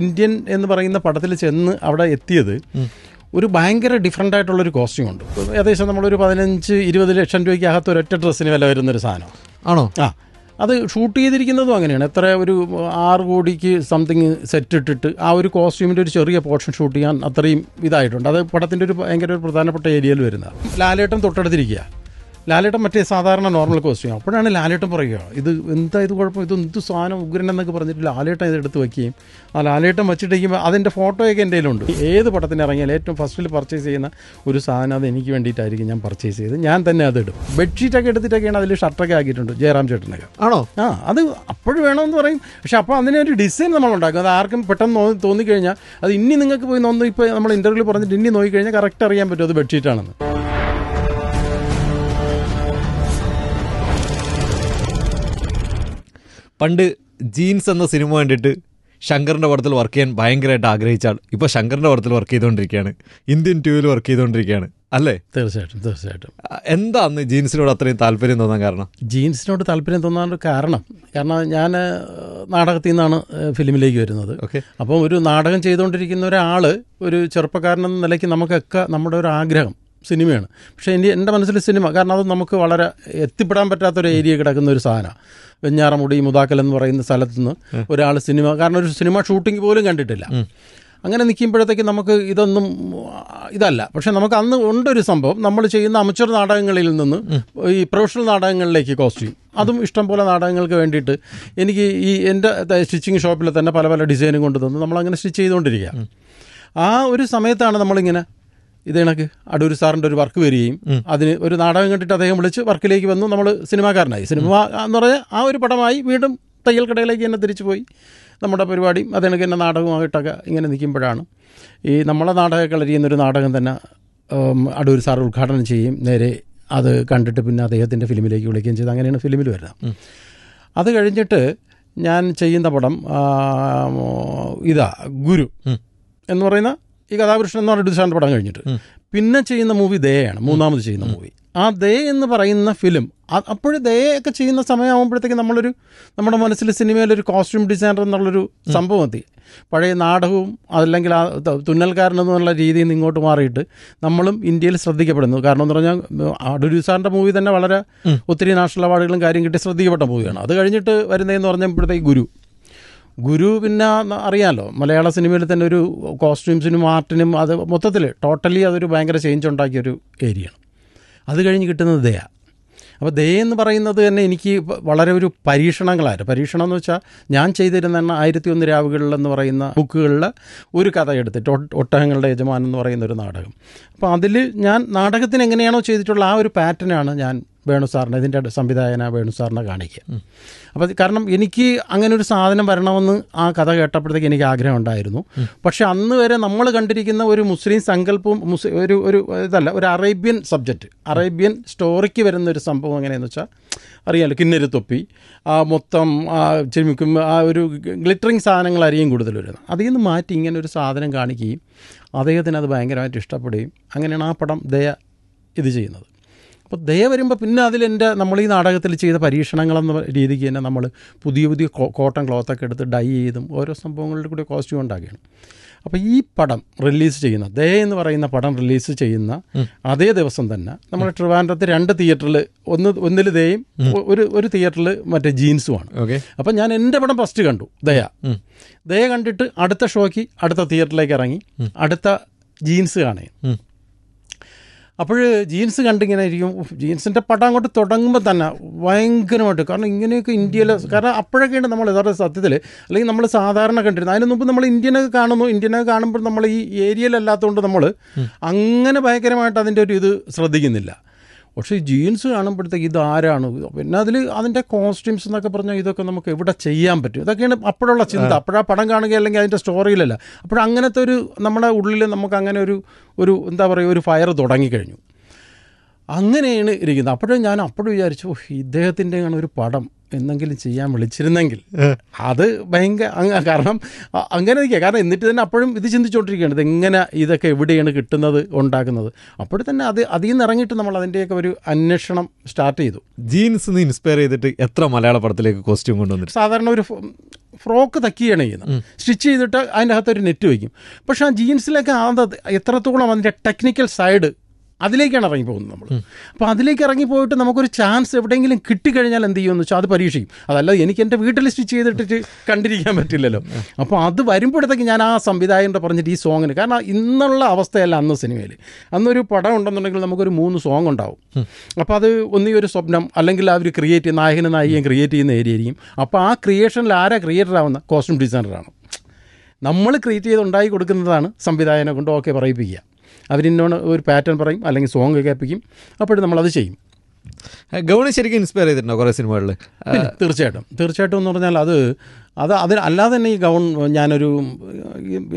Indian എന്ന് പറയുന്ന പടത്തിൽ ചെന്ന് അവിടെ എത്തിയത് ഒരു ഭയങ്കര ഡിഫറെൻ്റ് ആയിട്ടുള്ളൊരു കോസ്റ്റ്യൂം ഉണ്ട് ഏകദേശം നമ്മളൊരു പതിനഞ്ച് ഇരുപത് ലക്ഷം രൂപയ്ക്ക് അകത്ത് ഒരൊറ്റ ഡ്രസ്സിന് വില വരുന്നൊരു സാധനം ആണോ ആ അത് ഷൂട്ട് ചെയ്തിരിക്കുന്നതും അങ്ങനെയാണ് എത്ര ഒരു ആറ് കോടിക്ക് സംതിങ് സെറ്റ് ഇട്ടിട്ട് ആ ഒരു കോസ്റ്റ്യൂമിൻ്റെ ഒരു ചെറിയ പോർഷൻ ഷൂട്ട് ചെയ്യാൻ അത്രയും ഇതായിട്ടുണ്ട് അത് പടത്തിൻ്റെ ഒരു ഭയങ്കര ഒരു പ്രധാനപ്പെട്ട ഏരിയയിൽ വരുന്നത് ലാലേട്ടൻ തൊട്ടടുത്തിരിക്കുക ലാലേട്ടൻ മറ്റേ സാധാരണ നോർമൽ കോസ്റ്റ്യൂം അപ്പോഴാണ് ലാലേട്ടൻ പറയുക ഇത് എന്താ ഇത് കുഴപ്പം ഇത് എന്ത് സാധനം ഉഗ്രൻ എന്നൊക്കെ പറഞ്ഞിട്ട് ലാലേട്ടൻ ഇത് എടുത്ത് വയ്ക്കുകയും ആ ലാലേട്ടൻ വെച്ചിട്ടിരിക്കുമ്പോൾ അതിൻ്റെ ഫോട്ടോയൊക്കെ എൻ്റെ കയ്യിലുണ്ട് ഏത് പടത്തിന് ഇറങ്ങിയാൽ ഏറ്റവും ഫസ്റ്റിൽ പർച്ചേസ് ചെയ്യുന്ന ഒരു സാധനം അത് എനിക്ക് വേണ്ടിയിട്ടായിരിക്കും ഞാൻ പർച്ചേസ് ചെയ്ത് ഞാൻ തന്നെ അത് ഇടും ബെഡ്ഷീറ്റൊക്കെ എടുത്തിട്ടൊക്കെയാണ് അതിൽ ഷർട്ടൊക്കെ ആക്കിയിട്ടുണ്ട് ജയറാം ചേട്ടനൊക്കെ ആണോ ആ അത് അപ്പോഴും വേണമെന്ന് പറയും പക്ഷെ അപ്പോൾ അതിനൊരു ഒരു ഡിസൈൻ നമ്മൾ ഉണ്ടാക്കും അത് ആർക്കും പെട്ടെന്ന് തോന്നി തോന്നിക്കഴിഞ്ഞാൽ അത് ഇനി നിങ്ങൾക്ക് പോയി നോന്ന് ഇപ്പോൾ നമ്മൾ ഇൻ്റർവ്യൂ പറഞ്ഞിട്ട് ഇനി നോക്കിക്കഴിഞ്ഞാൽ കറക്റ്റ് അറിയാൻ പറ്റും അത് ബെഡ്ഷീറ്റാണെന്ന് പണ്ട് ജീൻസ് എന്ന സിനിമ കണ്ടിട്ട് ശങ്കറിൻ്റെ പടത്തിൽ വർക്ക് ചെയ്യാൻ ഭയങ്കരമായിട്ട് ആഗ്രഹിച്ച ആൾ ഇപ്പോൾ ശങ്കറിൻ്റെ പടത്തിൽ വർക്ക് ചെയ്തുകൊണ്ടിരിക്കുകയാണ് ഇന്ത്യൻ ടൂവിൽ വർക്ക് ചെയ്തുകൊണ്ടിരിക്കുകയാണ് അല്ലേ തീർച്ചയായിട്ടും തീർച്ചയായിട്ടും എന്താണ് ജീൻസിനോട് അത്രയും താല്പര്യം തോന്നാൻ കാരണം ജീൻസിനോട് താല്പര്യം തോന്നാൻ കാരണം കാരണം ഞാൻ നാടകത്തിൽ നിന്നാണ് ഫിലിമിലേക്ക് വരുന്നത് ഓക്കെ അപ്പം ഒരു നാടകം ചെയ്തുകൊണ്ടിരിക്കുന്ന ഒരാൾ ഒരു ചെറുപ്പക്കാരൻ എന്ന നിലയ്ക്ക് നമുക്കൊക്കെ നമ്മുടെ ഒരു ആഗ്രഹം സിനിമയാണ് പക്ഷേ എൻ്റെ എൻ്റെ മനസ്സിൽ സിനിമ കാരണം അത് നമുക്ക് വളരെ എത്തിപ്പെടാൻ പറ്റാത്തൊരു ഏരിയ കിടക്കുന്ന ഒരു സാധനമാണ് വെഞ്ഞാറമുടി മുതാക്കൽ എന്ന് പറയുന്ന സ്ഥലത്തു നിന്ന് ഒരാൾ സിനിമ കാരണം ഒരു സിനിമ ഷൂട്ടിംഗ് പോലും കണ്ടിട്ടില്ല അങ്ങനെ നിൽക്കുമ്പോഴത്തേക്ക് നമുക്ക് ഇതൊന്നും ഇതല്ല പക്ഷെ നമുക്ക് അന്ന് ഉണ്ടൊരു സംഭവം നമ്മൾ ചെയ്യുന്ന അമച്ചർ നാടകങ്ങളിൽ നിന്ന് ഈ പ്രൊഫഷണൽ നാടകങ്ങളിലേക്ക് കോസ്റ്റ്യൂം അതും ഇഷ്ടംപോലെ നാടകങ്ങൾക്ക് വേണ്ടിയിട്ട് എനിക്ക് ഈ എൻ്റെ സ്റ്റിച്ചിങ് ഷോപ്പിൽ തന്നെ പല പല ഡിസൈനും കൊണ്ടു നമ്മളങ്ങനെ സ്റ്റിച്ച് ചെയ്തുകൊണ്ടിരിക്കുക ആ ഒരു സമയത്താണ് നമ്മളിങ്ങനെ ഇത് കണക്ക് അടൂർ സാറിൻ്റെ ഒരു വർക്ക് വരികയും അതിന് ഒരു നാടകം കണ്ടിട്ട് അദ്ദേഹം വിളിച്ച് വർക്കിലേക്ക് വന്നു നമ്മൾ സിനിമാക്കാരനായി സിനിമ എന്ന് പറഞ്ഞാൽ ആ ഒരു പടമായി വീണ്ടും തയ്യൽ കടയിലേക്ക് തന്നെ തിരിച്ചു പോയി നമ്മുടെ പരിപാടിയും അതിനൊക്കെ എന്നെ നാടകമായിട്ടൊക്കെ ഇങ്ങനെ നിൽക്കുമ്പോഴാണ് ഈ നമ്മളെ നാടക കളരി ഒരു നാടകം തന്നെ അടൂർ സാർ ഉദ്ഘാടനം ചെയ്യും നേരെ അത് കണ്ടിട്ട് പിന്നെ അദ്ദേഹത്തിൻ്റെ ഫിലിമിലേക്ക് വിളിക്കുകയും ചെയ്ത് അങ്ങനെയാണ് ഫിലിമിൽ വരുന്നത് അത് കഴിഞ്ഞിട്ട് ഞാൻ ചെയ്യുന്ന പടം ഇതാ ഗുരു എന്ന് പറയുന്ന ഈ കഥാകൃഷ്ണൻ എന്ന് പറഞ്ഞ ദുശാന്ത് പടം കഴിഞ്ഞിട്ട് പിന്നെ ചെയ്യുന്ന മൂവി ദയാണ് മൂന്നാമത് ചെയ്യുന്ന മൂവി ആ ദേ എന്ന് പറയുന്ന ഫിലിം അപ്പോഴും ദയൊക്കെ ചെയ്യുന്ന സമയമാകുമ്പോഴത്തേക്ക് നമ്മളൊരു നമ്മുടെ മനസ്സിൽ സിനിമയിലൊരു കോസ്റ്റ്യൂം ഡിസൈനർ എന്നുള്ളൊരു സംഭവം എത്തി പഴയ നാടകവും അതല്ലെങ്കിൽ ആ തുന്നൽക്കാരൻ എന്നുള്ള രീതിയിൽ നിന്ന് ഇങ്ങോട്ട് മാറിയിട്ട് നമ്മളും ഇന്ത്യയിൽ ശ്രദ്ധിക്കപ്പെടുന്നു കാരണം എന്ന് പറഞ്ഞാൽ അടൂരുസാറിൻ്റെ മൂവി തന്നെ വളരെ ഒത്തിരി നാഷണൽ അവാർഡുകളും കാര്യം കിട്ടി ശ്രദ്ധിക്കപ്പെട്ട മൂവിയാണ് അത് കഴിഞ്ഞിട്ട് വരുന്നതെന്ന് പറഞ്ഞപ്പോഴത്തേക്ക് ഗുരു ഗുരു പിന്നെ അറിയാമല്ലോ മലയാള സിനിമയിൽ തന്നെ ഒരു കോസ്റ്റ്യൂംസിനും ആർട്ടിനും അത് മൊത്തത്തിൽ ടോട്ടലി അതൊരു ഭയങ്കര ചേഞ്ച് ഉണ്ടാക്കിയൊരു ഏരിയയാണ് അത് കഴിഞ്ഞ് കിട്ടുന്നത് ദയ അപ്പോൾ ദയ എന്ന് പറയുന്നത് തന്നെ എനിക്ക് വളരെ ഒരു പരീക്ഷണങ്ങളായിരുന്നു പരീക്ഷണം എന്ന് വെച്ചാൽ ഞാൻ ചെയ്തിരുന്ന ആയിരത്തി ഒന്ന് രാവുകളിലെന്ന് പറയുന്ന ബുക്കുകളിൽ ഒരു കഥ എടുത്തിട്ട് ഒട്ടകങ്ങളുടെ യജമാൻ എന്ന് പറയുന്ന ഒരു നാടകം അപ്പോൾ അതിൽ ഞാൻ നാടകത്തിന് എങ്ങനെയാണോ ചെയ്തിട്ടുള്ള ആ ഒരു പാറ്റേണാണ് ഞാൻ വേണു സാറിനെ ഇതിൻ്റെ സംവിധായന വേണു സാറിനെ കാണിക്കുക അപ്പം കാരണം എനിക്ക് അങ്ങനെ ഒരു സാധനം വരണമെന്ന് ആ കഥ കേട്ടപ്പോഴത്തേക്ക് എനിക്ക് ആഗ്രഹം ഉണ്ടായിരുന്നു പക്ഷേ അന്ന് വരെ നമ്മൾ കണ്ടിരിക്കുന്ന ഒരു മുസ്ലിം സങ്കല്പവും ഒരു ഒരു ഇതല്ല ഒരു അറേബ്യൻ സബ്ജക്റ്റ് അറേബ്യൻ സ്റ്റോറിക്ക് വരുന്ന ഒരു സംഭവം എങ്ങനെയെന്ന് വെച്ചാൽ അറിയാമല്ലോ കിന്നരി തൊപ്പി ആ മൊത്തം ചെമിക്കും ആ ഒരു ഗ്ലിറ്ററിങ് സാധനങ്ങളായിരിക്കും കൂടുതൽ വരുന്നത് അതിൽ നിന്ന് മാറ്റി ഇങ്ങനെ ഒരു സാധനം കാണിക്കുകയും അദ്ദേഹത്തിന് അത് ഭയങ്കരമായിട്ട് ഇഷ്ടപ്പെടുകയും അങ്ങനെയാണ് ആ പടം ദയ ഇത് ചെയ്യുന്നത് അപ്പോൾ ദയ വരുമ്പോൾ പിന്നെ അതിലെൻ്റെ നമ്മൾ ഈ നാടകത്തിൽ ചെയ്ത പരീക്ഷണങ്ങളെന്ന രീതിക്ക് തന്നെ നമ്മൾ പുതിയ പുതിയ കോട്ടൺ ക്ലോത്തൊക്കെ എടുത്ത് ഡൈ ചെയ്തും ഓരോ സംഭവങ്ങളുടെ കൂടി കോസ്റ്റ്യൂം ഉണ്ടാക്കുകയാണ് അപ്പോൾ ഈ പടം റിലീസ് ചെയ്യുന്ന ദയ എന്ന് പറയുന്ന പടം റിലീസ് ചെയ്യുന്ന അതേ ദിവസം തന്നെ നമ്മുടെ ട്രിവാൻഡ്രത്ത് രണ്ട് തിയേറ്ററിൽ ഒന്ന് ഒന്നിൽ ദയയും ഒരു ഒരു തിയേറ്ററിൽ മറ്റേ ജീൻസുമാണ് അപ്പം ഞാൻ എൻ്റെ പടം ഫസ്റ്റ് കണ്ടു ദയ ദയ കണ്ടിട്ട് അടുത്ത ഷോയ്ക്ക് അടുത്ത തിയേറ്ററിലേക്ക് ഇറങ്ങി അടുത്ത ജീൻസ് കാണുകയും അപ്പോൾ ജീൻസ് കണ്ടിങ്ങനെ ഇരിക്കും ജീൻസിൻ്റെ പടം അങ്ങോട്ട് തുടങ്ങുമ്പോൾ തന്നെ ഭയങ്കരമായിട്ട് കാരണം ഇങ്ങനെയൊക്കെ ഇന്ത്യയിൽ കാരണം അപ്പോഴൊക്കെയാണ് നമ്മൾ യഥാർത്ഥ സത്യത്തിൽ അല്ലെങ്കിൽ നമ്മൾ സാധാരണ കണ്ടിരുന്നത് അതിന് മുമ്പ് നമ്മൾ ഇന്ത്യനെ കാണുന്നു ഇന്ത്യനെ കാണുമ്പോൾ നമ്മൾ ഈ ഏരിയയിലല്ലാത്തതുകൊണ്ട് നമ്മൾ അങ്ങനെ ഭയങ്കരമായിട്ട് അതിൻ്റെ ഒരു ഇത് ശ്രദ്ധിക്കുന്നില്ല പക്ഷേ ജീൻസ് കാണുമ്പോഴത്തേക്ക് ഇത് ആരാണ് പിന്നെ അതിൽ അതിൻ്റെ കോസ്റ്റ്യൂംസ് എന്നൊക്കെ പറഞ്ഞാൽ ഇതൊക്കെ നമുക്ക് എവിടെ ചെയ്യാൻ പറ്റും ഇതൊക്കെയാണ് അപ്പോഴുള്ള ചിന്ത അപ്പോഴാ പടം കാണുക അല്ലെങ്കിൽ അതിൻ്റെ സ്റ്റോറിയിലല്ല അപ്പോഴങ്ങനത്തെ ഒരു നമ്മുടെ ഉള്ളിൽ നമുക്ക് അങ്ങനെ ഒരു ഒരു എന്താ പറയുക ഒരു ഫയർ തുടങ്ങിക്കഴിഞ്ഞു അങ്ങനെയാണ് ഇരിക്കുന്നത് അപ്പോഴും ഞാൻ അപ്പോഴും വിചാരിച്ചു ഇദ്ദേഹത്തിൻ്റെ ഒരു പടം എന്തെങ്കിലും ചെയ്യാൻ വിളിച്ചിരുന്നെങ്കിൽ അത് ഭയങ്കര കാരണം അങ്ങനെ നിൽക്കുക കാരണം എന്നിട്ട് തന്നെ അപ്പോഴും ഇത് ചിന്തിച്ചുകൊണ്ടിരിക്കുകയാണ് ഇതെങ്ങനെ ഇതൊക്കെ എവിടെയാണ് കിട്ടുന്നത് ഉണ്ടാക്കുന്നത് അപ്പോഴും തന്നെ അത് അതിൽ നിന്ന് ഇറങ്ങിയിട്ട് നമ്മൾ അതിൻ്റെയൊക്കെ ഒരു അന്വേഷണം സ്റ്റാർട്ട് ചെയ്തു ജീൻസ് ഇൻസ്പയർ ചെയ്തിട്ട് എത്ര മലയാള പടത്തിലേക്ക് കോസ്റ്റ്യൂം കൊണ്ടുവന്നിട്ട് സാധാരണ ഒരു ഫ്രോക്ക് തക്കിയാണ് ചെയ്യുന്നത് സ്റ്റിച്ച് ചെയ്തിട്ട് അതിൻ്റെ അകത്തൊരു നെറ്റ് വയ്ക്കും പക്ഷേ ആ ജീൻസിലേക്ക് അത് എത്രത്തോളം അതിൻ്റെ ടെക്നിക്കൽ സൈഡ് അതിലേക്കാണ് ഇറങ്ങിപ്പോകുന്നത് നമ്മൾ അപ്പോൾ അതിലേക്ക് ഇറങ്ങിപ്പോയിട്ട് നമുക്കൊരു ചാൻസ് എവിടെയെങ്കിലും കിട്ടിക്കഴിഞ്ഞാൽ എന്ത് ചെയ്യുമെന്ന് വെച്ചാൽ അത് പരീക്ഷിക്കും അതല്ല എനിക്ക് എൻ്റെ വീട്ടിൽ സ്റ്റിച്ച് ചെയ്തിട്ട് കണ്ടിരിക്കാൻ പറ്റില്ലല്ലോ അപ്പോൾ അത് വരുമ്പോഴത്തേക്ക് ഞാൻ ആ സംവിധായകൻ്റെ പറഞ്ഞിട്ട് ഈ സോങ്ങിന് കാരണം ഇന്നുള്ള അവസ്ഥയല്ല അന്ന് സിനിമയിൽ അന്നൊരു പടം ഉണ്ടെന്നുണ്ടെങ്കിൽ നമുക്കൊരു മൂന്ന് സോങ് ഉണ്ടാവും അപ്പോൾ അത് ഒന്നീ ഒരു സ്വപ്നം അല്ലെങ്കിൽ അവർ ക്രിയേറ്റ് ചെയ്യുന്ന നായകനും നായികയും ക്രിയേറ്റ് ചെയ്യുന്ന ഏരിയ ആയിരിക്കും അപ്പോൾ ആ ക്രിയേഷനിൽ ആരാ ക്രിയേറ്റർ ആവുന്ന കോസ്റ്റ്യൂം ഡിസൈനറാണ് നമ്മൾ ക്രിയേറ്റ് ചെയ്ത് ഉണ്ടാക്കി കൊടുക്കുന്നതാണ് സംവിധായകനെ കൊണ്ട് ഓക്കെ പറയിപ്പിക്കുക അവരിന്നോട് ഒരു പാറ്റേൺ പറയും അല്ലെങ്കിൽ സോങ് കേൾപ്പിക്കും അപ്പോഴും നമ്മളത് ചെയ്യും ഗൗണി ശരിക്കും ഇൻസ്പയർ ചെയ്തിട്ടുണ്ടോ കുറേ സിനിമകളിൽ തീർച്ചയായിട്ടും തീർച്ചയായിട്ടും എന്ന് പറഞ്ഞാൽ അത് അത് അതിന് അല്ലാതെ തന്നെ ഈ ഗൗൺ ഞാനൊരു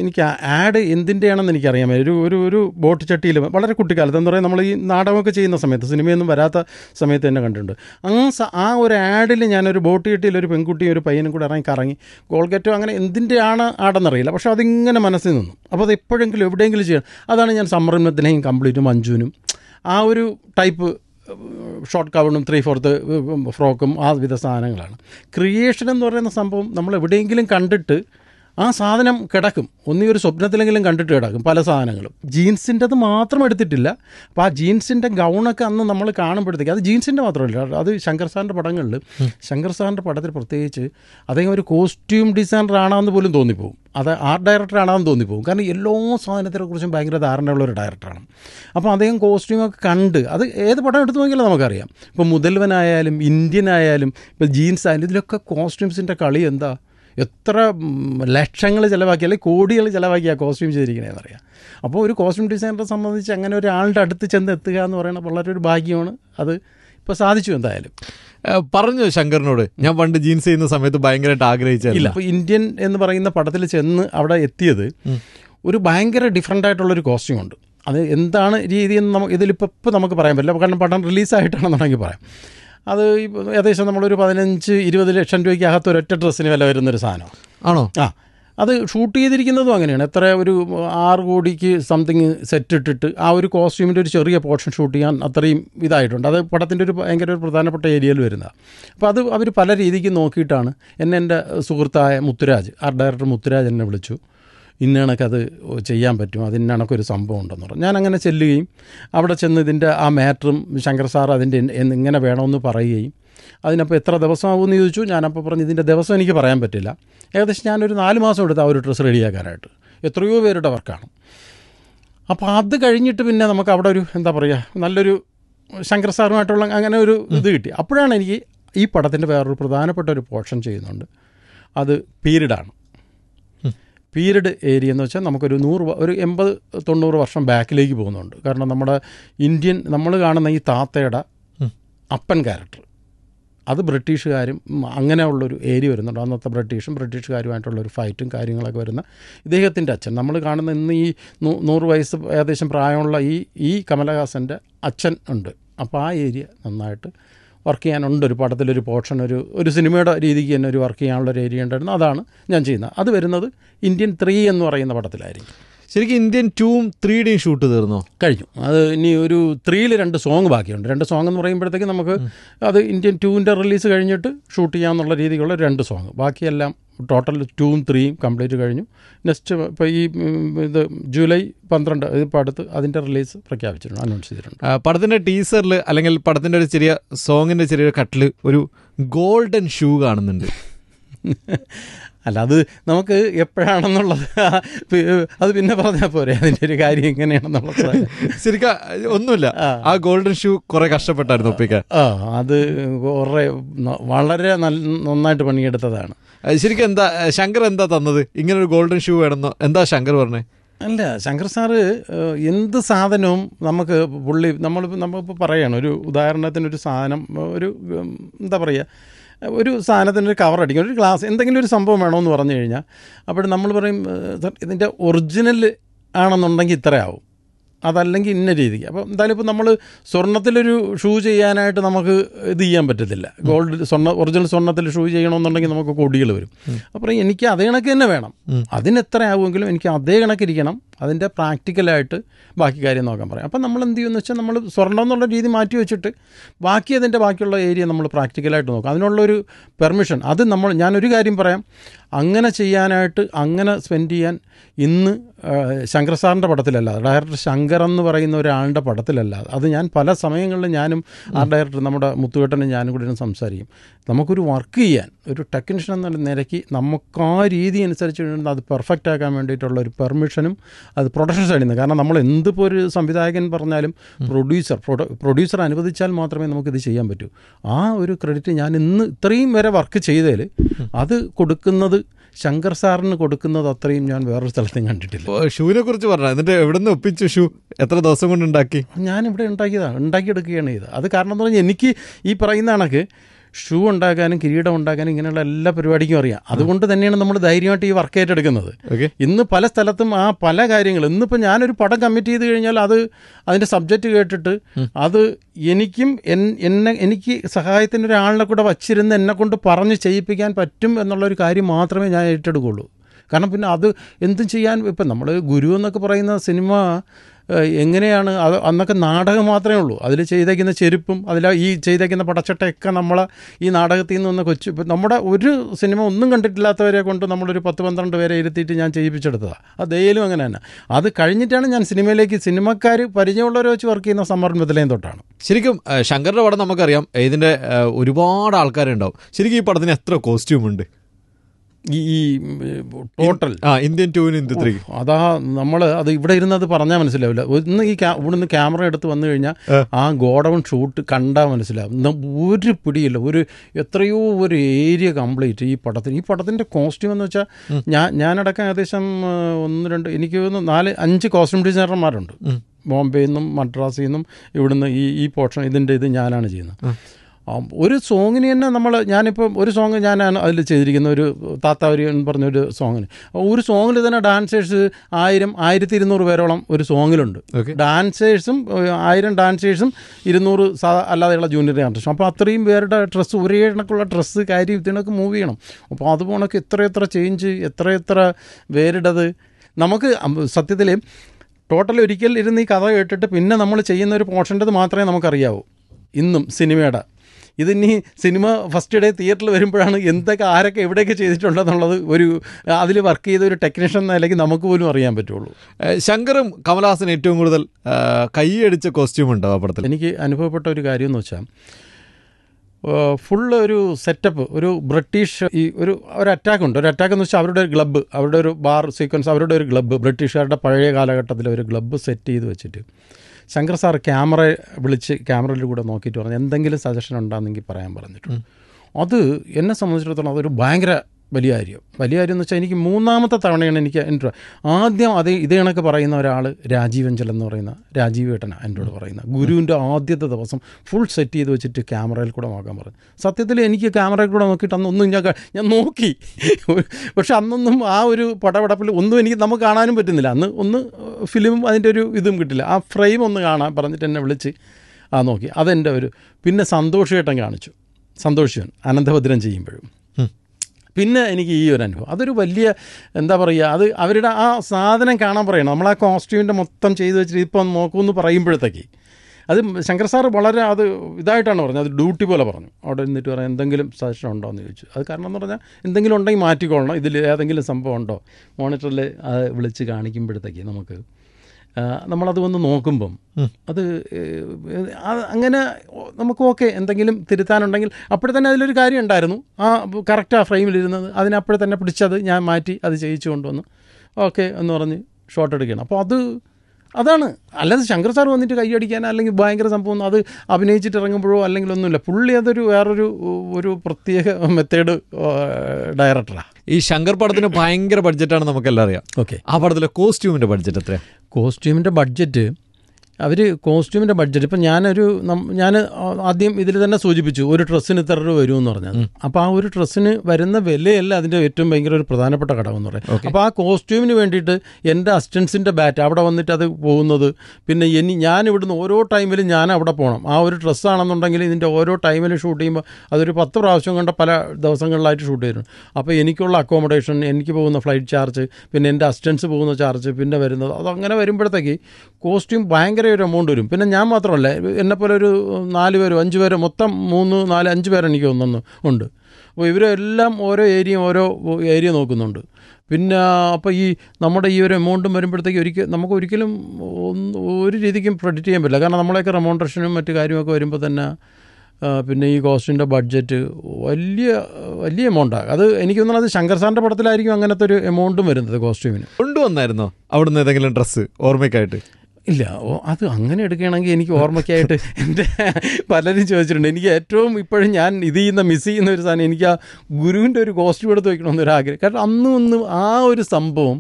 എനിക്ക് ആഡ് എന്തിൻ്റെയാണെന്ന് എനിക്കറിയാൻ ഒരു ഒരു ഒരു ബോട്ട് ചട്ടിയിൽ വളരെ കുട്ടിക്കാലത്ത് എന്താ പറയുക നമ്മൾ ഈ നാടകമൊക്കെ ചെയ്യുന്ന സമയത്ത് സിനിമയൊന്നും വരാത്ത സമയത്ത് തന്നെ കണ്ടിട്ടുണ്ട് അങ്ങ് ആ ഒരു ആഡിൽ ഞാനൊരു ബോട്ട് ചട്ടിയിൽ ഒരു പെൺകുട്ടിയും ഒരു പയ്യനും കൂടെ ഇറങ്ങി കറങ്ങി ഗോൾഗറ്റോ അങ്ങനെ എന്തിൻ്റെയാണ് ആടെന്നറിയില്ല പക്ഷേ അതിങ്ങനെ മനസ്സിൽ നിന്നും അപ്പോൾ അത് എപ്പോഴെങ്കിലും എവിടെയെങ്കിലും ചെയ്യണം അതാണ് ഞാൻ സമ്മർമ്മത്തിനെയും കംപ്ലീറ്റും മഞ്ജുവിനും ആ ഒരു ടൈപ്പ് ഷോർട്ട് കവണും ത്രീ ഫോർത്ത് ഫ്രോക്കും ആ വിധ സാധനങ്ങളാണ് ക്രിയേഷൻ എന്ന് പറയുന്ന സംഭവം നമ്മൾ എവിടെയെങ്കിലും കണ്ടിട്ട് ആ സാധനം കിടക്കും ഒന്നീ ഒരു സ്വപ്നത്തിലെങ്കിലും കണ്ടിട്ട് കിടക്കും പല സാധനങ്ങളും ജീൻസിൻ്റെത് മാത്രം എടുത്തിട്ടില്ല അപ്പം ആ ജീൻസിൻ്റെ ഗൗണൊക്കെ അന്ന് നമ്മൾ കാണുമ്പോഴത്തേക്ക് അത് ജീൻസിൻ്റെ മാത്രമല്ല അത് ശങ്കർ സാറിൻ്റെ പടങ്ങളിൽ ശങ്കർ സാറിൻ്റെ പടത്തിൽ പ്രത്യേകിച്ച് അദ്ദേഹം ഒരു കോസ്റ്റ്യൂം ഡിസൈനർ ആണെന്ന് പോലും തോന്നിപ്പോകും അത് ആർട്ട് ഡയറക്ടർ ആണെന്ന് തോന്നിപ്പോകും കാരണം എല്ലാ സാധനത്തെക്കുറിച്ചും ഭയങ്കര ധാരണയുള്ള ഒരു ഡയറക്ടറാണ് അപ്പോൾ അദ്ദേഹം കോസ്റ്റ്യൂമൊക്കെ കണ്ട് അത് ഏത് പടം എടുത്തു നോക്കിയാലും നമുക്കറിയാം ഇപ്പോൾ മുതൽവനായാലും ഇന്ത്യൻ ആയാലും ഇപ്പോൾ ജീൻസ് ആയാലും ഇതിലൊക്കെ കോസ്റ്റ്യൂംസിൻ്റെ കളി എന്താ എത്ര ലക്ഷങ്ങൾ ചിലവാക്കി അല്ലെങ്കിൽ കോടികൾ ചിലവാക്കി ആ കോസ്റ്റ്യൂം ചെയ്തിരിക്കണേന്ന് അറിയാം അപ്പോൾ ഒരു കോസ്റ്റ്യൂം ഡിസൈനറെ സംബന്ധിച്ച് അങ്ങനെ ഒരാളുടെ അടുത്ത് ചെന്ന് എത്തുക എന്ന് പറയുന്നത് വളരെ ഒരു ഭാഗ്യമാണ് അത് ഇപ്പോൾ സാധിച്ചു എന്തായാലും പറഞ്ഞു ശങ്കറിനോട് ഞാൻ പണ്ട് ജീൻസ് ചെയ്യുന്ന സമയത്ത് ഭയങ്കരമായിട്ട് ആഗ്രഹിച്ചില്ല അപ്പോൾ ഇന്ത്യൻ എന്ന് പറയുന്ന പടത്തിൽ ചെന്ന് അവിടെ എത്തിയത് ഒരു ഭയങ്കര ഡിഫറെൻ്റ് ആയിട്ടുള്ളൊരു കോസ്റ്റ്യൂം ഉണ്ട് അത് എന്താണ് രീതി എന്ന് നമുക്ക് ഇതിലിപ്പോൾ ഇപ്പോൾ നമുക്ക് പറയാൻ പറ്റില്ല കാരണം പടം റിലീസായിട്ടാണെന്നുണ്ടെങ്കിൽ പറയാം അത് ഏകദേശം നമ്മളൊരു പതിനഞ്ച് ഇരുപത് ലക്ഷം രൂപയ്ക്കകത്ത് ഒരൊറ്റ ഡ്രസ്സിന് വില വരുന്നൊരു സാധനം ആണോ ആ അത് ഷൂട്ട് ചെയ്തിരിക്കുന്നതും അങ്ങനെയാണ് എത്ര ഒരു ആറ് കോടിക്ക് സംതിങ് സെറ്റ് ഇട്ടിട്ട് ആ ഒരു കോസ്റ്റ്യൂമിൻ്റെ ഒരു ചെറിയ പോർഷൻ ഷൂട്ട് ചെയ്യാൻ അത്രയും ഇതായിട്ടുണ്ട് അത് പടത്തിൻ്റെ ഒരു ഭയങ്കര ഒരു പ്രധാനപ്പെട്ട ഏരിയയിൽ വരുന്നത് അപ്പോൾ അത് അവർ പല രീതിക്ക് നോക്കിയിട്ടാണ് എന്നെ എൻ്റെ സുഹൃത്തായ മുത്തുരാജ് ആർട്ട് ഡയറക്ടർ മുത്തുരാജ് എന്നെ വിളിച്ചു ഇന്ന കണക്കത് ചെയ്യാൻ പറ്റും അതിന് കണക്കൊരു സംഭവം ഉണ്ടെന്ന് പറഞ്ഞു ഞാൻ അങ്ങനെ ചെല്ലുകയും അവിടെ ചെന്ന് ഇതിൻ്റെ ആ മാറ്ററും ശങ്കർ സാർ അതിൻ്റെ എങ്ങനെ വേണമെന്ന് പറയുകയും അതിനപ്പോൾ എത്ര ദിവസമാകുമെന്ന് ചോദിച്ചു ഞാനപ്പോൾ പറഞ്ഞു ഇതിൻ്റെ ദിവസം എനിക്ക് പറയാൻ പറ്റില്ല ഏകദേശം ഞാനൊരു നാല് മാസം എടുത്ത് ആ ഒരു ഡ്രസ്സ് റെഡിയാക്കാനായിട്ട് എത്രയോ പേരുടെ വർക്കാണ് അപ്പോൾ അത് കഴിഞ്ഞിട്ട് പിന്നെ നമുക്ക് അവിടെ ഒരു എന്താ പറയുക നല്ലൊരു ശങ്കർ സാറുമായിട്ടുള്ള അങ്ങനെ ഒരു ഇത് കിട്ടി അപ്പോഴാണ് എനിക്ക് ഈ പടത്തിൻ്റെ വേറൊരു പ്രധാനപ്പെട്ട ഒരു പോർഷൻ ചെയ്യുന്നുണ്ട് അത് പീരീഡാണ് പീരീഡ് ഏരിയ എന്ന് വെച്ചാൽ നമുക്കൊരു നൂറ് ഒരു എൺപത് തൊണ്ണൂറ് വർഷം ബാക്കിലേക്ക് പോകുന്നുണ്ട് കാരണം നമ്മുടെ ഇന്ത്യൻ നമ്മൾ കാണുന്ന ഈ താത്തയുടെ അപ്പൻ ക്യാരക്ടർ അത് ബ്രിട്ടീഷുകാരും അങ്ങനെയുള്ളൊരു ഏരിയ വരുന്നുണ്ട് അന്നത്തെ ബ്രിട്ടീഷും ബ്രിട്ടീഷുകാരുമായിട്ടുള്ളൊരു ഫൈറ്റും കാര്യങ്ങളൊക്കെ വരുന്ന ഇദ്ദേഹത്തിൻ്റെ അച്ഛൻ നമ്മൾ കാണുന്ന ഇന്ന് ഈ നൂറ് വയസ്സ് ഏകദേശം പ്രായമുള്ള ഈ ഈ കമലഹാസൻ്റെ അച്ഛൻ ഉണ്ട് അപ്പോൾ ആ ഏരിയ നന്നായിട്ട് വർക്ക് ചെയ്യാനുണ്ട് ഒരു പടത്തിലൊരു പോർഷൻ ഒരു ഒരു സിനിമയുടെ രീതിക്ക് തന്നെ ഒരു വർക്ക് ചെയ്യാനുള്ള ഒരു ഏരിയ ഉണ്ടായിരുന്നു അതാണ് ഞാൻ ചെയ്യുന്നത് അത് വരുന്നത് ഇന്ത്യൻ ത്രീ എന്ന് പറയുന്ന പടത്തിലായിരിക്കും ശരിക്കും ഇന്ത്യൻ ടൂവും ത്രീ ഡിയും ഷൂട്ട് തീർന്നോ കഴിഞ്ഞു അത് ഇനി ഒരു ത്രീയിൽ രണ്ട് സോങ് ബാക്കിയുണ്ട് രണ്ട് സോങ് എന്ന് പറയുമ്പോഴത്തേക്ക് നമുക്ക് അത് ഇന്ത്യൻ ടൂവിൻ്റെ റിലീസ് കഴിഞ്ഞിട്ട് ഷൂട്ട് ചെയ്യാമെന്നുള്ള രീതിക്കുള്ള രണ്ട് സോങ് ബാക്കിയെല്ലാം ടോട്ടൽ ടൂവും ത്രീയും കംപ്ലീറ്റ് കഴിഞ്ഞു നെക്സ്റ്റ് ഇപ്പോൾ ഈ ഇത് ജൂലൈ പന്ത്രണ്ട് ഇപ്പോൾ അടുത്ത് അതിൻ്റെ റിലീസ് പ്രഖ്യാപിച്ചിട്ടുണ്ട് അനൗൺസ് ചെയ്തിട്ടുണ്ട് പടത്തിൻ്റെ ടീസറിൽ അല്ലെങ്കിൽ പടത്തിൻ്റെ ഒരു ചെറിയ സോങ്ങിൻ്റെ ചെറിയൊരു കട്ടിൽ ഒരു ഗോൾഡൻ ഷൂ കാണുന്നുണ്ട് അല്ല അത് നമുക്ക് എപ്പോഴാണെന്നുള്ളത് അത് പിന്നെ പറഞ്ഞാൽ പോരെ അതിൻ്റെ ഒരു കാര്യം എങ്ങനെയാണെന്നുള്ളത് ശരിക്ക ഒന്നുമില്ല ആ ഗോൾഡൻ ഷൂ കുറേ കഷ്ടപ്പെട്ടായിരുന്നു ഒപ്പിക്കാൻ ആ അത് കുറെ വളരെ നന്നായിട്ട് പണിയെടുത്തതാണ് ശരിക്കും എന്താ ശങ്കർ എന്താ തന്നത് ഇങ്ങനെ ഒരു ഗോൾഡൻ ഷൂ വേണമെന്നോ എന്താ ശങ്കർ പറഞ്ഞേ അല്ല ശങ്കർ സാറ് എന്ത് സാധനവും നമുക്ക് പുള്ളി നമ്മൾ നമ്മളിപ്പോൾ പറയണം ഒരു ഉദാഹരണത്തിന് ഒരു സാധനം ഒരു എന്താ പറയുക ഒരു സാധനത്തിൻ്റെ ഒരു കവർ അടിക്കും ഒരു ഗ്ലാസ് എന്തെങ്കിലും ഒരു സംഭവം വേണമെന്ന് പറഞ്ഞു കഴിഞ്ഞാൽ അപ്പോൾ നമ്മൾ പറയും സർ ഇതിൻ്റെ ഒറിജിനൽ ആണെന്നുണ്ടെങ്കിൽ ഇത്രയാവും അതല്ലെങ്കിൽ ഇന്ന രീതിക്ക് അപ്പോൾ എന്തായാലും ഇപ്പോൾ നമ്മൾ സ്വർണ്ണത്തിലൊരു ഷൂ ചെയ്യാനായിട്ട് നമുക്ക് ഇത് ചെയ്യാൻ പറ്റത്തില്ല ഗോൾഡ് സ്വർണ്ണ ഒറിജിനൽ സ്വർണ്ണത്തിൽ ഷൂ ചെയ്യണമെന്നുണ്ടെങ്കിൽ നമുക്ക് കൊടികൾ വരും അപ്പോൾ എനിക്ക് അതേ കണക്ക് തന്നെ വേണം ആകുമെങ്കിലും എനിക്ക് അതേ കണക്കിരിക്കണം അതിൻ്റെ പ്രാക്ടിക്കലായിട്ട് ബാക്കി കാര്യം നോക്കാൻ പറയാം അപ്പം നമ്മൾ എന്ത് ചെയ്യുമെന്ന് വെച്ചാൽ നമ്മൾ സ്വർണ്ണം എന്നുള്ള രീതി മാറ്റി വെച്ചിട്ട് ബാക്കി അതിൻ്റെ ബാക്കിയുള്ള ഏരിയ നമ്മൾ പ്രാക്ടിക്കലായിട്ട് നോക്കും അതിനുള്ളൊരു പെർമിഷൻ അത് നമ്മൾ ഞാനൊരു കാര്യം പറയാം അങ്ങനെ ചെയ്യാനായിട്ട് അങ്ങനെ സ്പെൻഡ് ചെയ്യാൻ ഇന്ന് ശങ്കർ സാറിൻ്റെ പടത്തിലല്ലാതെ ഡയറക്ടർ ശങ്കർ എന്ന് പറയുന്ന ഒരാളുടെ പടത്തിലല്ലാതെ അത് ഞാൻ പല സമയങ്ങളിലും ഞാനും ആ ഡയറക്ടർ നമ്മുടെ മുത്തുകെട്ടനും ഞാനും കൂടി സംസാരിക്കും നമുക്കൊരു വർക്ക് ചെയ്യാൻ ഒരു ടെക്നീഷ്യൻ എന്നുള്ള നിലയ്ക്ക് നമുക്ക് ആ രീതി അനുസരിച്ച് അത് പെർഫെക്റ്റ് ആക്കാൻ വേണ്ടിയിട്ടുള്ള ഒരു പെർമിഷനും അത് പ്രൊഡക്ഷൻ സൈഡിൽ നിന്ന് കാരണം നമ്മൾ എന്തിപ്പോൾ ഒരു സംവിധായകൻ പറഞ്ഞാലും പ്രൊഡ്യൂസർ പ്രൊഡ്യൂസർ അനുവദിച്ചാൽ മാത്രമേ നമുക്കിത് ചെയ്യാൻ പറ്റൂ ആ ഒരു ക്രെഡിറ്റ് ഞാൻ ഇന്ന് ഇത്രയും വരെ വർക്ക് ചെയ്തതിൽ അത് കൊടുക്കുന്നത് ശങ്കർ സാറിന് കൊടുക്കുന്നത് അത്രയും ഞാൻ വേറൊരു സ്ഥലത്തും കണ്ടിട്ടില്ല ഷൂവിനെ കുറിച്ച് പറഞ്ഞു എന്നിട്ട് എവിടെ നിന്ന് ഒപ്പിച്ചു ഷൂ എത്ര ദിവസം കൊണ്ട് ഉണ്ടാക്കി ഞാൻ ഇവിടെ ഉണ്ടാക്കിയതാണ് ഉണ്ടാക്കിയെടുക്കുകയാണ് ചെയ്തത് അത് കാരണം എന്ന് പറഞ്ഞാൽ എനിക്ക് ഈ പറയുന്ന കണക്ക് ഷൂ ഉണ്ടാക്കാനും കിരീടം ഉണ്ടാക്കാനും ഇങ്ങനെയുള്ള എല്ലാ പരിപാടിക്കും അറിയാം അതുകൊണ്ട് തന്നെയാണ് നമ്മൾ ധൈര്യമായിട്ട് ഈ വർക്ക് ഏറ്റെടുക്കുന്നത് ഇന്ന് പല സ്ഥലത്തും ആ പല കാര്യങ്ങൾ ഇന്നിപ്പോൾ ഞാനൊരു പടം കമ്മിറ്റ് ചെയ്ത് കഴിഞ്ഞാൽ അത് അതിൻ്റെ സബ്ജക്റ്റ് കേട്ടിട്ട് അത് എനിക്കും എന്നെ എനിക്ക് സഹായത്തിന് ഒരാളിനെ കൂടെ വച്ചിരുന്ന് എന്നെ കൊണ്ട് പറഞ്ഞ് ചെയ്യിപ്പിക്കാൻ പറ്റും എന്നുള്ളൊരു കാര്യം മാത്രമേ ഞാൻ ഏറ്റെടുക്കുകയുള്ളൂ കാരണം പിന്നെ അത് എന്തും ചെയ്യാൻ ഇപ്പം നമ്മൾ ഗുരു എന്നൊക്കെ പറയുന്ന സിനിമ എങ്ങനെയാണ് അത് അന്നൊക്കെ നാടകം മാത്രമേ ഉള്ളൂ അതിൽ ചെയ്തേക്കുന്ന ചെരുപ്പും അതിൽ ഈ ചെയ്തേക്കുന്ന പടച്ചട്ടയൊക്കെ നമ്മൾ ഈ നാടകത്തിൽ നിന്ന് വന്ന കൊച്ചു നമ്മുടെ ഒരു സിനിമ ഒന്നും കണ്ടിട്ടില്ലാത്തവരെ കൊണ്ട് നമ്മളൊരു പത്ത് പന്ത്രണ്ട് പേരെ ഇരുത്തിയിട്ട് ഞാൻ ചെയ്യിപ്പിച്ചെടുത്തതാണ് അത് ദയലും അങ്ങനെ തന്നെ അത് കഴിഞ്ഞിട്ടാണ് ഞാൻ സിനിമയിലേക്ക് സിനിമക്കാർ പരിചയമുള്ളവരെ വെച്ച് വർക്ക് ചെയ്യുന്ന സമ്മർദ്ദത്തിലേയും തൊട്ടാണ് ശരിക്കും ശങ്കറിൻ്റെ പടം നമുക്കറിയാം ഇതിൻ്റെ ഒരുപാട് ആൾക്കാരുണ്ടാവും ശരിക്കും ഈ പടത്തിന് എത്ര കോസ്റ്റ്യൂം ഉണ്ട് ഈ ടോട്ടൽ ആ ഇന്ത്യൻ ടൂവിന് ഇന്ത്യ ത്രീ അതാ നമ്മൾ അത് ഇവിടെ ഇരുന്ന് അത് പറഞ്ഞാൽ മനസ്സിലാവില്ല ഒന്ന് ഈ നിന്ന് ക്യാമറ എടുത്ത് വന്നു കഴിഞ്ഞാൽ ആ ഗോഡൗൺ ഷൂട്ട് കണ്ടാൽ മനസ്സിലാവും ഒരു പിടിയില്ല ഒരു എത്രയോ ഒരു ഏരിയ കംപ്ലീറ്റ് ഈ പടത്തിന് ഈ പടത്തിൻ്റെ കോസ്റ്റ്യൂം എന്ന് വെച്ചാൽ ഞാൻ ഞാനടക്കം ഏകദേശം ഒന്ന് രണ്ട് എനിക്ക് തോന്നുന്നു നാല് അഞ്ച് കോസ്റ്റ്യൂം ഡിസൈനർമാരുണ്ട് ബോംബെയിൽ നിന്നും മദ്രാസിൽ നിന്നും ഇവിടുന്ന് ഈ ഈ പോർഷൻ ഇതിൻ്റെ ഇത് ഞാനാണ് ചെയ്യുന്നത് ഒരു സോങ്ങിന് തന്നെ നമ്മൾ ഞാനിപ്പം ഒരു സോങ് ഞാൻ അതിൽ ചെയ്തിരിക്കുന്ന ഒരു താത്താവരി എന്ന് പറഞ്ഞൊരു സോങ്ങിന് ഒരു സോങ്ങിൽ തന്നെ ഡാൻസേഴ്സ് ആയിരം ആയിരത്തി ഇരുന്നൂറ് പേരോളം ഒരു സോങ്ങിലുണ്ട് ഡാൻസേഴ്സും ആയിരം ഡാൻസേഴ്സും ഇരുന്നൂറ് സാ അല്ലാതെയുള്ള ജൂനിയർ ഡാൻസേഴ്സും അപ്പോൾ അത്രയും പേരുടെ ഡ്രസ്സ് ഒരേ കണക്കുള്ള ഡ്രസ്സ് കാര്യം ഇതിനൊക്കെ മൂവ് ചെയ്യണം അപ്പോൾ അതുപോലൊക്കെ എത്രയെത്ര ചേഞ്ച് എത്രയെത്ര പേരുടേത് നമുക്ക് സത്യത്തിൽ ടോട്ടൽ ഒരിക്കൽ ഇരുന്ന് ഈ കഥ കേട്ടിട്ട് പിന്നെ നമ്മൾ ചെയ്യുന്ന ഒരു പോർഷൻ്റെത് മാത്രമേ നമുക്കറിയാവൂ ഇന്നും സിനിമയുടെ ഇതിനി സിനിമ ഫസ്റ്റ് ഡേ തിയേറ്ററിൽ വരുമ്പോഴാണ് എന്തൊക്കെ ആരൊക്കെ എവിടെയൊക്കെ ചെയ്തിട്ടുണ്ടെന്നുള്ളത് ഒരു അതിൽ വർക്ക് ചെയ്ത ഒരു ടെക്നീഷ്യൻ എന്നല്ലെങ്കിൽ നമുക്ക് പോലും അറിയാൻ പറ്റുള്ളൂ ശങ്കറും കമലഹാസൻ ഏറ്റവും കൂടുതൽ കൈയടിച്ച കോസ്റ്റ്യൂം ഉണ്ടോ ആ എനിക്ക് അനുഭവപ്പെട്ട ഒരു കാര്യം എന്ന് വെച്ചാൽ ഫുള്ള് ഒരു സെറ്റപ്പ് ഒരു ബ്രിട്ടീഷ് ഈ ഒരു ഒരു അറ്റാക്ക് ഉണ്ട് ഒരു അറ്റാക്ക് എന്ന് വെച്ചാൽ അവരുടെ ഒരു ക്ലബ്ബ് അവരുടെ ഒരു ബാർ സീക്വൻസ് അവരുടെ ഒരു ക്ലബ്ബ് ബ്രിട്ടീഷുകാരുടെ പഴയ കാലഘട്ടത്തിലെ ഒരു ക്ലബ്ബ് സെറ്റ് ചെയ്ത് വെച്ചിട്ട് ശങ്കർ സാർ ക്യാമറ വിളിച്ച് ക്യാമറയിൽ കൂടെ നോക്കിയിട്ട് പറഞ്ഞു എന്തെങ്കിലും സജഷൻ ഉണ്ടാകുന്നെങ്കിൽ പറയാൻ പറഞ്ഞിട്ടുണ്ട് അത് എന്നെ സംബന്ധിച്ചിടത്തോളം അതൊരു ഭയങ്കര വലിയ കാര്യം വലിയ കാര്യം എന്ന് വെച്ചാൽ എനിക്ക് മൂന്നാമത്തെ തവണയാണ് എനിക്ക് എൻ്റെ ആദ്യം അതേ ഇത് കണക്ക് പറയുന്ന ഒരാൾ അഞ്ചൽ എന്ന് പറയുന്ന രാജീവ് ഏട്ടനാണ് എന്നോട് പറയുന്ന ഗുരുവിൻ്റെ ആദ്യത്തെ ദിവസം ഫുൾ സെറ്റ് ചെയ്ത് വെച്ചിട്ട് ക്യാമറയിൽ കൂടെ നോക്കാൻ പറഞ്ഞു സത്യത്തിൽ എനിക്ക് ക്യാമറയിൽ കൂടെ നോക്കിയിട്ട് അന്നൊന്നും ഞാൻ ഞാൻ നോക്കി പക്ഷെ അന്നൊന്നും ആ ഒരു പടപടപ്പിൽ ഒന്നും എനിക്ക് നമുക്ക് കാണാനും പറ്റുന്നില്ല അന്ന് ഒന്ന് ഫിലിമും അതിൻ്റെ ഒരു ഇതും കിട്ടില്ല ആ ഫ്രെയിം ഒന്ന് കാണാൻ പറഞ്ഞിട്ട് എന്നെ വിളിച്ച് ആ നോക്കി അതെൻ്റെ ഒരു പിന്നെ സന്തോഷേട്ടൻ കാണിച്ചു സന്തോഷൻ അനന്തഭദ്രം ചെയ്യുമ്പോഴും പിന്നെ എനിക്ക് ഈ ഒരു അനുഭവം അതൊരു വലിയ എന്താ പറയുക അത് അവരുടെ ആ സാധനം കാണാൻ പറയണം നമ്മൾ ആ കോസ്റ്റ്യൂമിൻ്റെ മൊത്തം ചെയ്തു വെച്ചിട്ട് ഇപ്പം നോക്കുമെന്ന് പറയുമ്പോഴത്തേക്ക് അത് ശങ്കർ സാർ വളരെ അത് ഇതായിട്ടാണ് പറഞ്ഞത് അത് ഡ്യൂട്ടി പോലെ പറഞ്ഞു അവിടെ നിന്നിട്ട് പറയാം എന്തെങ്കിലും സജഷൻ ഉണ്ടോ എന്ന് ചോദിച്ചു അത് കാരണം എന്ന് പറഞ്ഞാൽ എന്തെങ്കിലും ഉണ്ടെങ്കിൽ മാറ്റിക്കൊള്ളണം ഇതിൽ ഏതെങ്കിലും സംഭവം ഉണ്ടോ മോണിറ്ററിൽ അത് വിളിച്ച് കാണിക്കുമ്പോഴത്തേക്ക് നമുക്ക് നമ്മളത് വന്ന് നോക്കുമ്പം അത് അങ്ങനെ നമുക്ക് ഓക്കെ എന്തെങ്കിലും തിരുത്താനുണ്ടെങ്കിൽ അപ്പോഴേ തന്നെ അതിലൊരു കാര്യം ഉണ്ടായിരുന്നു ആ കറക്റ്റ് ആ ഫ്രെയിമിലിരുന്നത് അതിനപ്പോഴെ തന്നെ പിടിച്ചത് ഞാൻ മാറ്റി അത് ചെയ്യിച്ചു കൊണ്ടുവന്ന് ഓക്കെ എന്ന് പറഞ്ഞ് ഷോട്ട് എടുക്കണം അപ്പോൾ അത് അതാണ് അല്ലാതെ ശങ്കർ സാർ വന്നിട്ട് കൈയടിക്കാനോ അല്ലെങ്കിൽ ഭയങ്കര സംഭവം അത് അഭിനയിച്ചിട്ട് ഇറങ്ങുമ്പോഴോ അല്ലെങ്കിൽ ഒന്നുമില്ല പുള്ളി അതൊരു വേറൊരു ഒരു പ്രത്യേക മെത്തേഡ് ഡയറക്ടറാണ് ഈ ശങ്കർ പടത്തിന് ഭയങ്കര ബഡ്ജറ്റാണ് നമുക്കെല്ലാം അറിയാം ഓക്കെ ആ പടത്തിലെ കോസ്റ്റ്യൂമിൻ്റെ ബഡ്ജറ്റ് എത്രയാണ് കോസ്റ്റ്യൂമിൻ്റെ ബഡ്ജറ്റ് അവർ കോസ്റ്റ്യൂമിൻ്റെ ബഡ്ജറ്റ് ഇപ്പം ഞാനൊരു ഞാൻ ആദ്യം ഇതിൽ തന്നെ സൂചിപ്പിച്ചു ഒരു ഡ്രസ്സിന് ഇത്ര രൂപ വരും എന്ന് പറഞ്ഞത് അപ്പോൾ ആ ഒരു ഡ്രസ്സിന് വരുന്ന വിലയല്ല അതിൻ്റെ ഏറ്റവും ഭയങ്കര ഒരു പ്രധാനപ്പെട്ട ഘടകം എന്ന് പറയുന്നത് അപ്പോൾ ആ കോസ്റ്റ്യൂമിന് വേണ്ടിയിട്ട് എൻ്റെ അസിസ്റ്റൻസിൻ്റെ ബാറ്റ് അവിടെ വന്നിട്ട് അത് പോകുന്നത് പിന്നെ ഇനി ഞാൻ ഇവിടുന്ന് ഓരോ ടൈമിലും ഞാൻ അവിടെ പോകണം ആ ഒരു ഡ്രസ്സാണെന്നുണ്ടെങ്കിൽ ഇതിൻ്റെ ഓരോ ടൈമിലും ഷൂട്ട് ചെയ്യുമ്പോൾ അതൊരു പത്ത് പ്രാവശ്യം കണ്ട പല ദിവസങ്ങളിലായിട്ട് ഷൂട്ട് ചെയ്യുന്നു അപ്പോൾ എനിക്കുള്ള അക്കോമഡേഷൻ എനിക്ക് പോകുന്ന ഫ്ലൈറ്റ് ചാർജ് പിന്നെ എൻ്റെ അസിസ്റ്റൻസ് പോകുന്ന ചാർജ് പിന്നെ വരുന്നത് അതങ്ങനെ വരുമ്പോഴത്തേക്ക് കോസ്റ്റ്യൂം ഭയങ്കര ചെറിയൊരു എമൗണ്ട് വരും പിന്നെ ഞാൻ മാത്രമല്ല എന്നെപ്പോലെ ഒരു നാല് പേരും അഞ്ച് പേരും മൊത്തം മൂന്ന് നാല് അഞ്ച് പേരെനിക്ക് ഒന്നൊന്ന് ഉണ്ട് അപ്പോൾ ഇവരെല്ലാം ഓരോ ഏരിയയും ഓരോ ഏരിയ നോക്കുന്നുണ്ട് പിന്നെ അപ്പോൾ ഈ നമ്മുടെ ഈ ഒരു എമൗണ്ടും വരുമ്പോഴത്തേക്ക് ഒരിക്കൽ നമുക്ക് ഒരിക്കലും ഒരു രീതിക്കും പ്രെഡിക്റ്റ് ചെയ്യാൻ പറ്റില്ല കാരണം നമ്മളെയൊക്കെ റെമോണ്ടേഷനും മറ്റു കാര്യമൊക്കെ വരുമ്പോൾ തന്നെ പിന്നെ ഈ കോസ്റ്റിൻ്റെ ബഡ്ജറ്റ് വലിയ വലിയ എമൗണ്ടാണ് അത് എനിക്ക് തോന്നുന്നത് അത് ശങ്കർ സാറിൻ്റെ പടത്തിലായിരിക്കും അങ്ങനത്തെ ഒരു എമൗണ്ടും വരുന്നത് കോസ്റ്റ്യൂമിന് കൊണ്ടുവന്നായിരുന്നോ അവിടുന്ന് ഏതെങ്കിലും ഡ്രസ്സ് ഓർമ്മയ്ക്കായിട്ട് ഇല്ല ഓ അത് അങ്ങനെ എടുക്കുകയാണെങ്കിൽ എനിക്ക് ഓർമ്മയ്ക്കായിട്ട് എൻ്റെ പലരും ചോദിച്ചിട്ടുണ്ട് എനിക്ക് ഏറ്റവും ഇപ്പോഴും ഞാൻ ഇത് ചെയ്യുന്ന മിസ് ചെയ്യുന്ന ഒരു സാധനം എനിക്ക് ആ ഗുരുവിൻ്റെ ഒരു കോസ്റ്റ്യൂം എടുത്ത് വയ്ക്കണമെന്നൊരു ആഗ്രഹം കാരണം അന്നും ഒന്നും ആ ഒരു സംഭവം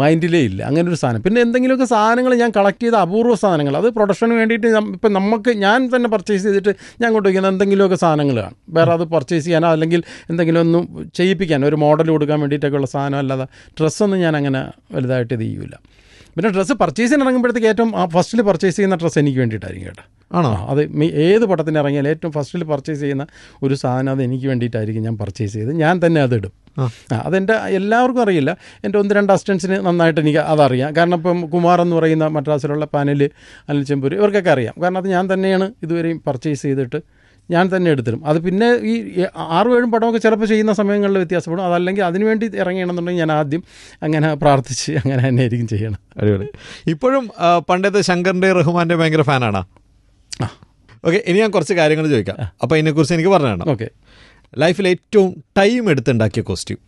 മൈൻഡിലേ ഇല്ല അങ്ങനെ ഒരു സാധനം പിന്നെ എന്തെങ്കിലുമൊക്കെ സാധനങ്ങൾ ഞാൻ കളക്ട് ചെയ്ത അപൂർവ സാധനങ്ങൾ അത് പ്രൊഡക്ഷന് വേണ്ടിയിട്ട് ഇപ്പം നമുക്ക് ഞാൻ തന്നെ പർച്ചേസ് ചെയ്തിട്ട് ഞാൻ കൊണ്ടുവയ്ക്കുന്ന എന്തെങ്കിലുമൊക്കെ സാധനങ്ങളാണ് വേറെ അത് പർച്ചേസ് ചെയ്യാനോ അല്ലെങ്കിൽ എന്തെങ്കിലും ഒന്ന് ചെയ്യിപ്പിക്കാനോ ഒരു മോഡൽ കൊടുക്കാൻ വേണ്ടിയിട്ടൊക്കെയുള്ള സാധനം അല്ലാതെ ഡ്രസ്സൊന്നും ഞാൻ അങ്ങനെ വലുതായിട്ട് ഇത് ചെയ്യൂല പിന്നെ ഡ്രസ്സ് ചെയ്യാൻ ഇറങ്ങുമ്പോഴത്തേക്ക് ഏറ്റവും ആ ഫസ്റ്റിൽ പർച്ചേസ് ചെയ്യുന്ന ഡ്രസ്സ് എനിക്ക് വേണ്ടിയിട്ടായിരിക്കും കേട്ടോ ആണോ അത് ഏത് പടത്തിന് ഇറങ്ങിയാലും ഏറ്റവും ഫസ്റ്റിൽ പർച്ചേസ് ചെയ്യുന്ന ഒരു സാധനം അത് എനിക്ക് വേണ്ടിയിട്ടായിരിക്കും ഞാൻ പർച്ചേസ് ചെയ്ത് ഞാൻ തന്നെ അതിടും ആ അതെൻ്റെ എല്ലാവർക്കും അറിയില്ല എൻ്റെ ഒന്ന് രണ്ട് അസിസ്റ്റൻസിന് നന്നായിട്ട് എനിക്ക് അതറിയാം കാരണം ഇപ്പം കുമാർ എന്ന് പറയുന്ന മദ്രാസിലുള്ള പാനൽ അനിൽ ചെമ്പൂർ ഇവർക്കൊക്കെ അറിയാം കാരണം അത് ഞാൻ തന്നെയാണ് ഇതുവരെയും പർച്ചേസ് ചെയ്തിട്ട് ഞാൻ തന്നെ എടുത്തിരും അത് പിന്നെ ഈ ആറു ഏഴും പടമൊക്കെ ചിലപ്പോൾ ചെയ്യുന്ന സമയങ്ങളിൽ വ്യത്യാസപ്പെടും അതല്ലെങ്കിൽ അതിനുവേണ്ടി ഇറങ്ങണമെന്നുണ്ടെങ്കിൽ ഞാൻ ആദ്യം അങ്ങനെ പ്രാർത്ഥിച്ച് അങ്ങനെ തന്നെ ആയിരിക്കും ചെയ്യണം അടിപൊളി ഇപ്പോഴും പണ്ടത്തെ ശങ്കറിൻ്റെ റഹ്മാൻ്റെ ഭയങ്കര ഫാനാണോ ആ ഓക്കെ ഇനി ഞാൻ കുറച്ച് കാര്യങ്ങൾ ചോദിക്കാം അപ്പോൾ ഇതിനെക്കുറിച്ച് എനിക്ക് പറഞ്ഞാണ് ഓക്കെ ലൈഫിൽ ഏറ്റവും ടൈം എടുത്തുണ്ടാക്കിയ കോസ്റ്റ്യൂം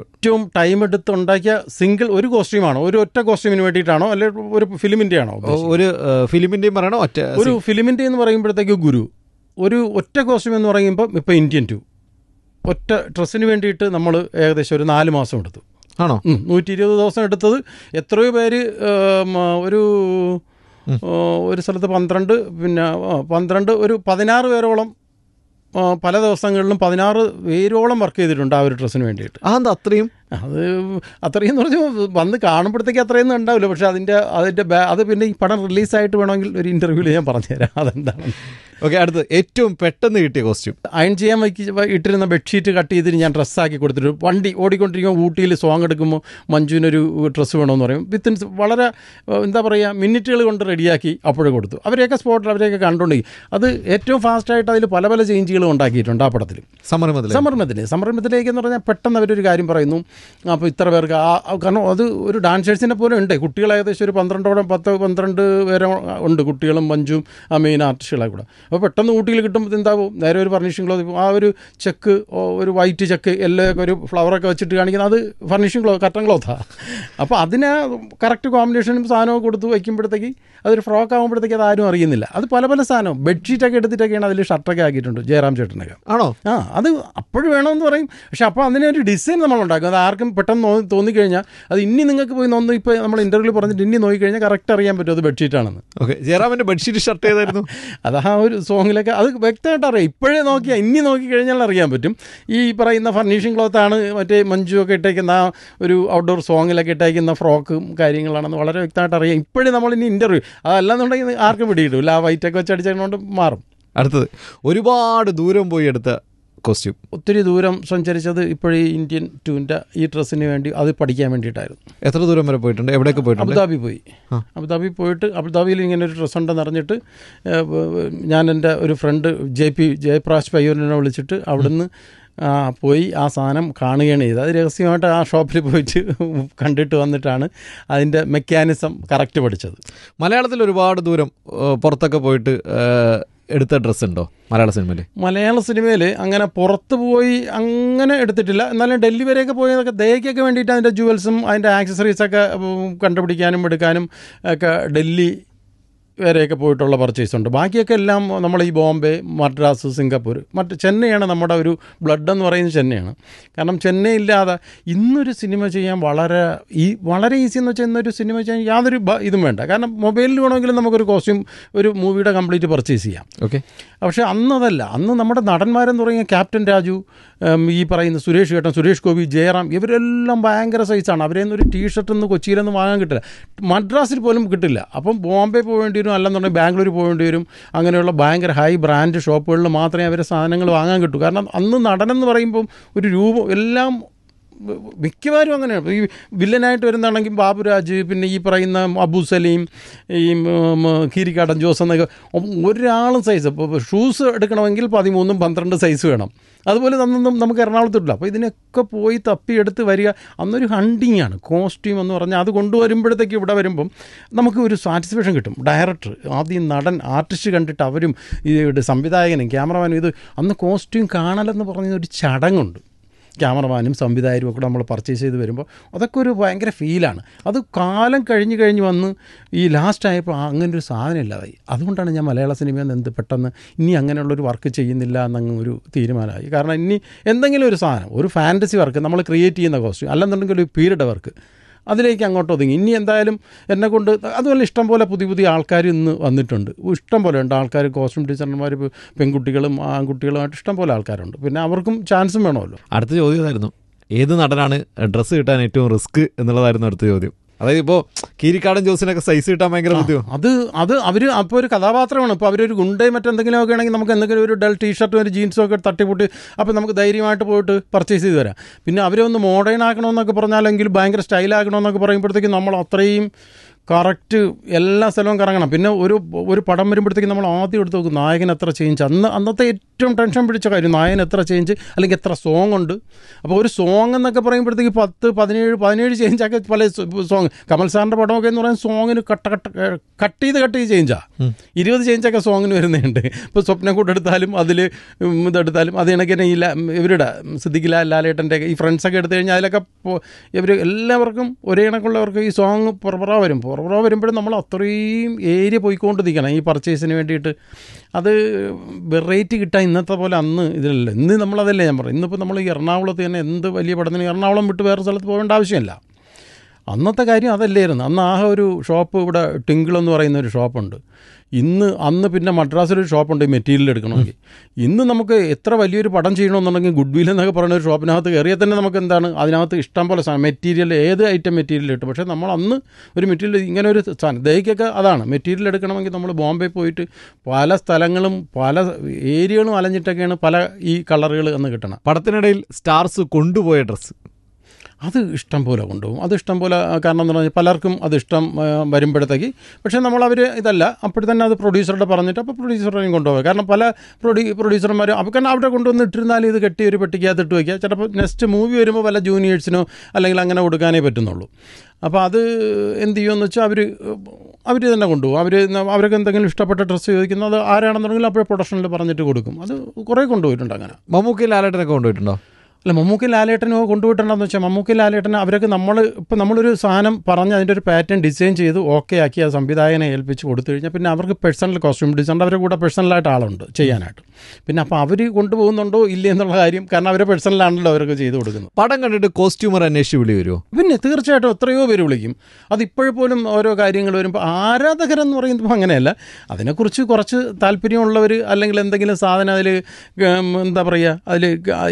ഏറ്റവും ടൈം എടുത്തുണ്ടാക്കിയ സിംഗിൾ ഒരു കോസ്റ്റ്യൂമാണോ ഒരു ഒറ്റ കോസ്റ്റ്യൂമിന് വേണ്ടിയിട്ടാണോ അല്ലെ ഒരു ഫിലിമിന്റെ ആണോ ഒരു ഫിലിമിന്റെയും പറയണോ ഒറ്റ ഒരു ഫിലിമിന്റെ എന്ന് പറയുമ്പോഴത്തേക്ക് ഗുരു ഒരു ഒറ്റ കോസ്റ്റ്യൂം എന്ന് പറയുമ്പോൾ ഇപ്പോൾ ഇന്ത്യൻ ടു ഒറ്റ ഡ്രസ്സിന് വേണ്ടിയിട്ട് നമ്മൾ ഏകദേശം ഒരു നാല് മാസം എടുത്തു ആണോ നൂറ്റി ഇരുപത് ദിവസം എടുത്തത് എത്രയോ പേര് ഒരു ഒരു സ്ഥലത്ത് പന്ത്രണ്ട് പിന്നെ പന്ത്രണ്ട് ഒരു പതിനാറ് പേരോളം പല ദിവസങ്ങളിലും പതിനാറ് പേരോളം വർക്ക് ചെയ്തിട്ടുണ്ട് ആ ഒരു ഡ്രസ്സിന് വേണ്ടിയിട്ട് അതെന്താ അത്രയും അത് അത്രയും പറഞ്ഞു വന്ന് കാണുമ്പോഴത്തേക്ക് അത്രയൊന്നും ഉണ്ടാവില്ല പക്ഷേ അതിൻ്റെ അതിൻ്റെ അത് പിന്നെ ഈ പടം റിലീസായിട്ട് വേണമെങ്കിൽ ഒരു ഇൻ്റർവ്യൂവിൽ ഞാൻ പറഞ്ഞുതരാം അതെന്താണ് ഓക്കെ അടുത്ത് ഏറ്റവും പെട്ടെന്ന് കിട്ടിയ കോസ്റ്റ്യൂം അയൺ ചെയ്യാൻ ഇട്ടിരുന്ന ബെഡ്ഷീറ്റ് കട്ട് ചെയ്തിട്ട് ഞാൻ ഡ്രസ്സാക്കി കൊടുത്തിട്ട് വണ്ടി ഓടിക്കൊണ്ടിരിക്കുമ്പോൾ ഊട്ടിയിൽ സോങ് എടുക്കുമ്പോൾ മഞ്ജുവിനൊരു ഡ്രസ്സ് വേണമെന്ന് പറയും വിത്തിൻ വളരെ എന്താ പറയുക മിനിറ്റുകൾ കൊണ്ട് റെഡിയാക്കി അപ്പോഴേ കൊടുത്തു അവരെയൊക്കെ സ്പോട്ടിൽ അവരെയൊക്കെ കണ്ടുകൊണ്ടെങ്കിൽ അത് ഏറ്റവും ഫാസ്റ്റായിട്ട് അതിൽ പല പല ചേഞ്ചുകൾ ഉണ്ടാക്കിയിട്ടുണ്ട് ആ പടത്തിൽ സമർമ്മത്തിൽ സമർമ്മത്തിൽ സമർമ്മത്തിലേക്ക് എന്ന് പറഞ്ഞാൽ പെട്ടെന്ന് അവരൊരു കാര്യം പറയുന്നു അപ്പോൾ ഇത്ര പേർക്ക് ആ കാരണം അത് ഒരു ഡാൻസേഴ്സിനെ പോലെ ഉണ്ട് കുട്ടികൾ ഏകദേശം ഒരു പന്ത്രണ്ടോളം പത്ത് പന്ത്രണ്ട് പേരെ ഉണ്ട് കുട്ടികളും മഞ്ചും ആ മെയിൻ ആർട്ടിസ്റ്റുകളെ കൂടെ അപ്പോൾ പെട്ടെന്ന് ഊട്ടിയിൽ കിട്ടുമ്പോൾ എന്താവും നേരെ ഒരു ഫർണിഷിംഗ് ക്ലോത്ത് ആ ഒരു ചെക്ക് ഒരു വൈറ്റ് ചെക്ക് എല്ലാം ഒരു ഫ്ലവറൊക്കെ വെച്ചിട്ട് കാണിക്കുന്നത് അത് ഫർണിഷിംഗ് ക്ലോ കട്ടൻ ക്ലോത്താണ് അപ്പോൾ അതിനെ കറക്റ്റ് കോമ്പിനേഷനും സാധനവും കൊടുത്ത് വയ്ക്കുമ്പോഴത്തേക്ക് അതൊരു ഫ്രോക്ക് ആകുമ്പോഴത്തേക്ക് അത് ആരും അറിയുന്നില്ല അത് പല പല സാധനം ബെഡ്ഷീറ്റൊക്കെ എടുത്തിട്ടൊക്കെയാണ് അതിൽ ഷർട്ടൊക്കെ ആക്കിയിട്ടുണ്ട് ജയറാം ചേട്ടനൊക്കെ ആണോ ആ അത് അപ്പോഴും വേണമെന്ന് പറയും പക്ഷെ അപ്പോൾ അതിനൊരു ഡിസൈൻ നമ്മൾ ഉണ്ടാക്കും അത് ആർക്കും പെട്ടെന്ന് തോന്നിക്കഴിഞ്ഞാൽ അത് ഇനി നിങ്ങൾക്ക് പോയി നോന്ന് ഇപ്പോൾ നമ്മൾ ഇന്റർവ്യൂ പറഞ്ഞിട്ട് ഇനി നോക്കിക്കഴിഞ്ഞാൽ കറക്റ്റ് അറിയാൻ പറ്റും അത് ബെഡ്ഷീറ്റാണെന്ന് ഓക്കെ ജയറാമിൻ്റെ ബെഡ്ഷീറ്റ് ഷർട്ട് ഏതായിരുന്നു അത് ആ ഒരു സോങ്ങിലൊക്കെ അത് വ്യക്തമായിട്ട് അറിയാം ഇപ്പോഴേ നോക്കിയാൽ ഇനി നോക്കിക്കഴിഞ്ഞാൽ അറിയാൻ പറ്റും ഈ പറയുന്ന ഫർണിഷിംഗ് ക്ലോത്താണ് മറ്റേ മഞ്ജു ഒക്കെ ഇട്ടേക്കുന്ന ആ ഒരു ഔട്ട്ഡോർ സോങ്ങിലൊക്കെ ഇട്ടേക്കുന്ന ഫ്രോക്കും കാര്യങ്ങളാണെന്ന് വളരെ വ്യക്തമായിട്ട് അറിയാം ഇപ്പോഴേ നമ്മൾ ഇനി ഇൻ്റർവ്യൂ അതല്ലാന്നുണ്ടെങ്കിൽ ആർക്കും പിടിയിട്ടില്ല ആ വൈറ്റൊക്കെ വെച്ച് അടിച്ചതുകൊണ്ട് മാറും അടുത്തത് ഒരുപാട് ദൂരം പോയി എടുത്ത കോസ്റ്റ്യൂം ഒത്തിരി ദൂരം സഞ്ചരിച്ചത് ഈ ഇന്ത്യൻ ടൂവിൻ്റെ ഈ ഡ്രസ്സിന് വേണ്ടി അത് പഠിക്കാൻ വേണ്ടിയിട്ടായിരുന്നു എത്ര ദൂരം വരെ പോയിട്ടുണ്ട് എവിടെയൊക്കെ പോയിട്ടുണ്ട് അബുദാബി പോയി അബുദാബി പോയിട്ട് അബുദാബിയിൽ ഇങ്ങനെ ഒരു ഡ്രസ്സ് ഉണ്ടെന്ന് അറിഞ്ഞിട്ട് ഞാൻ എൻ്റെ ഒരു ഫ്രണ്ട് ജെ പി ജയപ്രാശ് പയ്യൂരിനെ വിളിച്ചിട്ട് അവിടുന്ന് പോയി ആ സാധനം കാണുകയാണ് ചെയ്തത് അത് രഹസ്യമായിട്ട് ആ ഷോപ്പിൽ പോയിട്ട് കണ്ടിട്ട് വന്നിട്ടാണ് അതിൻ്റെ മെക്കാനിസം കറക്റ്റ് പഠിച്ചത് മലയാളത്തിൽ ഒരുപാട് ദൂരം പുറത്തൊക്കെ പോയിട്ട് എടുത്ത ഡ്രസ് ഉണ്ടോ മലയാള സിനിമയിൽ മലയാള സിനിമയിൽ അങ്ങനെ പുറത്ത് പോയി അങ്ങനെ എടുത്തിട്ടില്ല എന്നാലും ഡൽഹി വരെയൊക്കെ പോയതൊക്കെ ദയക്കൊക്കെ വേണ്ടിയിട്ട് അതിൻ്റെ ജുവൽസും അതിൻ്റെ ആക്സസറീസൊക്കെ കണ്ടുപിടിക്കാനും എടുക്കാനും ഒക്കെ ഡൽഹി വരെയൊക്കെ പോയിട്ടുള്ള പർച്ചേസ് ഉണ്ട് ബാക്കിയൊക്കെ എല്ലാം നമ്മൾ ഈ ബോംബെ മദ്രാസ് സിംഗപ്പൂർ മറ്റ് ചെന്നൈയാണ് നമ്മുടെ ഒരു ബ്ലഡ് എന്ന് പറയുന്നത് ചെന്നൈയാണ് കാരണം ചെന്നൈ ഇല്ലാതെ ഇന്നൊരു സിനിമ ചെയ്യാൻ വളരെ ഈ വളരെ ഈസി എന്ന് വെച്ചാൽ ഇന്നൊരു സിനിമ ചെയ്യാൻ യാതൊരു ഇതും വേണ്ട കാരണം മൊബൈലിൽ വേണമെങ്കിലും നമുക്കൊരു കോസ്റ്റ്യൂം ഒരു മൂവിയുടെ കംപ്ലീറ്റ് പർച്ചേസ് ചെയ്യാം ഓക്കെ പക്ഷേ അന്നതല്ല അന്ന് നമ്മുടെ നടന്മാരെന്ന് തുടങ്ങിയ ക്യാപ്റ്റൻ രാജു ഈ പറയുന്ന സുരേഷ് കേട്ടൻ സുരേഷ് ഗോപി ജയറാം ഇവരെല്ലാം ഭയങ്കര സൈസാണ് അവരെ ഒരു ടീ കൊച്ചിയിലൊന്നും വാങ്ങാൻ കിട്ടില്ല മദ്രാസിൽ പോലും കിട്ടില്ല അപ്പം ബോംബെ പോകേണ്ടി വരും അല്ലെന്നുണ്ടെങ്കിൽ ബാംഗ്ലൂർ പോകേണ്ടി വരും അങ്ങനെയുള്ള ഭയങ്കര ഹൈ ബ്രാൻഡ് ഷോപ്പുകളിൽ മാത്രമേ അവരെ സാധനങ്ങൾ വാങ്ങാൻ കിട്ടൂ കാരണം അന്ന് നടനെന്ന് പറയുമ്പം ഒരു രൂപം എല്ലാം മിക്കവാറും അങ്ങനെയാണ് ഈ വില്ലനായിട്ട് വരുന്നതാണെങ്കിൽ ബാബുരാജ് പിന്നെ ഈ പറയുന്ന അബു സലീം ഈ കീരിക്കാടൻ ജോസ് എന്നൊക്കെ ഒരാളും സൈസ് ഇപ്പോൾ ഷൂസ് എടുക്കണമെങ്കിൽ പതിമൂന്നും പന്ത്രണ്ട് സൈസ് വേണം അതുപോലെ അന്നൊന്നും നമുക്ക് എറണാകുളത്തിട്ടില്ല അപ്പോൾ ഇതിനൊക്കെ പോയി തപ്പിയെടുത്ത് വരിക അന്നൊരു ഹണ്ടിങ് ആണ് കോസ്റ്റ്യൂം എന്ന് പറഞ്ഞാൽ അത് കൊണ്ടുവരുമ്പോഴത്തേക്ക് ഇവിടെ വരുമ്പം നമുക്ക് ഒരു സാറ്റിസ്ഫാക്ഷൻ കിട്ടും ഡയറക്ടർ ആദ്യം നടൻ ആർട്ടിസ്റ്റ് കണ്ടിട്ട് അവരും ഇത് സംവിധായകനും ക്യാമറമാനും ഇത് അന്ന് കോസ്റ്റ്യൂം കാണലെന്ന് പറഞ്ഞ ഒരു ചടങ്ങുണ്ട് ക്യാമറമാനും സംവിധായകരും ഒക്കെ നമ്മൾ പർച്ചേസ് ചെയ്ത് വരുമ്പോൾ അതൊക്കെ ഒരു ഭയങ്കര ഫീലാണ് അത് കാലം കഴിഞ്ഞ് കഴിഞ്ഞ് വന്ന് ഈ ലാസ്റ്റ് ആയപ്പോൾ അങ്ങനെ ഒരു സാധനം ഇല്ലാതായി അതുകൊണ്ടാണ് ഞാൻ മലയാള സിനിമ എന്ന് എന്ത് പെട്ടെന്ന് ഇനി അങ്ങനെയുള്ളൊരു വർക്ക് ചെയ്യുന്നില്ല എന്നങ്ങ് ഒരു തീരുമാനമായി കാരണം ഇനി എന്തെങ്കിലും ഒരു സാധനം ഒരു ഫാൻറ്റസി വർക്ക് നമ്മൾ ക്രിയേറ്റ് ചെയ്യുന്ന കോസ്റ്റ്യൂം അല്ലെന്നുണ്ടെങ്കിൽ ഒരു പീരീഡ് വർക്ക് അതിലേക്ക് അങ്ങോട്ട് ഒതുങ്ങി ഇനി എന്തായാലും എന്നെ കൊണ്ട് അതുപോലെ ഇഷ്ടം പോലെ പുതിയ പുതിയ ആൾക്കാർ ഇന്ന് വന്നിട്ടുണ്ട് ഇഷ്ടം പോലെ ഉണ്ട് ആൾക്കാർ കോസ്റ്റ്യൂം ടീച്ചർമാർ പെൺകുട്ടികളും ആൺകുട്ടികളുമായിട്ട് ഇഷ്ടം പോലെ ആൾക്കാരുണ്ട് പിന്നെ അവർക്കും ചാൻസും വേണമല്ലോ അടുത്ത ചോദ്യം ഏത് നടനാണ് ഡ്രസ്സ് കിട്ടാൻ ഏറ്റവും റിസ്ക് എന്നുള്ളതായിരുന്നു അടുത്ത ചോദ്യം അതായത് ഇപ്പോൾ കീരിക്കാടൻ ജോസിനൊക്കെ സൈസ് കിട്ടാൻ ഭയങ്കര ബുദ്ധിമുട്ട് അത് അത് അവർ അപ്പോൾ ഒരു കഥാപാത്രമാണ് ഇപ്പോൾ അവരൊരു ഗുണ്ടേ മറ്റെന്തെങ്കിലും ഒക്കെ ആണെങ്കിൽ നമുക്ക് എന്തെങ്കിലും ഒരു ഡൽ ടീഷർട്ടും ഒരു ജീൻസും ഒക്കെ തട്ടിപ്പൊട്ടി അപ്പോൾ നമുക്ക് ധൈര്യമായിട്ട് പോയിട്ട് പർച്ചേസ് ചെയ്ത് തരാം പിന്നെ അവരെ ഒന്ന് മോഡേൺ ആക്കണമെന്നൊക്കെ പറഞ്ഞാലെങ്കിൽ ഭയങ്കര സ്റ്റൈലാക്കണമെന്നൊക്കെ പറയുമ്പോഴത്തേക്കും നമ്മൾ അത്രയും കറക്റ്റ് എല്ലാ സ്ഥലവും കറങ്ങണം പിന്നെ ഒരു ഒരു പടം വരുമ്പോഴത്തേക്കും നമ്മൾ ആദ്യം എടുത്ത് നോക്കും നായകൻ എത്ര ചേഞ്ച് അന്ന് അന്നത്തെ ഏറ്റവും ടെൻഷൻ പിടിച്ച കാര്യം നായകൻ എത്ര ചേഞ്ച് അല്ലെങ്കിൽ എത്ര സോങ് ഉണ്ട് അപ്പോൾ ഒരു സോങ് എന്നൊക്കെ പറയുമ്പോഴത്തേക്ക് പത്ത് പതിനേഴ് പതിനേഴ് ചേഞ്ചൊക്കെ പല സോങ് കമൽ സാറിൻ്റെ പടമൊക്കെ എന്ന് പറയുന്നത് സോങ്ങിന് കട്ട കട്ട കട്ട് ചെയ്ത് കട്ട് ചെയ്ത് ചേഞ്ചാണ് ഇരുപത് ചേഞ്ചൊക്കെ സോങ്ങിന് വരുന്നുണ്ട് ഇപ്പോൾ സ്വപ്നം എടുത്താലും അതിൽ ഇതെടുത്താലും അത് എനിക്ക് തന്നെ ഈ ഇവരുടെ സിദ്ധിക്കില്ല ലാലേട്ടൻ്റെ ഈ ഫ്രണ്ട്സൊക്കെ എടുത്തു കഴിഞ്ഞാൽ അതിലൊക്കെ ഇവർ എല്ലാവർക്കും ഒരേ കണക്കുള്ളവർക്ക് ഈ സോങ് പുറപുറ വരും കുറവ് വരുമ്പോഴും നമ്മൾ അത്രയും ഏരിയ പോയിക്കൊണ്ടിരിക്കണം ഈ പർച്ചേസിന് വേണ്ടിയിട്ട് അത് വെറൈറ്റി കിട്ടാൻ ഇന്നത്തെ പോലെ അന്ന് ഇതിലല്ല ഇന്ന് നമ്മളതല്ലേ ഞാൻ പറയും ഇന്നിപ്പോൾ നമ്മൾ ഈ എറണാകുളത്ത് തന്നെ എന്ത് വലിയ പഠനം എറണാകുളം വിട്ട് വേറെ സ്ഥലത്ത് പോകേണ്ട ആവശ്യമില്ല അന്നത്തെ കാര്യം അതല്ലായിരുന്നു അന്ന് ആ ഒരു ഷോപ്പ് ഇവിടെ ടിങ്കിൾ എന്ന് പറയുന്ന ഒരു ഷോപ്പുണ്ട് ഇന്ന് അന്ന് പിന്നെ മദ്രാസിൽ ഒരു ഷോപ്പുണ്ട് മെറ്റീരിയൽ എടുക്കണമെങ്കിൽ ഇന്ന് നമുക്ക് എത്ര വലിയൊരു പടം ചെയ്യണമെന്നുണ്ടെങ്കിൽ ഗുഡ് വിൽ എന്നൊക്കെ പറയുന്ന ഒരു ഷോപ്പിനകത്ത് കയറിയാൽ തന്നെ നമുക്ക് എന്താണ് അതിനകത്ത് ഇഷ്ടം പോലെ സാധനം മെറ്റീരിയൽ ഏത് ഐറ്റം മെറ്റീരിയൽ കിട്ടും പക്ഷേ നമ്മൾ അന്ന് ഒരു മെറ്റീരിയൽ ഇങ്ങനെ ഒരു സാധനം ദഹിക്കൊക്കെ അതാണ് മെറ്റീരിയൽ എടുക്കണമെങ്കിൽ നമ്മൾ ബോംബെ പോയിട്ട് പല സ്ഥലങ്ങളും പല ഏരിയകളും അലഞ്ഞിട്ടൊക്കെയാണ് പല ഈ കളറുകൾ എന്ന് കിട്ടണം പടത്തിനിടയിൽ സ്റ്റാർസ് കൊണ്ടുപോയ ഡ്രസ്സ് അത് ഇഷ്ടം പോലെ കൊണ്ടുപോകും അത് ഇഷ്ടം പോലെ കാരണം എന്ന് പറഞ്ഞാൽ പലർക്കും അത് ഇഷ്ടം വരുമ്പോഴത്തേക്ക് പക്ഷേ നമ്മൾ അവർ ഇതല്ല അപ്പോൾ തന്നെ അത് പ്രൊഡ്യൂസറുടെ പറഞ്ഞിട്ട് അപ്പോൾ പ്രൊഡ്യൂസറിനെയും കൊണ്ടുപോകുക കാരണം പല പ്രൊഡ്യൂ പ്രൊഡ്യൂസർമാരും അപ്പോൾ കാരണം അവിടെ കൊണ്ടുവന്ന് ഇട്ടിരുന്നാലും ഇത് കെട്ടി ഒരു പെട്ടിക്കകത്തിട്ട് വയ്ക്കുക ചിലപ്പോൾ നെക്സ്റ്റ് മൂവി വരുമ്പോൾ പല ജൂനിയേഴ്സിനോ അല്ലെങ്കിൽ അങ്ങനെ കൊടുക്കാനേ പറ്റുന്നുള്ളൂ അപ്പോൾ അത് എന്ത് ചെയ്യുമെന്ന് വെച്ചാൽ അവർ അവർ തന്നെ കൊണ്ടുപോകും അവർ അവരൊക്കെ എന്തെങ്കിലും ഇഷ്ടപ്പെട്ട ഡ്രസ്സ് ചോദിക്കുന്നത് അത് ആരാണെന്നുണ്ടെങ്കിൽ അപ്പോൾ പ്രൊഡക്ഷനിൽ പറഞ്ഞിട്ട് കൊടുക്കും അത് കുറേ കൊണ്ടുപോയിട്ടുണ്ട് അങ്ങനെ മമ്മൂക്കി ലാലേട്ടനൊക്കെ കൊണ്ടുപോയിട്ടുണ്ടോ അല്ല മമ്മൂക്കി ലാലേട്ടനും കൊണ്ടുപോയിട്ടുണ്ടെന്ന് വെച്ചാൽ മമ്മൂക്കി ലാലേട്ടൻ അവരൊക്കെ നമ്മൾ ഇപ്പോൾ നമ്മളൊരു സാധനം പറഞ്ഞ് അതിൻ്റെ ഒരു പാറ്റേൺ ഡിസൈൻ ചെയ്ത് ഓക്കെ ആക്കി ആ സംവിധായകനെ ഏൽപ്പിച്ച് കൊടുത്തു കഴിഞ്ഞാൽ പിന്നെ അവർക്ക് പേഴ്സണൽ കോസ്റ്റ്യൂം ഡിസൈൻ അവരുടെ കൂടെ പേഴ്സണലായിട്ട് ആളുണ്ട് ചെയ്യാനായിട്ട് പിന്നെ അപ്പോൾ അവർ കൊണ്ടുപോകുന്നുണ്ടോ ഇല്ല എന്നുള്ള കാര്യം കാരണം അവരെ പേഴ്സണലാണല്ലോ അവർക്ക് ചെയ്ത് കൊടുക്കുന്നത് പടം കണ്ടിട്ട് കോസ്റ്റ്യൂമർ അന്വേഷിച്ച് വിളി വരുമോ പിന്നെ തീർച്ചയായിട്ടും എത്രയോ പേര് വിളിക്കും അത് ഇപ്പോഴും ഓരോ കാര്യങ്ങൾ വരുമ്പോൾ ആരാധകരെന്ന് പറയുമ്പോൾ അങ്ങനെയല്ല അതിനെക്കുറിച്ച് കുറച്ച് താല്പര്യമുള്ളവർ അല്ലെങ്കിൽ എന്തെങ്കിലും സാധനം അതിൽ എന്താ പറയുക അതിൽ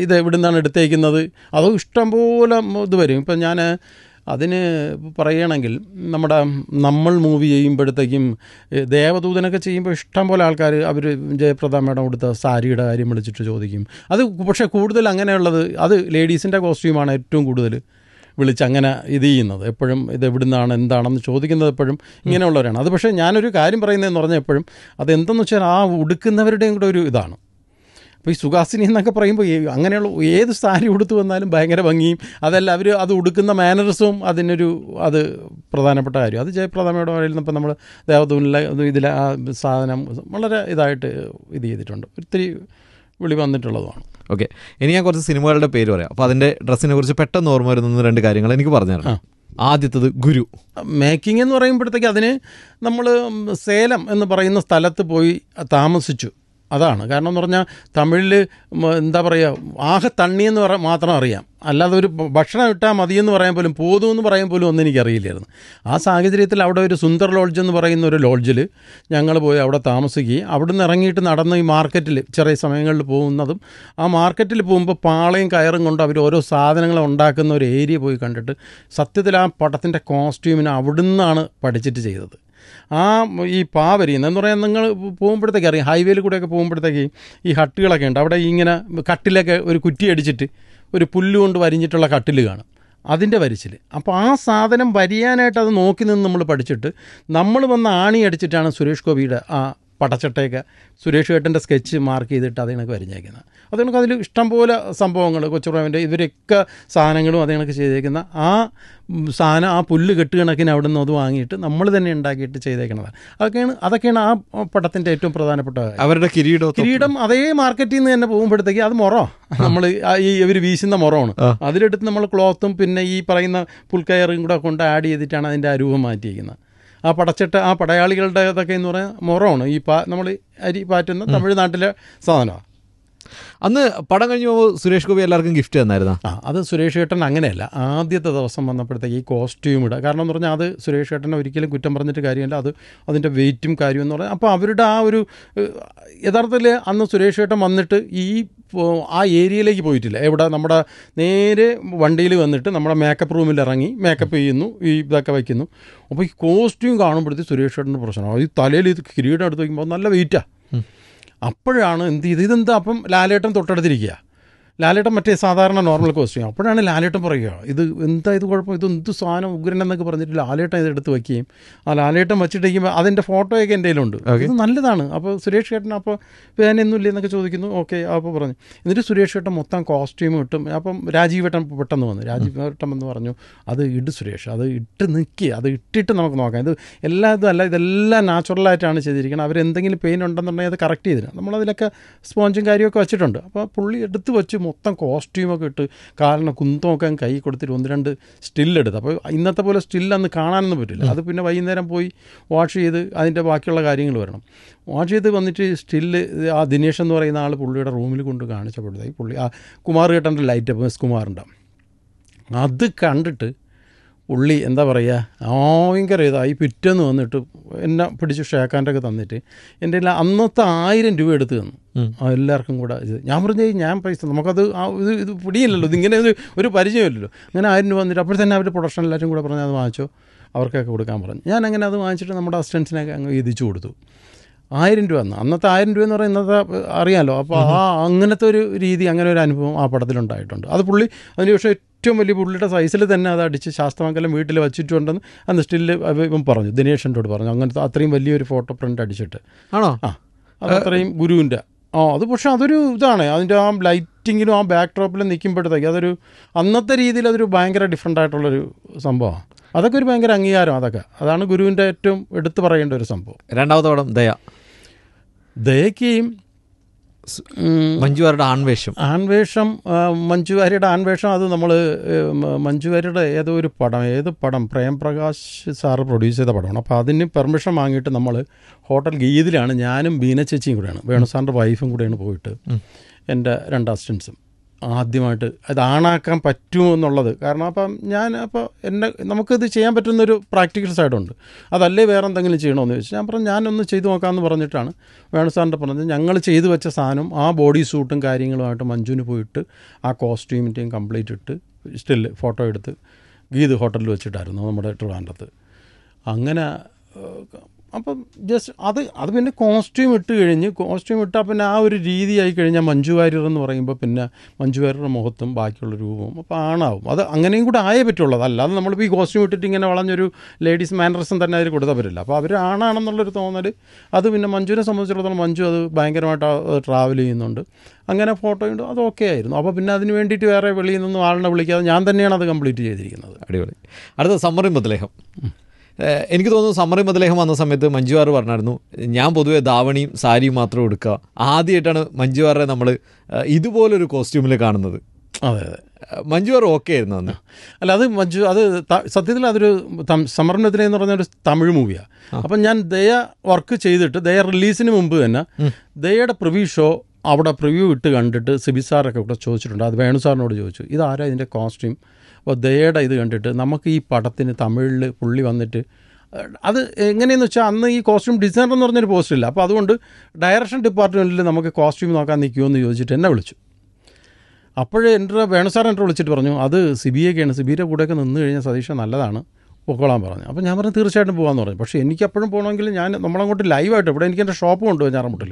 ഇത് എവിടെ നിന്നാണ് എടുത്തത് തേക്കുന്നത് അത് ഇഷ്ടംപോലെ ഇത് വരും ഇപ്പം ഞാൻ അതിന് പറയുകയാണെങ്കിൽ നമ്മുടെ നമ്മൾ മൂവി ചെയ്യുമ്പോഴത്തേക്കും ദേവദൂതനൊക്കെ ചെയ്യുമ്പോൾ ഇഷ്ടംപോലെ ആൾക്കാർ അവർ ജയപ്രദ മേഡം കൊടുത്ത സാരിയുടെ കാര്യം വിളിച്ചിട്ട് ചോദിക്കും അത് പക്ഷേ കൂടുതൽ അങ്ങനെയുള്ളത് അത് ലേഡീസിൻ്റെ കോസ്റ്റ്യൂമാണ് ഏറ്റവും കൂടുതൽ വിളിച്ച് അങ്ങനെ ഇത് ചെയ്യുന്നത് എപ്പോഴും ഇത് എവിടുന്നാണ് എന്താണെന്ന് ചോദിക്കുന്നത് എപ്പോഴും ഇങ്ങനെയുള്ളവരാണ് അത് പക്ഷേ ഞാനൊരു കാര്യം പറയുന്നതെന്ന് പറഞ്ഞാൽ എപ്പോഴും അതെന്തെന്ന് വെച്ചാൽ ആ ഉടുക്കുന്നവരുടെയും കൂടെ ഒരു ഇതാണ് അപ്പോൾ ഈ സുഹാസിനി എന്നൊക്കെ പറയുമ്പോൾ അങ്ങനെയുള്ള ഏത് സാരി ഉടുത്തു വന്നാലും ഭയങ്കര ഭംഗിയും അതല്ല അവർ അത് ഉടുക്കുന്ന മാനറിസും അതിനൊരു അത് പ്രധാനപ്പെട്ട കാര്യം അത് ജയപ്രദമയുടെ നിന്നപ്പോൾ നമ്മൾ ദേവദൂനിലെ ഇതിൽ ആ സാധനം വളരെ ഇതായിട്ട് ഇത് ചെയ്തിട്ടുണ്ട് ഒത്തിരി വിളി വന്നിട്ടുള്ളതുമാണ് ഓക്കെ ഇനി ഞാൻ കുറച്ച് സിനിമകളുടെ പേര് പറയാം അപ്പോൾ അതിൻ്റെ ഡ്രസ്സിനെ കുറിച്ച് പെട്ടെന്ന് ഓർമ്മ വരുന്ന രണ്ട് കാര്യങ്ങൾ എനിക്ക് പറഞ്ഞു തരണം ആദ്യത്തത് ഗുരു മേക്കിംഗ് എന്ന് പറയുമ്പോഴത്തേക്ക് അതിന് നമ്മൾ സേലം എന്ന് പറയുന്ന സ്ഥലത്ത് പോയി താമസിച്ചു അതാണ് കാരണം എന്ന് പറഞ്ഞാൽ തമിഴിൽ എന്താ പറയുക ആകെ തണ്ണിയെന്ന് പറ മാത്രം അറിയാം അല്ലാതെ ഒരു ഭക്ഷണം ഇട്ടാൽ മതിയെന്ന് പറയാൻ പോലും പോതും എന്ന് പറയാൻ പോലും ഒന്നും എനിക്കറിയില്ലായിരുന്നു ആ സാഹചര്യത്തിൽ അവിടെ ഒരു സുന്ദർ ലോഡ്ജ് എന്ന് പറയുന്ന ഒരു ലോഡ്ജിൽ ഞങ്ങൾ പോയി അവിടെ താമസിക്കുകയും അവിടെ നിന്ന് ഇറങ്ങിയിട്ട് നടന്ന് ഈ മാർക്കറ്റിൽ ചെറിയ സമയങ്ങളിൽ പോകുന്നതും ആ മാർക്കറ്റിൽ പോകുമ്പോൾ പാളയും കയറും കൊണ്ട് അവർ ഓരോ സാധനങ്ങൾ ഉണ്ടാക്കുന്ന ഒരു ഏരിയ പോയി കണ്ടിട്ട് സത്യത്തിൽ ആ പടത്തിൻ്റെ കോസ്റ്റ്യൂമിന് അവിടുന്നാണ് പഠിച്ചിട്ട് ചെയ്തത് ആ ഈ പാവരി എന്ന് പറയാൻ നിങ്ങൾ പോകുമ്പോഴത്തേക്ക് അറിയാം ഹൈവേയിൽ കൂടെയൊക്കെ പോകുമ്പോഴത്തേക്ക് ഈ ഹട്ടുകളൊക്കെ ഉണ്ട് അവിടെ ഇങ്ങനെ കട്ടിലൊക്കെ ഒരു കുറ്റി അടിച്ചിട്ട് ഒരു പുല്ലുകൊണ്ട് വരിഞ്ഞിട്ടുള്ള കട്ടിൽ കാണും അതിൻ്റെ വരിച്ചിൽ അപ്പോൾ ആ സാധനം വരിയാനായിട്ട് അത് നോക്കി നിന്ന് നമ്മൾ പഠിച്ചിട്ട് നമ്മൾ വന്ന് ആണി അടിച്ചിട്ടാണ് സുരേഷ് ഗോപിയുടെ ആ പടച്ചട്ടയൊക്കെ സുരേഷ് ഏട്ടൻ്റെ സ്കെച്ച് മാർക്ക് ചെയ്തിട്ട് അത് വരഞ്ഞേക്കുന്നത് അതുകൊണ്ട് അതിൽ ഇഷ്ടംപോലെ സംഭവങ്ങൾ കൊച്ചുറാവിൻ്റെ ഇവരൊക്കെ സാധനങ്ങളും അത് ചെയ്തേക്കുന്ന ആ സാധനം ആ പുല്ല് കെട്ടുകണക്കിന് അവിടെ നിന്ന് അത് വാങ്ങിയിട്ട് നമ്മൾ തന്നെ ഉണ്ടാക്കിയിട്ട് ചെയ്തേക്കുന്നതാണ് അതൊക്കെയാണ് അതൊക്കെയാണ് ആ പടത്തിൻ്റെ ഏറ്റവും പ്രധാനപ്പെട്ട അവരുടെ കിരീടം കിരീടം അതേ മാർക്കറ്റിൽ നിന്ന് തന്നെ പോകുമ്പോഴത്തേക്ക് അത് മുറോ നമ്മൾ ഈ ഇവർ വീശുന്ന മുറമാണ് അതിലെടുത്ത് നമ്മൾ ക്ലോത്തും പിന്നെ ഈ പറയുന്ന പുൽക്കയറും കൂടെ കൊണ്ട് ആഡ് ചെയ്തിട്ടാണ് അതിൻ്റെ ആ രൂപം മാറ്റിയിരിക്കുന്നത് ആ പടച്ചിട്ട് ആ പടയാളികളുടെ ഇതൊക്കെ എന്ന് പറഞ്ഞാൽ മുറമാണ് ഈ പാ നമ്മൾ അരി പാറ്റുന്ന തമിഴ്നാട്ടിലെ സാധനമാണ് അന്ന് പടം കഴിഞ്ഞ് സുരേഷ് ഗോപി എല്ലാവർക്കും ഗിഫ്റ്റ് തന്നായിരുന്നു ആ അത് സുരേഷ് ഏട്ടൻ അങ്ങനെയല്ല ആദ്യത്തെ ദിവസം വന്നപ്പോഴത്തേക്ക് ഈ കോസ്റ്റ്യൂം ഇടുക കാരണം എന്ന് പറഞ്ഞാൽ അത് സുരേഷ് ഏട്ടനെ ഒരിക്കലും കുറ്റം പറഞ്ഞിട്ട് കാര്യമല്ല അത് അതിൻ്റെ വെയിറ്റും കാര്യവും എന്ന് പറഞ്ഞാൽ അപ്പോൾ അവരുടെ ആ ഒരു യഥാർത്ഥത്തിൽ അന്ന് സുരേഷ് ഏട്ടൻ വന്നിട്ട് ഈ ആ ഏരിയയിലേക്ക് പോയിട്ടില്ല എവിടെ നമ്മുടെ നേരെ വണ്ടിയിൽ വന്നിട്ട് നമ്മുടെ മേക്കപ്പ് റൂമിൽ ഇറങ്ങി മേക്കപ്പ് ചെയ്യുന്നു ഈ ഇതൊക്കെ വയ്ക്കുന്നു അപ്പോൾ ഈ കോസ്റ്റ്യൂം കാണുമ്പോഴത്തേക്ക് സുരേഷ് ഏട്ടൻ്റെ പ്രശ്നമാണ് ഈ തലയിൽ ഇത് കിരീടം എടുത്ത് വയ്ക്കുമ്പോൾ നല്ല വെയിറ്റാണ് അപ്പോഴാണ് എന്ത് ചെയ്ത് ഇതെന്താ അപ്പം ലാലേട്ടൻ തൊട്ടടുത്തിരിക്കുക ലാലേട്ടം മറ്റേ സാധാരണ നോർമൽ കോസ്റ്റ്യൂം അപ്പോഴാണ് ലാലേട്ടം പറയുക ഇത് എന്താ ഇത് കുഴപ്പം ഇത് എന്ത് സാധനം ഉഗ്രൻ എന്നൊക്കെ പറഞ്ഞിട്ട് ലാലേട്ടം ഇത് എടുത്ത് വയ്ക്കുകയും ആ ലാലേട്ടം വെച്ചിട്ടിരിക്കുമ്പോൾ അതിൻ്റെ ഫോട്ടോയൊക്കെ എൻ്റെ കയ്യിലുണ്ട് ഇത് നല്ലതാണ് അപ്പോൾ സുരേഷ് ചേട്ടൻ അപ്പോൾ വേനൊന്നുമില്ലേ എന്നൊക്കെ ചോദിക്കുന്നു ഓക്കെ അപ്പോൾ പറഞ്ഞു എന്നിട്ട് സുരേഷ് ചേട്ടൻ മൊത്തം കോസ്റ്റ്യൂം ഇട്ടും അപ്പം രാജീവ് ഏട്ടൻ പെട്ടെന്ന് വന്നു രാജീവ് ഏട്ടൻ എന്ന് പറഞ്ഞു അത് ഇട് സുരേഷ് അത് ഇട്ട് നിൽക്കുക അത് ഇട്ടിട്ട് നമുക്ക് നോക്കാം ഇത് എല്ലാ ഇതും അല്ല ഇതെല്ലാം നാച്ചുറലായിട്ടാണ് ചെയ്തിരിക്കുന്നത് അവരെന്തെങ്കിലും പെയിൻ ഉണ്ടെന്നുണ്ടെങ്കിൽ അത് കറക്റ്റ് ചെയ്തിരുന്നു നമ്മളതിലൊക്കെ സ്പോഞ്ചും കാര്യമൊക്കെ വെച്ചിട്ടുണ്ട് അപ്പോൾ പുള്ളി എടുത്ത് വെച്ച് മൊത്തം കോസ്റ്റ്യൂമൊക്കെ ഇട്ട് കാരണം കുന്തമൊക്കെ കൈ കൊടുത്തിട്ട് ഒന്ന് രണ്ട് സ്റ്റില്ലെടുത്ത് അപ്പോൾ ഇന്നത്തെ പോലെ സ്റ്റിൽ അന്ന് കാണാനൊന്നും പറ്റില്ല അത് പിന്നെ വൈകുന്നേരം പോയി വാഷ് ചെയ്ത് അതിൻ്റെ ബാക്കിയുള്ള കാര്യങ്ങൾ വരണം വാഷ് ചെയ്ത് വന്നിട്ട് സ്റ്റില്ല് ആ ദിനേഷ് എന്ന് പറയുന്ന ആൾ പുള്ളിയുടെ റൂമിൽ കൊണ്ട് കാണിച്ചപ്പോഴത്തേക്ക് പുള്ളി ആ കുമാർ കേട്ടൻ്റെ ലൈറ്റ് എസ് കുമാറിൻ്റെ അത് കണ്ടിട്ട് ഉള്ളി എന്താ പറയുക ഭയങ്കര ഇതായി പിറ്റെന്ന് വന്നിട്ട് എന്നെ പിടിച്ച് ഷേക്കാൻ്റെയൊക്കെ തന്നിട്ട് എൻ്റെ എല്ലാം അന്നത്തെ ആയിരം രൂപ എടുത്ത് തന്നു എല്ലാവർക്കും കൂടെ ഇത് ഞാൻ പറഞ്ഞു ഞാൻ പൈസ നമുക്കത് ഇത് ഇത് പിടിയില്ലല്ലോ ഇതിങ്ങനെ ഒരു ഒരു പരിചയമില്ലല്ലോ അങ്ങനെ ആയിരം രൂപ വന്നിട്ട് അപ്പോൾ തന്നെ അവർ പ്രൊഡക്ഷൻ എല്ലാവരും കൂടെ പറഞ്ഞാൽ അത് വാങ്ങിച്ചോ അവർക്കൊക്കെ കൊടുക്കാൻ പറഞ്ഞു ഞാൻ അങ്ങനെ അത് വാങ്ങിച്ചിട്ട് നമ്മുടെ അസിസ്റ്റൻസിനൊക്കെ അങ്ങ് എതിച്ചു കൊടുത്തു ആയിരം രൂപ എന്ന് അന്നത്തെ ആയിരം രൂപ എന്ന് പറഞ്ഞാൽ ഇന്നത്തെ അറിയാമല്ലോ അപ്പോൾ ആ അങ്ങനത്തെ ഒരു രീതി അങ്ങനെ ഒരു അനുഭവം ആ പടത്തിലുണ്ടായിട്ടുണ്ട് അത് പുള്ളി അതിന് പക്ഷേ ഏറ്റവും വലിയ പുള്ളിയുടെ സൈസിൽ തന്നെ അത് അടിച്ച് ശാസ്ത്രമംഗലം വീട്ടിൽ വെച്ചിട്ടുണ്ടെന്ന് അന്ന് സ്റ്റില്ല് ഇപ്പം പറഞ്ഞു ദിനേഷിൻ്റെ പറഞ്ഞു അങ്ങനത്തെ അത്രയും വലിയൊരു ഫോട്ടോ പ്രിൻ്റ് അടിച്ചിട്ട് ആണോ ആ അത് അത്രയും ഗുരുവിൻ്റെ ആ അത് പക്ഷേ അതൊരു ഇതാണ് അതിൻ്റെ ആ ലൈറ്റിങ്ങിനും ആ ബാക്ക് ഡ്രോപ്പിലും നിൽക്കുമ്പോഴത്തേക്ക് അതൊരു അന്നത്തെ രീതിയിൽ അതൊരു ഭയങ്കര ഡിഫറെൻ്റ് ആയിട്ടുള്ളൊരു സംഭവമാണ് അതൊക്കെ ഒരു ഭയങ്കര അംഗീകാരം അതൊക്കെ അതാണ് ഗുരുവിൻ്റെ ഏറ്റവും എടുത്തു പറയേണ്ട ഒരു സംഭവം രണ്ടാമത്തെ പടം ദയ ദയക്കുകയും മഞ്ജുവാരുടെ ആൺവേഷം ആൺവേഷം മഞ്ജുവാരിയുടെ ആൺവേഷം അത് നമ്മൾ മഞ്ജുവാരിയുടെ ഏതോ ഒരു പടം ഏത് പടം പ്രേംപ്രകാശ് സാറ് പ്രൊഡ്യൂസ് ചെയ്ത പടമാണ് അപ്പോൾ അതിന് പെർമിഷൻ വാങ്ങിയിട്ട് നമ്മൾ ഹോട്ടൽ ഗീതിലാണ് ഞാനും ബീന ചേച്ചിയും കൂടെയാണ് വേണു സാറിൻ്റെ വൈഫും കൂടെയാണ് പോയിട്ട് എൻ്റെ രണ്ട് അസിസ്റ്റൻസും ആദ്യമായിട്ട് അത് ആണാക്കാൻ പറ്റുമോ എന്നുള്ളത് കാരണം അപ്പം ഞാൻ അപ്പോൾ എന്നെ നമുക്കിത് ചെയ്യാൻ പറ്റുന്നൊരു പ്രാക്ടിക്കൽ സൈഡുണ്ട് അതല്ലേ വേറെ എന്തെങ്കിലും ചെയ്യണമെന്ന് ചോദിച്ചു ഞാൻ പറഞ്ഞു ഞാനൊന്ന് ചെയ്തു നോക്കാമെന്ന് പറഞ്ഞിട്ടാണ് വേണു സാറിൻ്റെ പറഞ്ഞത് ഞങ്ങൾ ചെയ്തു വെച്ച സാധനം ആ ബോഡി സൂട്ടും കാര്യങ്ങളുമായിട്ട് മഞ്ജുവിന് പോയിട്ട് ആ കോസ്റ്റ്യൂമിൻ്റെയും കംപ്ലീറ്റ് ഇട്ട് സ്റ്റില്ല് ഫോട്ടോ എടുത്ത് ഗീത് ഹോട്ടലിൽ വെച്ചിട്ടായിരുന്നു നമ്മുടെ ട്രിവാൻഡത്ത് അങ്ങനെ അപ്പം ജസ്റ്റ് അത് അത് പിന്നെ കോസ്റ്റ്യൂം ഇട്ട് കഴിഞ്ഞ് കോസ്റ്റ്യൂം ഇട്ടാൽ പിന്നെ ആ ഒരു രീതിയായി കഴിഞ്ഞാൽ മഞ്ജു വാര്യർ എന്ന് പറയുമ്പോൾ പിന്നെ മഞ്ജു വാര്യരുടെ മുഖത്തും ബാക്കിയുള്ള രൂപവും അപ്പോൾ ആണാവും അത് അങ്ങനെയും കൂടെ ആയേ പറ്റുള്ളൂ അതല്ലാതെ നമ്മളിപ്പോൾ ഈ കോസ്റ്റ്യൂം ഇട്ടിട്ട് ഇങ്ങനെ വളഞ്ഞൊരു ലേഡീസ് മാനറിസം തന്നെ അതിൽ കൊടുത്താൽ പറ്റില്ല അപ്പോൾ അവർ ആണാണെന്നുള്ളൊരു തോന്നൽ അത് പിന്നെ മഞ്ജുവിനെ സംബന്ധിച്ചിടത്തോളം മഞ്ജു അത് ഭയങ്കരമായിട്ട് ട്രാവൽ ചെയ്യുന്നുണ്ട് അങ്ങനെ ഫോട്ടോ ഉണ്ട് അത് ഓക്കെ ആയിരുന്നു അപ്പോൾ പിന്നെ അതിന് വേണ്ടിയിട്ട് വേറെ വെളിയിൽ നിന്നും ആളിനെ വിളിക്കാതെ ഞാൻ തന്നെയാണ് അത് കംപ്ലീറ്റ് ചെയ്തിരിക്കുന്നത് അടിപൊളി അടുത്ത സമ്മറിയും മൃതലേഹം എനിക്ക് തോന്നുന്നു സമ്മറി മതലേഹം വന്ന സമയത്ത് മഞ്ജുവാർ പറഞ്ഞായിരുന്നു ഞാൻ പൊതുവെ ദാവണിയും സാരിയും മാത്രം എടുക്കുക ആദ്യമായിട്ടാണ് മഞ്ജുവാറെ നമ്മൾ ഇതുപോലൊരു കോസ്റ്റ്യൂമിൽ കാണുന്നത് അതെ അതെ മഞ്ജുവാർ ഓക്കെ ആയിരുന്നു അന്ന് അല്ല അത് മഞ്ജു അത് സത്യത്തിൽ അതൊരു സമർണത്തിനെ എന്ന് പറഞ്ഞ ഒരു തമിഴ് മൂവിയാണ് അപ്പം ഞാൻ ദയ വർക്ക് ചെയ്തിട്ട് ദയ റിലീസിന് മുമ്പ് തന്നെ ദയയുടെ പ്രിവ്യൂ ഷോ അവിടെ പ്രിവ്യൂ ഇട്ട് കണ്ടിട്ട് സിബി സാറൊക്കെ ഇവിടെ ചോദിച്ചിട്ടുണ്ട് അത് വേണു സാറിനോട് ചോദിച്ചു ഇതാരാ ഇതിൻ്റെ കോസ്റ്റ്യൂം അപ്പോൾ ദയയുടെ ഇത് കണ്ടിട്ട് നമുക്ക് ഈ പടത്തിന് തമിഴിൽ പുള്ളി വന്നിട്ട് അത് എങ്ങനെയെന്ന് വെച്ചാൽ അന്ന് ഈ കോസ്റ്റ്യൂം ഡിസൈനർ എന്ന് പറഞ്ഞൊരു പോസ്റ്റ് ഇല്ല അപ്പോൾ അതുകൊണ്ട് ഡയറക്ഷൻ ഡിപ്പാർട്ട്മെൻറ്റിൽ നമുക്ക് കോസ്റ്റ്യൂം നോക്കാൻ നിൽക്കുമോ എന്ന് ചോദിച്ചിട്ട് എന്നെ വിളിച്ചു അപ്പോഴേ എൻ്റെ വേണു സാർ എൻ്റെ വിളിച്ചിട്ട് പറഞ്ഞു അത് സിബിയൊക്കെയാണ് സിബിയുടെ കൂടെയൊക്കെ നിന്ന് കഴിഞ്ഞാൽ സതീഷ നല്ലതാണ് പൊക്കോളാൻ പറഞ്ഞു അപ്പോൾ ഞാൻ പറഞ്ഞു തീർച്ചയായിട്ടും പോകാമെന്ന് പറഞ്ഞു പക്ഷേ എനിക്ക് എപ്പോഴും പോകണമെങ്കിൽ ഞാൻ നമ്മളങ്ങോട്ട് ലൈവായിട്ട് ഇവിടെ എനിക്ക് ഷോപ്പ് ഉണ്ട് ഞാറമുട്ടിൽ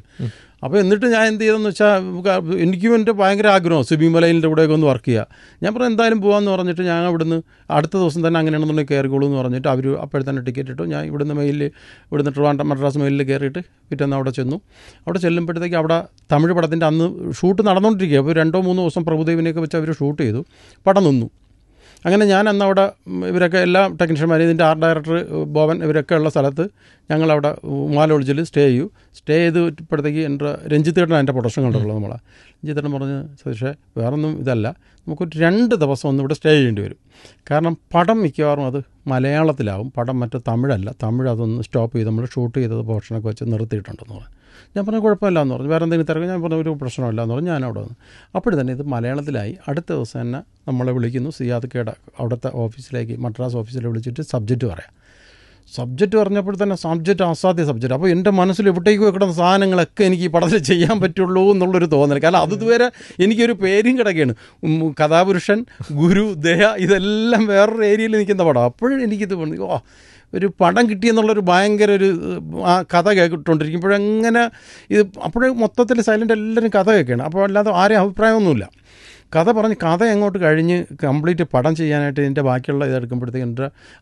അപ്പോൾ എന്നിട്ട് ഞാൻ എന്ത് ചെയ്തെന്ന് വെച്ചാൽ എനിക്കും എൻ്റെ ഭയങ്കര ആഗ്രഹം സിബി മലയിൻ്റെ ഇവിടെയൊക്കെ ഒന്ന് വർക്ക് ചെയ്യുക ഞാൻ പറഞ്ഞു എന്തായാലും പോകാമെന്ന് പറഞ്ഞിട്ട് ഞാൻ ഇവിടുന്ന് അടുത്ത ദിവസം തന്നെ അങ്ങനെയാണെന്നുണ്ടെങ്കിൽ കയറിക്കോളൂ എന്ന് പറഞ്ഞിട്ട് അവർ അപ്പോഴത്തെ തന്നെ ടിക്കറ്റ് ഇട്ടു ഞാൻ ഇവിടുന്ന് മെയിലിൽ ഇവിടുന്ന് ട്രിവാൻഡ്രം മദ്രാസ് മെയിലിൽ കയറിയിട്ട് പിറ്റേന്ന് അവിടെ ചെന്നു അവിടെ ചെല്ലുമ്പോഴത്തേക്ക് അവിടെ തമിഴ് പടത്തിൻ്റെ അന്ന് ഷൂട്ട് നടന്നുകൊണ്ടിരിക്കുക അപ്പോൾ രണ്ടോ മൂന്നോ ദിവസം പ്രഭുദേവിനെയൊക്കെ വെച്ച് അവർ ഷൂട്ട് ചെയ്തു പടം നിന്നു അങ്ങനെ ഞാൻ അന്ന് അവിടെ ഇവരൊക്കെ എല്ലാ ടെക്നീഷ്യന്മാരും ഇതിൻ്റെ ആർട്ട് ഡയറക്ടർ ബോവൻ ഇവരൊക്കെ ഉള്ള സ്ഥലത്ത് ഞങ്ങളവിടെ മാലോഡ്ജിൽ സ്റ്റേ ചെയ്യൂ സ്റ്റേ ചെയ്ത് ഇപ്പോഴത്തേക്ക് എൻ്റെ രഞ്ജിത്ത് ചേട്ടൻ എൻ്റെ പ്രൊഡക്ഷൻ കണ്ടിട്ടുള്ളത് നമ്മളെ രഞ്ജിത്ത് ചേട്ടൻ പറഞ്ഞ് പക്ഷേ വേറൊന്നും ഇതല്ല നമുക്കൊരു രണ്ട് ദിവസം ഒന്നും ഇവിടെ സ്റ്റേ ചെയ്യേണ്ടി വരും കാരണം പടം മിക്കവാറും അത് മലയാളത്തിലാവും പടം മറ്റേ തമിഴല്ല തമിഴ് അതൊന്ന് സ്റ്റോപ്പ് ചെയ്ത് നമ്മൾ ഷൂട്ട് ചെയ്തത് പോർഷനൊക്കെ വെച്ച് നിർത്തിയിട്ടുണ്ടെന്ന് പറയാം ഞാൻ പറഞ്ഞു കുഴപ്പമില്ല എന്ന് പറഞ്ഞു വേറെ എന്തെങ്കിലും തിരക്ക് ഞാൻ പറഞ്ഞു ഒരു പ്രശ്നമില്ല എന്ന് പറഞ്ഞു ഞാൻ അവിടെ വന്നു അപ്പോൾ തന്നെ ഇത് മലയാളത്തിലായി അടുത്ത ദിവസം തന്നെ നമ്മളെ വിളിക്കുന്നു സിയാദ് കേട അവിടുത്തെ ഓഫീസിലേക്ക് മദ്രാസ് ഓഫീസിൽ വിളിച്ചിട്ട് സബ്ജക്റ്റ് പറയാം സബ്ജക്റ്റ് പറഞ്ഞപ്പോൾ തന്നെ സബ്ജക്റ്റ് അസാധ്യ സബ്ജക്റ്റ് അപ്പോൾ എൻ്റെ മനസ്സിൽ എവിടേക്ക് വെക്കണം സാധനങ്ങളൊക്കെ എനിക്ക് ഈ പടത്തിൽ ചെയ്യാൻ പറ്റുള്ളൂ എന്നുള്ളൊരു തോന്നൽ കാരണം അത് ഇതുവരെ എനിക്കൊരു പേരും കിടക്കുകയാണ് കഥാപുരുഷൻ ഗുരു ദയ ഇതെല്ലാം വേറൊരു ഏരിയയിൽ നിൽക്കുന്ന പടം അപ്പോഴും എനിക്കിത് പറഞ്ഞു ഓ ഒരു പടം കിട്ടിയെന്നുള്ളൊരു ഭയങ്കര ഒരു ആ കഥ കേട്ടിട്ടുണ്ടിരിക്കുമ്പോഴെങ്ങനെ ഇത് അപ്പോഴും മൊത്തത്തിൽ സൈലൻ്റ് എല്ലാവരും കഥ കേൾക്കുകയാണ് അപ്പോൾ അല്ലാതെ ആരെയും അഭിപ്രായമൊന്നുമില്ല കഥ പറഞ്ഞ് കഥ എങ്ങോട്ട് കഴിഞ്ഞ് കംപ്ലീറ്റ് പടം ചെയ്യാനായിട്ട് ഇതിൻ്റെ ബാക്കിയുള്ള ഇതെടുക്കുമ്പോഴത്തേക്കും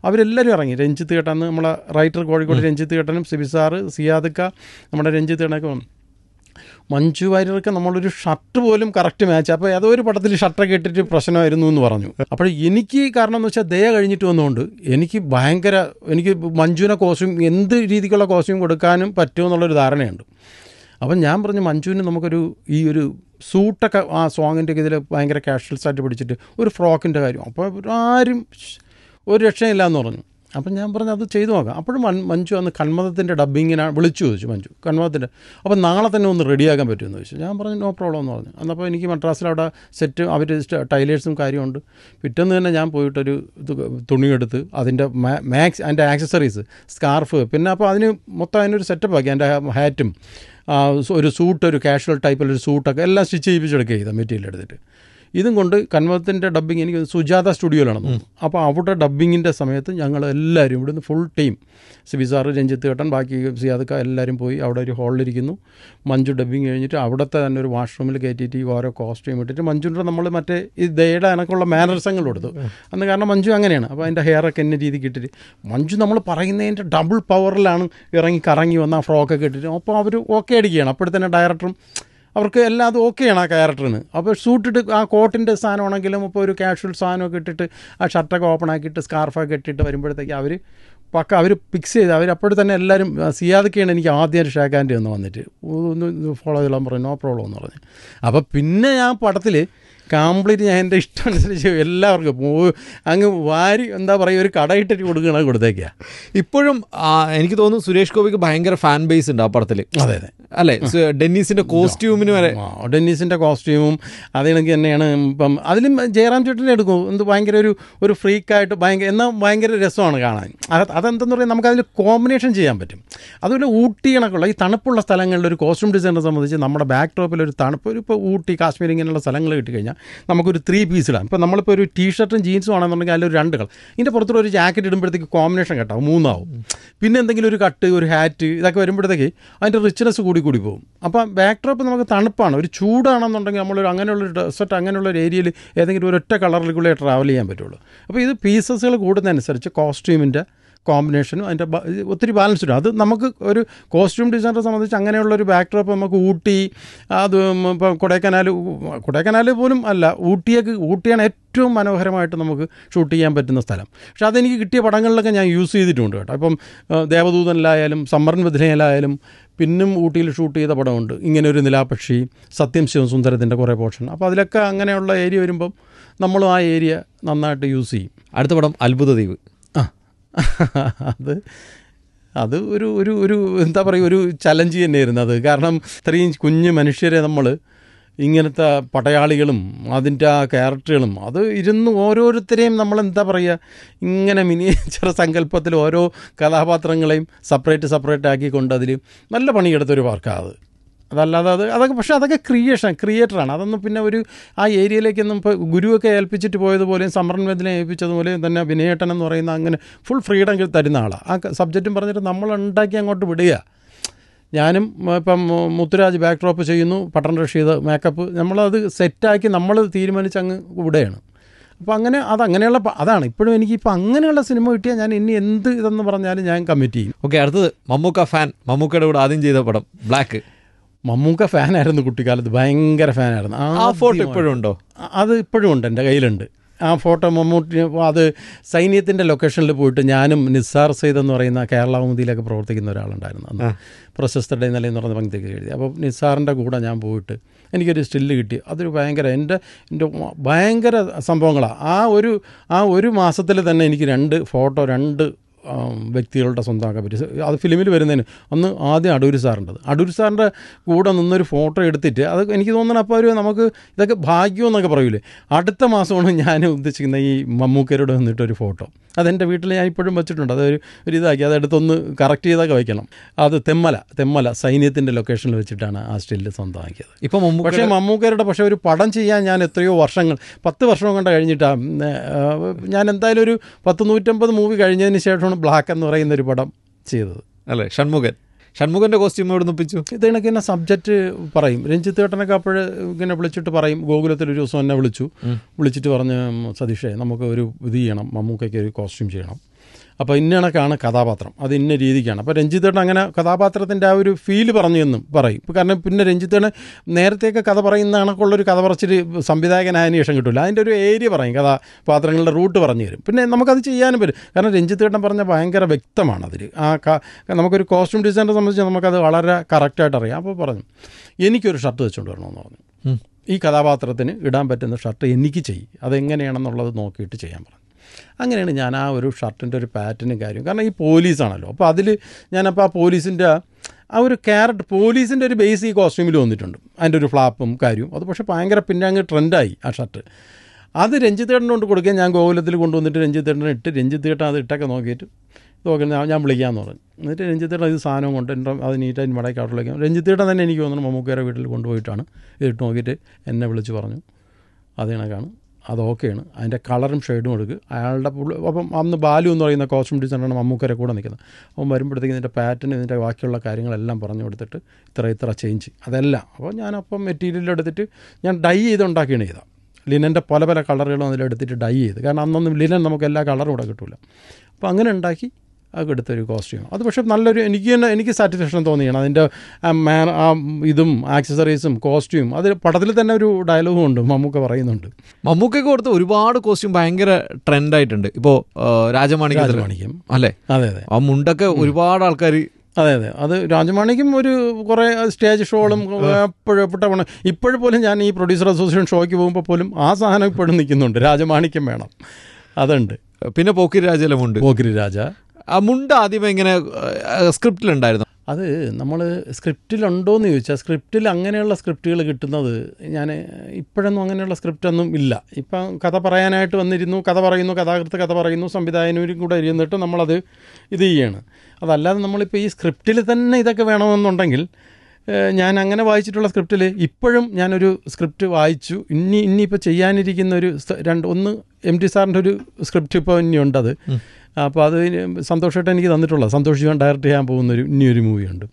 അവരെല്ലാവരും ഇറങ്ങി രഞ്ജിത്ത് കേട്ടാന്ന് നമ്മളെ റൈറ്റർ കോഴിക്കോട് രഞ്ജിത്ത് കേട്ടനും സിബിസാറ് സിയാദുക്ക നമ്മുടെ രഞ്ജിത്ത് കേട്ടനൊക്കെ വന്നു മഞ്ജു വാര്യർക്ക് നമ്മളൊരു ഷർട്ട് പോലും കറക്റ്റ് മാച്ച് അപ്പോൾ ഏതോ ഒരു പടത്തിൽ ഷർട്ടൊക്കെ ഇട്ടിട്ട് പ്രശ്നമായിരുന്നു എന്ന് പറഞ്ഞു അപ്പോൾ എനിക്ക് കാരണം എന്ന് വെച്ചാൽ ദയ കഴിഞ്ഞിട്ട് വന്നുകൊണ്ട് എനിക്ക് ഭയങ്കര എനിക്ക് മഞ്ജുവിനെ കോസ്റ്റ്യൂം എന്ത് രീതിക്കുള്ള കോസ്റ്റ്യൂം കൊടുക്കാനും പറ്റുമെന്നുള്ളൊരു ധാരണയുണ്ട് അപ്പം ഞാൻ പറഞ്ഞു മഞ്ജുവിന് നമുക്കൊരു ഈ ഒരു സൂട്ടൊക്കെ ആ സോങ്ങിൻ്റെ ഇതിൽ ഭയങ്കര കാഷ്വൽസ് ആയിട്ട് പിടിച്ചിട്ട് ഒരു ഫ്രോക്കിൻ്റെ കാര്യം അപ്പോൾ ആരും ഒരു രക്ഷയില്ല എന്ന് പറഞ്ഞു അപ്പം ഞാൻ പറഞ്ഞു അത് ചെയ്തു നോക്കാം അപ്പോഴും മഞ്ജു അന്ന് കന്മതത്തിൻ്റെ ഡബ്ബിങ്ങിനാണ് വിളിച്ചു ചോദിച്ചു മഞ്ജു കന്മതത്തിൻ്റെ അപ്പം നാളെ തന്നെ ഒന്ന് റെഡിയാക്കാൻ പറ്റുമെന്ന് ചോദിച്ചു ഞാൻ പറഞ്ഞു നോ പ്രോബ്ലം എന്ന് പറഞ്ഞു അന്നപ്പോൾ എനിക്ക് മദ്രാസിൽ അവിടെ സെറ്റ് അവർ ടൈലേഴ്സും കാര്യമുണ്ട് പിറ്റേന്ന് തന്നെ ഞാൻ പോയിട്ടൊരു ഇത് തുണിയെടുത്ത് അതിൻ്റെ മാക്സ് അതിൻ്റെ ആക്സസറീസ് സ്കാർഫ് പിന്നെ അപ്പോൾ അതിന് മൊത്തം അതിനൊരു സെറ്റപ്പ് ആക്കി എൻ്റെ ഹാറ്റും ഒരു സൂട്ട് ഒരു കാഷ്വൽ ടൈപ്പിലൊരു സൂട്ടൊക്കെ എല്ലാം സ്റ്റിച്ച് ചെയ്യിപ്പിച്ചെടുക്കുക ചെയ്താൽ മെറ്റീരിയൽ എടുത്തിട്ട് ഇതും കൊണ്ട് കൻവത്തിൻ്റെ ഡബ്ബിങ് എനിക്ക് സുജാത സ്റ്റുഡിയോയിലാണ് അപ്പോൾ അവിടെ ഡബ്ബിങ്ങിൻ്റെ സമയത്ത് ഞങ്ങൾ എല്ലാവരും ഇവിടുന്ന് full team Sibi sir Ranjith കേട്ടൻ ബാക്കി സിയാദക്ക എല്ലാവരും പോയി അവിടെ ഒരു ഹാളിലിരിക്കുന്നു മഞ്ജു ഡബ്ബിങ് കഴിഞ്ഞിട്ട് അവിടുത്തെ തന്നെ ഒരു വാഷ്റൂമിൽ കയറ്റിയിട്ട് ഈ ഓരോ കോസ്റ്റ്യൂം ഇട്ടിട്ട് മഞ്ജുവിൻ്റെ നമ്മൾ മറ്റേ ഈ ദയുടെ അനക്കുള്ള മാനർസങ്ങൾ കൊടുത്തു അന്ന് കാരണം മഞ്ജു അങ്ങനെയാണ് അപ്പോൾ അതിൻ്റെ ഹെയറൊക്കെ എന്നെ രീതിക്ക് ഇട്ടിട്ട് മഞ്ജു നമ്മൾ പറയുന്നതിൻ്റെ ഡബിൾ പവറിലാണ് ഇറങ്ങി കറങ്ങി വന്ന ആ ഫ്രോക്കൊക്കെ ഇട്ടിട്ട് അപ്പോൾ അവർ ഓക്കെ അടിക്കുകയാണ് അപ്പോഴത്തന്നെ ഡയറക്ടറും അവർക്ക് എല്ലാം അത് ഓക്കെയാണ് ആ ക്യാരക്ടറിന് അപ്പോൾ സൂട്ടിട്ട് ആ കോട്ടിൻ്റെ സാധനമാണെങ്കിലും ഇപ്പോൾ ഒരു കാഷ്വൽ സാധനമൊക്കെ ഇട്ടിട്ട് ആ ഷർട്ടൊക്കെ ഓപ്പൺ ആക്കിയിട്ട് സ്കാർഫൊക്കെ ഇട്ടിട്ട് വരുമ്പോഴത്തേക്ക് അവർ പക്ക അവർ ഫിക്സ് ചെയ്ത് അവർ അപ്പോൾ തന്നെ എല്ലാവരും സിയാദക്കെയാണ് എനിക്ക് ഒരു ഷേഖാൻ്റെ ഒന്ന് വന്നിട്ട് ഒന്ന് ഫോളോ ചെയ്യാൻ പറഞ്ഞു നോ പ്രോബ്ലം എന്ന് പറഞ്ഞു അപ്പോൾ പിന്നെ ഞാൻ പടത്തിൽ കംപ്ലീറ്റ് ഞാൻ എൻ്റെ ഇഷ്ടം അനുസരിച്ച് എല്ലാവർക്കും അങ്ങ് വാരി എന്താ പറയുക ഒരു കടയിട്ടിട്ട് കൊടുക്കണ കൊടുത്തേക്കാ ഇപ്പോഴും എനിക്ക് തോന്നുന്നു സുരേഷ് ഗോപിക്ക് ഭയങ്കര ഫാൻ ബേസ് ഉണ്ട് ആ പടത്തിൽ അതെ അതെ അല്ലേ ഡെന്നീസിൻ്റെ കോസ്റ്റ്യൂമിന് വരെ ഡെന്നീസിൻ്റെ കോസ്റ്റ്യൂമും അതേണെങ്കിൽ തന്നെയാണ് ഇപ്പം അതിലും ജയറാം ചേട്ടനെ എടുക്കും എന്ത് ഭയങ്കര ഒരു ഒരു ഫ്രീക്കായിട്ട് ഭയങ്കര എന്നാൽ ഭയങ്കര രസമാണ് കാണാൻ അതെന്തെന്ന് നമുക്ക് അതിൽ കോമ്പിനേഷൻ ചെയ്യാൻ പറ്റും അതുപോലെ ഊട്ടി കണക്കുള്ള ഈ തണുപ്പുള്ള സ്ഥലങ്ങളിൽ ഒരു കോസ്റ്റ്യൂം ഡിസൈനറെ സംബന്ധിച്ച് നമ്മുടെ ബാക്ക് ഡ്രോപ്പിൽ ഒരു തണുപ്പ് ഒരു ഇപ്പോൾ ഊട്ടി കാശ്മീർ ഇങ്ങനെയുള്ള സ്ഥലങ്ങൾ കിട്ടിക്കഴിഞ്ഞാൽ നമുക്കൊരു ത്രീ പീസ് ഇടാം ഇപ്പോൾ നമ്മളിപ്പോൾ ഒരു ടീഷർട്ടും ജീൻസും ആണെന്നുണ്ടെങ്കിൽ അതിലൊരു രണ്ട് കളർ ഇതിൻ്റെ പുറത്തുള്ള ഒരു ജാക്കറ്റ് ഇടുമ്പോഴത്തേക്ക് കോമ്പിനേഷൻ കേട്ടോ മൂന്നാവും പിന്നെ എന്തെങ്കിലും ഒരു കട്ട് ഒരു ഹാറ്റ് ഇതൊക്കെ വരുമ്പോഴത്തേക്ക് അതിൻ്റെ റിച്ച്നെസ് കൂടി കൂടി പോകും അപ്പോൾ ബാക്ക് ഡ്രോപ്പ് നമുക്ക് തണുപ്പാണ് ഒരു ചൂടാണെന്നുണ്ടെങ്കിൽ നമ്മളൊരു അങ്ങനെയുള്ള ഡെസർട്ട് അങ്ങനെയുള്ള ഒരു ഏരിയയിൽ ഏതെങ്കിലും ഒരു ഒറ്റ കൂടെ ട്രാവൽ ചെയ്യാൻ പറ്റുള്ളൂ അപ്പോൾ ഇത് പീസസുകൾ കൂടുന്നതനുസരിച്ച് കോസ്റ്റ്യൂമിൻ്റെ കോമ്പിനേഷനും അതിൻ്റെ ഒത്തിരി ബാലൻസ്ഡ് അത് നമുക്ക് ഒരു കോസ്റ്റ്യൂം ഡിസൈനറെ സംബന്ധിച്ച് അങ്ങനെയുള്ളൊരു ബാക്ക്ഡ്രോപ്പ് നമുക്ക് ഊട്ടി അത് ഇപ്പം കൊടൈക്കനാൽ കൊടൈക്കനാൽ പോലും അല്ല ഊട്ടിയൊക്കെ ഊട്ടിയാണ് ഏറ്റവും മനോഹരമായിട്ട് നമുക്ക് ഷൂട്ട് ചെയ്യാൻ പറ്റുന്ന സ്ഥലം പക്ഷെ അതെനിക്ക് കിട്ടിയ പടങ്ങളിലൊക്കെ ഞാൻ യൂസ് ചെയ്തിട്ടുണ്ട് കേട്ടോ ഇപ്പം ദേവദൂതനിലായാലും സമ്മറൻ ബദിലയിലായാലും പിന്നും ഊട്ടിയിൽ ഷൂട്ട് ചെയ്ത പടമുണ്ട് ഇങ്ങനെ ഒരു നിലാപക്ഷി സത്യം സുന്ദരത്തിൻ്റെ കുറേ പോർഷൻ അപ്പോൾ അതിലൊക്കെ അങ്ങനെയുള്ള ഏരിയ വരുമ്പം നമ്മളും ആ ഏരിയ നന്നായിട്ട് യൂസ് ചെയ്യും അടുത്ത പടം അത്ഭുത ദ്വീപ് അത് അത് ഒരു ഒരു ഒരു എന്താ പറയുക ഒരു ചലഞ്ച് തന്നെയായിരുന്നു അത് കാരണം ഇത്രയും കുഞ്ഞു മനുഷ്യരെ നമ്മൾ ഇങ്ങനത്തെ പടയാളികളും അതിൻ്റെ ആ ക്യാരക്ടറുകളും അത് ഇരുന്ന് ഓരോരുത്തരെയും നമ്മൾ എന്താ പറയുക ഇങ്ങനെ മിനിയേച്ചർ സങ്കല്പത്തിൽ ഓരോ കഥാപാത്രങ്ങളെയും സെപ്പറേറ്റ് സെപ്പറേറ്റ് ആക്കിക്കൊണ്ട് അതിൽ നല്ല പണിയെടുത്തൊരു വർക്കാണ് അത് അതല്ലാതെ അത് അതൊക്കെ പക്ഷെ അതൊക്കെ ക്രിയേഷൻ ക്രിയേറ്ററാണ് അതൊന്നും പിന്നെ ഒരു ആ ഏരിയയിലേക്കൊന്നും ഇപ്പോൾ ഗുരുവൊക്കെ ഏൽപ്പിച്ചിട്ട് പോയതുപോലെയും സമരൻ വേദിനെ ഏൽപ്പിച്ചതുപോലെയും തന്നെ വിനയേട്ടൻ എന്ന് പറയുന്ന അങ്ങനെ ഫുൾ ഫ്രീഡം തരുന്ന ആളാണ് ആ സബ്ജക്റ്റും പറഞ്ഞിട്ട് നമ്മൾ ഉണ്ടാക്കി അങ്ങോട്ട് വിടുക ഞാനും ഇപ്പം മുത്തുരാജ് ബാക്ക് ഡ്രോപ്പ് ചെയ്യുന്നു പട്ടൺ റഷീദ് മേക്കപ്പ് നമ്മളത് സെറ്റാക്കി നമ്മൾ തീരുമാനിച്ച് അങ്ങ് വിടുകയാണ് അപ്പോൾ അങ്ങനെ അത് അങ്ങനെയുള്ള അതാണ് ഇപ്പോഴും എനിക്ക് ഇപ്പോൾ അങ്ങനെയുള്ള സിനിമ കിട്ടിയാൽ ഞാൻ ഇനി എന്ത് ഇതെന്ന് പറഞ്ഞാലും ഞാൻ കമ്മിറ്റ് ചെയ്യും ഓക്കെ അടുത്തത് മമ്മൂക്ക ഫാൻ മമ്മൂക്കയുടെ കൂടെ ആദ്യം ചെയ്ത പടം ബ്ലാക്ക് മമ്മൂക്ക ഫാനായിരുന്നു കുട്ടിക്കാലത്ത് ഭയങ്കര ഫാനായിരുന്നു ആ ഫോട്ടോ ഇപ്പോഴും ഉണ്ടോ അത് ഇപ്പോഴും ഉണ്ട് എൻ്റെ കയ്യിലുണ്ട് ആ ഫോട്ടോ മമ്മൂട്ടി അത് സൈന്യത്തിൻ്റെ ലൊക്കേഷനിൽ പോയിട്ട് ഞാനും നിസ്സാർ സെയ്ദ് എന്ന് പറയുന്ന മുതിയിലൊക്കെ പ്രവർത്തിക്കുന്ന ഒരാളുണ്ടായിരുന്നു അന്ന് പ്രശസ്തരുടെ നിലയിൽ നിന്ന് പറഞ്ഞ പങ്ക്തിയൊക്കെ എഴുതി അപ്പോൾ നിസ്സാറിൻ്റെ കൂടെ ഞാൻ പോയിട്ട് എനിക്കൊരു സ്റ്റില്ല് കിട്ടി അതൊരു ഭയങ്കര എൻ്റെ എൻ്റെ ഭയങ്കര സംഭവങ്ങളാണ് ആ ഒരു ആ ഒരു മാസത്തിൽ തന്നെ എനിക്ക് രണ്ട് ഫോട്ടോ രണ്ട് വ്യക്തികളുടെ സ്വന്തമാക്കാൻ അത് ഫിലിമിൽ വരുന്നതിന് അന്ന് ആദ്യം അടൂർ സാറിൻ്റെ അടൂർ സാറിൻ്റെ കൂടെ നിന്നൊരു ഫോട്ടോ എടുത്തിട്ട് അത് എനിക്ക് തോന്നുന്നത് അപ്പോൾ ഒരു നമുക്ക് ഇതൊക്കെ ഭാഗ്യമെന്നൊക്കെ പറയൂലേ അടുത്ത മാസമാണ് ഞാൻ ഉദ്ദേശിക്കുന്നത് ഈ മമ്മൂക്കരോട് നിന്നിട്ടൊരു ഫോട്ടോ അതെൻ്റെ വീട്ടിൽ ഞാൻ ഇപ്പോഴും വെച്ചിട്ടുണ്ട് അതൊരു ഒരു ഇതാക്കി അതെടുത്തൊന്ന് കറക്റ്റ് ചെയ്തൊക്കെ വയ്ക്കണം അത് തെമ്മല തെമ്മല സൈന്യത്തിൻ്റെ ലൊക്കേഷനിൽ വെച്ചിട്ടാണ് ആ സ്റ്റില്ല് സ്വന്തമാക്കിയത് ഇപ്പോൾ മമ്മൂ പക്ഷേ മമ്മൂക്കരുടെ പക്ഷേ ഒരു പടം ചെയ്യാൻ ഞാൻ എത്രയോ വർഷങ്ങൾ പത്ത് വർഷം കണ്ട കഴിഞ്ഞിട്ടാണ് ഞാൻ എന്തായാലും ഒരു പത്ത് നൂറ്റമ്പത് മൂവി കഴിഞ്ഞതിന് ശേഷമാണ് ബ്ലാക്ക് എന്ന് പറയുന്ന ഒരു പടം ചെയ്തത് അല്ലേ ഷൺമുഖൻ ഷൺമുഖൻ്റെ കോസ്റ്റ്യൂം എവിടെ നിപ്പിച്ചു ഇത് കണക്ക് തന്നെ സബ്ജക്റ്റ് പറയും രഞ്ജിത്ത് ഏട്ടനൊക്കെ അപ്പോൾ ഇങ്ങനെ വിളിച്ചിട്ട് പറയും ഗോകുലത്തിൽ ഒരു ദിവസം എന്നെ വിളിച്ചു വിളിച്ചിട്ട് പറഞ്ഞ് സതീഷേ നമുക്ക് ഒരു ഇത് ചെയ്യണം മമ്മൂക്കയ്ക്ക് ഒരു കോസ്റ്റ്യൂം ചെയ്യണം അപ്പോൾ ഇന്ന കണക്കാണ് കഥാപാത്രം അത് ഇന്ന രീതിക്കാണ് അപ്പോൾ രഞ്ജിത്തേട്ടൻ അങ്ങനെ കഥാപാത്രത്തിൻ്റെ ആ ഒരു ഫീൽ പറഞ്ഞു എന്നും പറയും കാരണം പിന്നെ രഞ്ജിത്തേണ് നേരത്തെയൊക്കെ കഥ പറയുന്ന കണക്കുള്ളൊരു കഥ പറച്ചിൽ സംവിധായകനായതിന് ശേഷം കിട്ടില്ല അതിൻ്റെ ഒരു ഏരിയ പറയും കഥാപാത്രങ്ങളുടെ റൂട്ട് പറഞ്ഞു തരും പിന്നെ നമുക്കത് ചെയ്യാനും പറ്റും കാരണം രഞ്ജിത്തേട്ടൻ പറഞ്ഞ ഭയങ്കര വ്യക്തമാണ് അതിൽ ആ നമുക്കൊരു കോസ്റ്റ്യൂം ഡിസൈനെ സംബന്ധിച്ച് നമുക്കത് വളരെ കറക്റ്റായിട്ട് അറിയാം അപ്പോൾ പറഞ്ഞു എനിക്കൊരു ഷർട്ട് വെച്ചുകൊണ്ട് വരണമെന്ന് പറഞ്ഞു ഈ കഥാപാത്രത്തിന് ഇടാൻ പറ്റുന്ന ഷർട്ട് എനിക്ക് ചെയ്യും അതെങ്ങനെയാണെന്നുള്ളത് നോക്കിയിട്ട് ചെയ്യാൻ പറഞ്ഞു അങ്ങനെയാണ് ഞാൻ ആ ഒരു ഷർട്ടിൻ്റെ ഒരു പാറ്റേണും കാര്യം കാരണം ഈ പോലീസാണല്ലോ അപ്പോൾ അതിൽ ഞാനപ്പോൾ ആ പോലീസിൻ്റെ ആ ഒരു ക്യാരറ്റ് പോലീസിൻ്റെ ഒരു ബേസ് ഈ കോസ്റ്റ്യൂമിൽ വന്നിട്ടുണ്ട് അതിൻ്റെ ഒരു ഫ്ലാപ്പും കാര്യവും അത് പക്ഷേ ഭയങ്കര പിന്നെ അങ്ങ് ട്രെൻഡായി ആ ഷർട്ട് അത് രഞ്ജിത്തേട്ടൻ കൊണ്ട് കൊടുക്കുക ഞാൻ ഗോകുലത്തിൽ കൊണ്ടുവന്നിട്ട് രഞ്ജിത്തേട്ടനെ ഇട്ട് രഞ്ജിത്തേട്ടൻ അത് ഇട്ടൊക്കെ നോക്കിയിട്ട് നോക്കി ഞാൻ വിളിക്കാമെന്ന് പറഞ്ഞു എന്നിട്ട് രഞ്ജിത്തേട്ടൻ ഇത് സാധനം കൊണ്ട് എൻ്റെ അത് നീറ്റായി മടക്കി കാട്ടിലേക്കും രഞ്ജിത്തേട്ടൻ തന്നെ എനിക്ക് തോന്നുന്നു മമ്മൂക്കയുടെ വീട്ടിൽ കൊണ്ടുപോയിട്ടാണ് ഇതിട്ട് നോക്കിയിട്ട് എന്നെ വിളിച്ച് പറഞ്ഞു അത് കണക്കാണ് അത് ഓക്കെയാണ് അതിൻ്റെ കളറും ഷെയ്ഡും എടുക്കുക അയാളുടെ അപ്പം അന്ന് ബാലു എന്ന് പറയുന്ന കോസ്റ്റ്യൂം ഡിസൈനറാണ് മമ്മൂക്കരെ കൂടെ നിൽക്കുന്നത് അവൻ വരുമ്പോഴത്തേക്ക് ഇതിൻ്റെ പാറ്റേൺ ഇതിൻ്റെ ബാക്കിയുള്ള കാര്യങ്ങളെല്ലാം പറഞ്ഞു കൊടുത്തിട്ട് ഇത്ര ഇത്ര ചേഞ്ച് അതെല്ലാം അപ്പോൾ ഞാനപ്പം മെറ്റീരിയൽ എടുത്തിട്ട് ഞാൻ ഡൈ ചെയ്ത് ഉണ്ടാക്കിയാണ് ചെയ്താൽ ലിനൻ്റെ പല പല കളറുകളും അതിലെടുത്തിട്ട് ഡൈ ചെയ്ത് കാരണം അന്നൊന്നും ലിനൻ നമുക്ക് എല്ലാ കളറും കൂടെ കിട്ടില്ല അപ്പോൾ അങ്ങനെ ഉണ്ടാക്കി അതൊക്കെ എടുത്തൊരു കോസ്റ്റ്യൂം അത് പക്ഷേ നല്ലൊരു എനിക്ക് തന്നെ എനിക്ക് സാറ്റിസ്ഫാക്ഷൻ തോന്നിയാണ് അതിൻ്റെ മാൻ ആ ഇതും ആക്സസറീസും കോസ്റ്റ്യൂം അത് പടത്തിൽ തന്നെ ഒരു ഡയലോഗും ഉണ്ട് മമ്മൂക്ക പറയുന്നുണ്ട് മമ്മൂക്കയ്ക്ക് കൊടുത്ത് ഒരുപാട് കോസ്റ്റ്യൂം ഭയങ്കര ട്രെൻഡായിട്ടുണ്ട് ഇപ്പോൾ രാജമാണിക്യം രാജമാണിക്യം അല്ലേ അതെ അതെ ആ മുണ്ടൊക്കെ ഒരുപാട് ആൾക്കാർ അതെ അതെ അത് രാജമാണിക്കും ഒരു കുറേ സ്റ്റേജ് ഷോകളും എപ്പോഴും വേണം ഇപ്പോഴും പോലും ഞാൻ ഈ പ്രൊഡ്യൂസർ അസോസിയേഷൻ ഷോയ്ക്ക് പോകുമ്പോൾ പോലും ആ സാധനം ഇപ്പോഴും നിൽക്കുന്നുണ്ട് രാജമാണിക്യം വേണം അതുണ്ട് പിന്നെ പോക്കിരി രാജയിലുമുണ്ട് പോക്കിരി രാജ ആ മുണ്ട് ആദ്യമേ ഇങ്ങനെ സ്ക്രിപ്റ്റിലുണ്ടായിരുന്നു അത് നമ്മൾ സ്ക്രിപ്റ്റിലുണ്ടോ എന്ന് ചോദിച്ചാൽ സ്ക്രിപ്റ്റിൽ അങ്ങനെയുള്ള സ്ക്രിപ്റ്റുകൾ കിട്ടുന്നത് ഞാൻ ഇപ്പോഴൊന്നും അങ്ങനെയുള്ള സ്ക്രിപ്റ്റൊന്നും ഇല്ല ഇപ്പം കഥ പറയാനായിട്ട് വന്നിരുന്നു കഥ പറയുന്നു കഥാകൃത്ത് കഥ പറയുന്നു സംവിധായകനും കൂടെ ഇരുന്നിട്ട് നമ്മളത് ഇത് ചെയ്യാണ് അതല്ലാതെ നമ്മളിപ്പോൾ ഈ സ്ക്രിപ്റ്റിൽ തന്നെ ഇതൊക്കെ വേണമെന്നുണ്ടെങ്കിൽ ഞാൻ അങ്ങനെ വായിച്ചിട്ടുള്ള സ്ക്രിപ്റ്റിൽ ഇപ്പോഴും ഞാനൊരു സ്ക്രിപ്റ്റ് വായിച്ചു ഇനി ഇനിയിപ്പോൾ ചെയ്യാനിരിക്കുന്ന ഒരു രണ്ട് ഒന്ന് എം ടി സാറിൻ്റെ ഒരു സ്ക്രിപ്റ്റ് ഇപ്പോൾ ഇനിയുണ്ടത് അപ്പോൾ അത് സന്തോഷമായിട്ട് എനിക്ക് തന്നിട്ടുള്ള സന്തോഷ് ഡയറക്റ്റ് ചെയ്യാൻ പോകുന്ന ഒരു ഇനിയൊരു മൂവിയുണ്ട്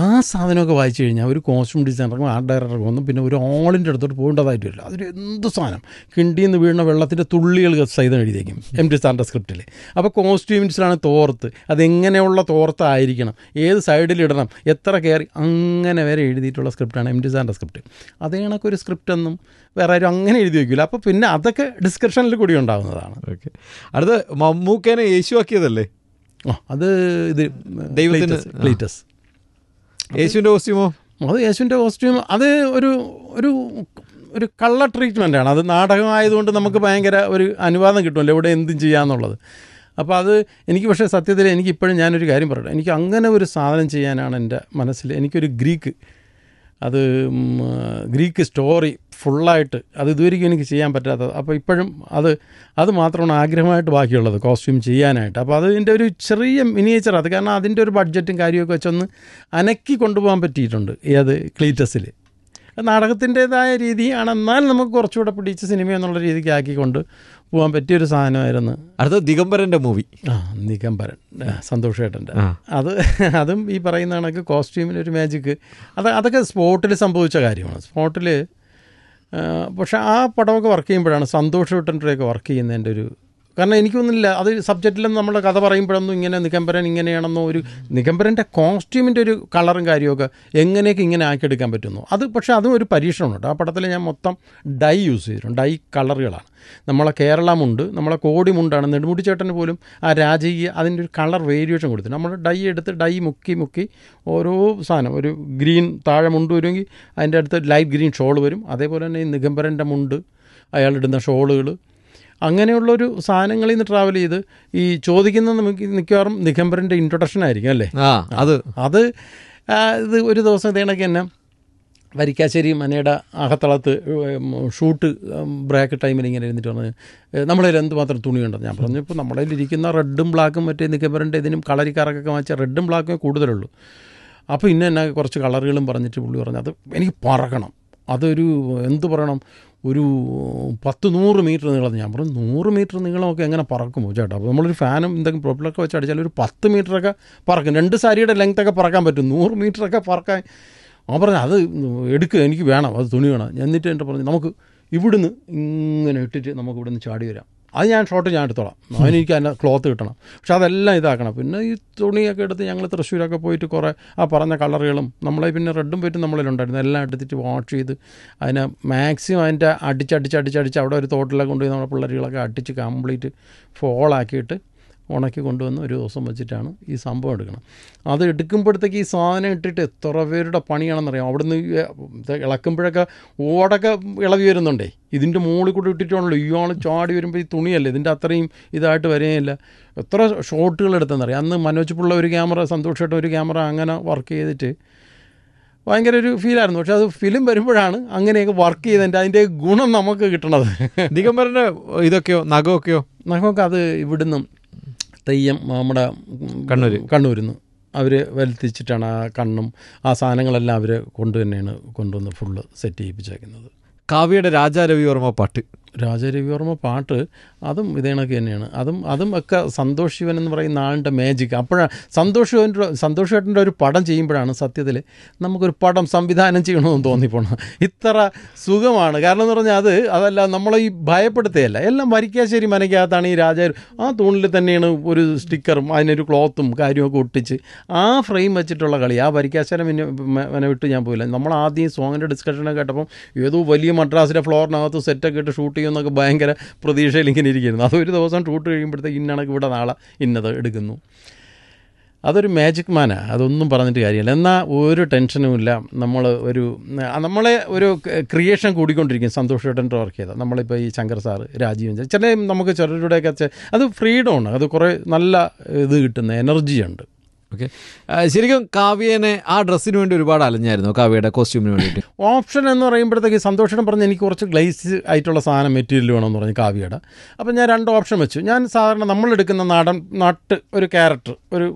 ആ സാധനമൊക്കെ വായിച്ചു കഴിഞ്ഞാൽ ഒരു കോസ്റ്റ്യൂം ഡിസൈനർക്കും ആർട്ട് ഡയറക്ടർക്കും ഒന്നും പിന്നെ ഒരു ഓളിൻ്റെ അടുത്തോട്ട് പോകേണ്ടതായിട്ട് വരില്ല അതൊരു എന്ത് സാധനം കിണ്ടിയിൽ നിന്ന് വീഴുന്ന വെള്ളത്തിൻ്റെ തുള്ളികൾ സഹിതം എഴുതിയേക്കും എം ടി സാറിൻ്റെ സ്ക്രിപ്റ്റിൽ അപ്പോൾ കോസ്റ്റ്യൂമിൻസിലാണ് തോർത്ത് അതെങ്ങനെയുള്ള തോർത്തായിരിക്കണം ഏത് സൈഡിൽ ഇടണം എത്ര കയറി അങ്ങനെ വരെ എഴുതിയിട്ടുള്ള സ്ക്രിപ്റ്റാണ് എം ടി സാറിൻ്റെ സ്ക്രിപ്റ്റ് അതേ സ്ക്രിപ്റ്റ് ഒന്നും വേറെ ആരും അങ്ങനെ എഴുതി വയ്ക്കില്ല അപ്പോൾ പിന്നെ അതൊക്കെ ഡിസ്കഷനിൽ കൂടി ഉണ്ടാകുന്നതാണ് ഓക്കെ അടുത്ത മമ്മൂക്കേനെ യേശുവാക്കിയതല്ലേ അത് ഇത് ദൈവത്തിന് ക്ലീറ്റസ് യേശുവിൻ്റെ കോസ്റ്റ്യൂമോ അത് യേശുവിൻ്റെ കോസ്റ്റ്യൂം അത് ഒരു ഒരു ഒരു കള്ള ട്രീറ്റ്മെൻ്റ് ആണ് അത് നാടകമായതുകൊണ്ട് നമുക്ക് ഭയങ്കര ഒരു അനുവാദം കിട്ടുമല്ലോ ഇവിടെ എന്തും ചെയ്യാമെന്നുള്ളത് അപ്പോൾ അത് എനിക്ക് പക്ഷേ സത്യത്തിൽ എനിക്ക് ഞാനൊരു കാര്യം പറയട്ടെ എനിക്ക് അങ്ങനെ ഒരു സാധനം ചെയ്യാനാണ് എൻ്റെ മനസ്സിൽ എനിക്കൊരു ഗ്രീക്ക് അത് ഗ്രീക്ക് സ്റ്റോറി ഫുള്ളായിട്ട് അത് ഇതുവരെയ്ക്കും എനിക്ക് ചെയ്യാൻ പറ്റാത്തത് അപ്പോൾ ഇപ്പോഴും അത് അത് മാത്രമാണ് ആഗ്രഹമായിട്ട് ബാക്കിയുള്ളത് കോസ്റ്റ്യൂം ചെയ്യാനായിട്ട് അപ്പോൾ അതിൻ്റെ ഒരു ചെറിയ മിനിയേച്ചർ അത് കാരണം അതിൻ്റെ ഒരു ബഡ്ജറ്റും കാര്യമൊക്കെ വെച്ചൊന്ന് അനക്കി കൊണ്ടുപോകാൻ പറ്റിയിട്ടുണ്ട് ഏത് ക്ലീറ്റസിൽ നാടകത്തിൻ്റേതായ രീതിയാണ് എന്നാൽ നമുക്ക് കുറച്ചുകൂടെ പിടിച്ച് സിനിമ എന്നുള്ള രീതിക്ക് ആക്കിക്കൊണ്ട് പോകാൻ പറ്റിയൊരു സാധനമായിരുന്നു അടുത്ത ദിഗംബരൻ്റെ മൂവി ആ ദിഗംബരൻ സന്തോഷേട്ടൻ്റെ അത് അതും ഈ പറയുന്ന കണക്ക് കോസ്റ്റ്യൂമിനൊരു മാജിക് അത് അതൊക്കെ സ്പോട്ടിൽ സംഭവിച്ച കാര്യമാണ് സ്പോട്ടിൽ പക്ഷെ ആ പടമൊക്കെ വർക്ക് ചെയ്യുമ്പോഴാണ് സന്തോഷ് വിട്ടൻ്റെയൊക്കെ വർക്ക് ചെയ്യുന്നതിൻ്റെ ഒരു കാരണം എനിക്കൊന്നുമില്ല അത് സബ്ജക്റ്റിലൊന്നും നമ്മൾ കഥ പറയുമ്പോഴൊന്നും ഇങ്ങനെ നിഗംബരൻ ഇങ്ങനെയാണെന്നോ ഒരു നിഗംബരൻ്റെ കോസ്റ്റ്യൂമിൻ്റെ ഒരു കളറും കാര്യമൊക്കെ എങ്ങനെയൊക്കെ ഇങ്ങനെ ആക്കിയെടുക്കാൻ പറ്റുന്നു അത് പക്ഷേ അതും ഒരു പരീക്ഷണമുണ്ട് ആ പടത്തിൽ ഞാൻ മൊത്തം ഡൈ യൂസ് ചെയ്തിട്ടുണ്ട് ഡൈ കളറുകളാണ് നമ്മളെ കേരളമുണ്ട് നമ്മളെ കോടിമുണ്ടാണ് നെടുമുടിച്ചേട്ടന് പോലും ആ രാജകീയ അതിൻ്റെ ഒരു കളർ വേരിയേഷൻ കൊടുത്തു നമ്മൾ ഡൈ എടുത്ത് ഡൈ മുക്കി മുക്കി ഓരോ സാധനം ഒരു ഗ്രീൻ താഴെ മുണ്ട് വരുമെങ്കിൽ അതിൻ്റെ അടുത്ത് ലൈറ്റ് ഗ്രീൻ ഷോൾ വരും അതേപോലെ തന്നെ ഈ നിഗംബരൻ്റെ മുണ്ട് അയാളിടുന്ന ഷോളുകൾ അങ്ങനെയുള്ളൊരു സാധനങ്ങളിൽ നിന്ന് ട്രാവൽ ചെയ്ത് ഈ ചോദിക്കുന്ന മിക്കവാറും നിഗംബരൻ്റെ ഇൻട്രൊഡക്ഷൻ ആയിരിക്കും അല്ലേ അത് അത് ഇത് ഒരു ദിവസം ഇതേണൊക്കെ തന്നെ വരിക്കാശ്ശേരി മനയുടെ അകത്തളത്ത് ഷൂട്ട് ബ്രേക്ക് ടൈമിൽ ഇങ്ങനെ ഇരുന്നിട്ട് പറഞ്ഞു നമ്മളെ എന്തുമാത്രം തുണിയുണ്ടെന്ന് ഞാൻ പറഞ്ഞു ഇപ്പോൾ നമ്മുടെ ഇരിക്കുന്ന റെഡും ബ്ലാക്കും മറ്റേ നിക്കപ്പറിൻ്റെ ഇതിനും കളരിക്കാരൊക്കെ വാങ്ങിച്ച റെഡും ബ്ലാക്കും കൂടുതലുള്ളൂ അപ്പോൾ ഇന്ന എന്നെ കുറച്ച് കളറുകളും പറഞ്ഞിട്ട് പുള്ളി പറഞ്ഞു അത് എനിക്ക് പറക്കണം അതൊരു എന്ത് പറയണം ഒരു പത്ത് നൂറ് മീറ്റർ നീളം ഞാൻ പറഞ്ഞു നൂറ് മീറ്റർ നീളമൊക്കെ എങ്ങനെ പറക്കുമോ ചേട്ടാ അപ്പോൾ നമ്മളൊരു ഫാനും എന്തെങ്കിലും പ്രൊപ്പലൊക്കെ വെച്ച് അടിച്ചാൽ ഒരു പത്ത് മീറ്ററൊക്കെ പറക്കും രണ്ട് സാരിയുടെ ലെങ്ത്തൊക്കെ പറക്കാൻ പറ്റും നൂറ് മീറ്ററൊക്കെ പറക്കാൻ അവൻ പറഞ്ഞു അത് എടുക്കുക എനിക്ക് വേണം അത് തുണി വേണം എന്നിട്ട് എൻ്റെ പറഞ്ഞു നമുക്ക് ഇവിടുന്ന് ഇങ്ങനെ ഇട്ടിട്ട് നമുക്ക് ഇവിടുന്ന് ചാടി വരാം അത് ഞാൻ ഷോട്ട് ഞാൻ എടുത്തോളാം അതിന് എനിക്ക് അതിൻ്റെ ക്ലോത്ത് കിട്ടണം പക്ഷെ അതെല്ലാം ഇതാക്കണം പിന്നെ ഈ തുണിയൊക്കെ എടുത്ത് ഞങ്ങൾ തൃശ്ശൂരൊക്കെ പോയിട്ട് കുറേ ആ പറഞ്ഞ കളറുകളും നമ്മളെ പിന്നെ റെഡും നമ്മളിൽ നമ്മളിലുണ്ടായിരുന്നു എല്ലാം എടുത്തിട്ട് വാഷ് ചെയ്ത് അതിനെ മാക്സിമം അതിൻ്റെ അടിച്ചടിച്ചടിച്ചടിച്ച് അവിടെ ഒരു തോട്ടിലൊക്കെ കൊണ്ടുപോയി നമ്മുടെ പിള്ളേരുകളൊക്കെ അടിച്ച് കംപ്ലീറ്റ് ഫോളാക്കിയിട്ട് ഉണക്കി കൊണ്ടുവന്ന് ഒരു ദിവസം വെച്ചിട്ടാണ് ഈ സംഭവം എടുക്കണം അത് എടുക്കുമ്പോഴത്തേക്ക് ഈ സാധനം ഇട്ടിട്ട് എത്ര പേരുടെ പണിയാണെന്നറിയാം അവിടുന്ന് ഇളക്കുമ്പോഴൊക്കെ ഓടൊക്കെ ഇളവി വരുന്നുണ്ടേ ഇതിൻ്റെ മുകളിൽ കൂടെ ഇട്ടിട്ടാണല്ലോ ഇയാൾ ചാടി വരുമ്പോൾ ഈ തുണിയല്ലേ ഇതിൻ്റെ അത്രയും ഇതായിട്ട് വരികയില്ല എത്ര ഷോട്ടുകൾ എടുത്തെന്നറിയാം അന്ന് മനോജ് പിള്ള ഒരു ക്യാമറ സന്തോഷമായിട്ട് ഒരു ക്യാമറ അങ്ങനെ വർക്ക് ചെയ്തിട്ട് ഭയങ്കര ഒരു ഫീലായിരുന്നു പക്ഷെ അത് ഫിലിം വരുമ്പോഴാണ് അങ്ങനെയൊക്കെ വർക്ക് ചെയ്തതിൻ്റെ അതിൻ്റെ ഗുണം നമുക്ക് കിട്ടണത് ദിഗംബരൻ്റെ ഇതൊക്കെയോ നഖമൊക്കെയോ നഖമൊക്കെ അത് ഇവിടുന്ന് തെയ്യം നമ്മുടെ കണ്ണൂർ കണ്ണൂരിൽ നിന്ന് അവർ വരുത്തിച്ചിട്ടാണ് ആ കണ്ണും ആ സാധനങ്ങളെല്ലാം അവർ കൊണ്ടു തന്നെയാണ് കൊണ്ടുവന്ന് ഫുള്ള് സെറ്റ് ചെയ്യിപ്പിച്ചേക്കുന്നത് കാവ്യയുടെ രാജാരവിവർമ്മ പാട്ട് രാജരവിവർമ്മ പാട്ട് അതും ഇതേ തന്നെയാണ് അതും അതും ഒക്കെ സന്തോഷ് ശിവൻ എന്ന് പറയുന്ന ആളുടെ മാജിക് അപ്പോഴാണ് സന്തോഷ് ശിവൻ്റെ സന്തോഷ് ചേട്ടൻ്റെ ഒരു പടം ചെയ്യുമ്പോഴാണ് സത്യത്തിൽ നമുക്കൊരു പടം സംവിധാനം ചെയ്യണമെന്ന് തോന്നിപ്പോണം ഇത്ര സുഖമാണ് കാരണം എന്ന് പറഞ്ഞാൽ അത് അതല്ല നമ്മളെ ഈ ഭയപ്പെടുത്തുകയല്ല എല്ലാം വരിക്കാശ്ശേരി മനയ്ക്കകത്താണ് ഈ രാജ ആ തൂണിൽ തന്നെയാണ് ഒരു സ്റ്റിക്കറും അതിനൊരു ക്ലോത്തും കാര്യമൊക്കെ ഒട്ടിച്ച് ആ ഫ്രെയിം വെച്ചിട്ടുള്ള കളി ആ പിന്നെ മന വിട്ട് ഞാൻ പോയില്ല നമ്മൾ ആദ്യം സോങ്ങിൻ്റെ ഡിസ്കഷനൊക്കെ കേട്ടപ്പം ഏതോ വലിയ മദ്രാസിലെ ഫ്ലോറിനകത്ത് സെറ്റൊക്കെ ഇട്ട് ഷൂട്ട് ചെയ്യുമെന്നൊക്കെ ഭയങ്കര പ്രതീക്ഷയിൽ ഇങ്ങനെ ഇരിക്കുന്നു അതൊരു ദിവസം ഷൂട്ട് കഴിയുമ്പോഴത്തേക്ക് ഇന്നണക്ക് ഇവിടെ നാളെ ഇന്നത് എടുക്കുന്നു അതൊരു മാജിക് മാനാണ് അതൊന്നും പറഞ്ഞിട്ട് കാര്യമില്ല എന്നാൽ ഒരു ടെൻഷനുമില്ല നമ്മൾ ഒരു നമ്മളെ ഒരു ക്രിയേഷൻ കൂടിക്കൊണ്ടിരിക്കും സന്തോഷമായിട്ട് വർക്ക് ചെയ്താൽ നമ്മളിപ്പോൾ ഈ ശങ്കർ സാറ് രാജീവൻ ചില നമുക്ക് ചിലരുടെയൊക്കെ അത് ഫ്രീഡമാണ് അത് കുറേ നല്ല ഇത് കിട്ടുന്ന എനർജിയുണ്ട് ഓക്കെ ശരിക്കും കാവ്യനെ ആ ഡ്രസ്സിന് വേണ്ടി ഒരുപാട് അലഞ്ഞായിരുന്നു കാവ്യയുടെ കോസ്റ്റ്യൂമിന് വേണ്ടിയിട്ട് ഓപ്ഷൻ എന്ന് പറയുമ്പോഴത്തേക്ക് സന്തോഷം പറഞ്ഞ് എനിക്ക് കുറച്ച് ഗ്ലേസ് ആയിട്ടുള്ള സാധനം മെറ്റീരിയൽ വേണമെന്ന് പറഞ്ഞു കാവ്യയുടെ അപ്പം ഞാൻ രണ്ട് ഓപ്ഷൻ വെച്ചു ഞാൻ സാധാരണ നമ്മളെടുക്കുന്ന നാടൻ നാട്ട് ഒരു ക്യാരക്ടർ ഒരു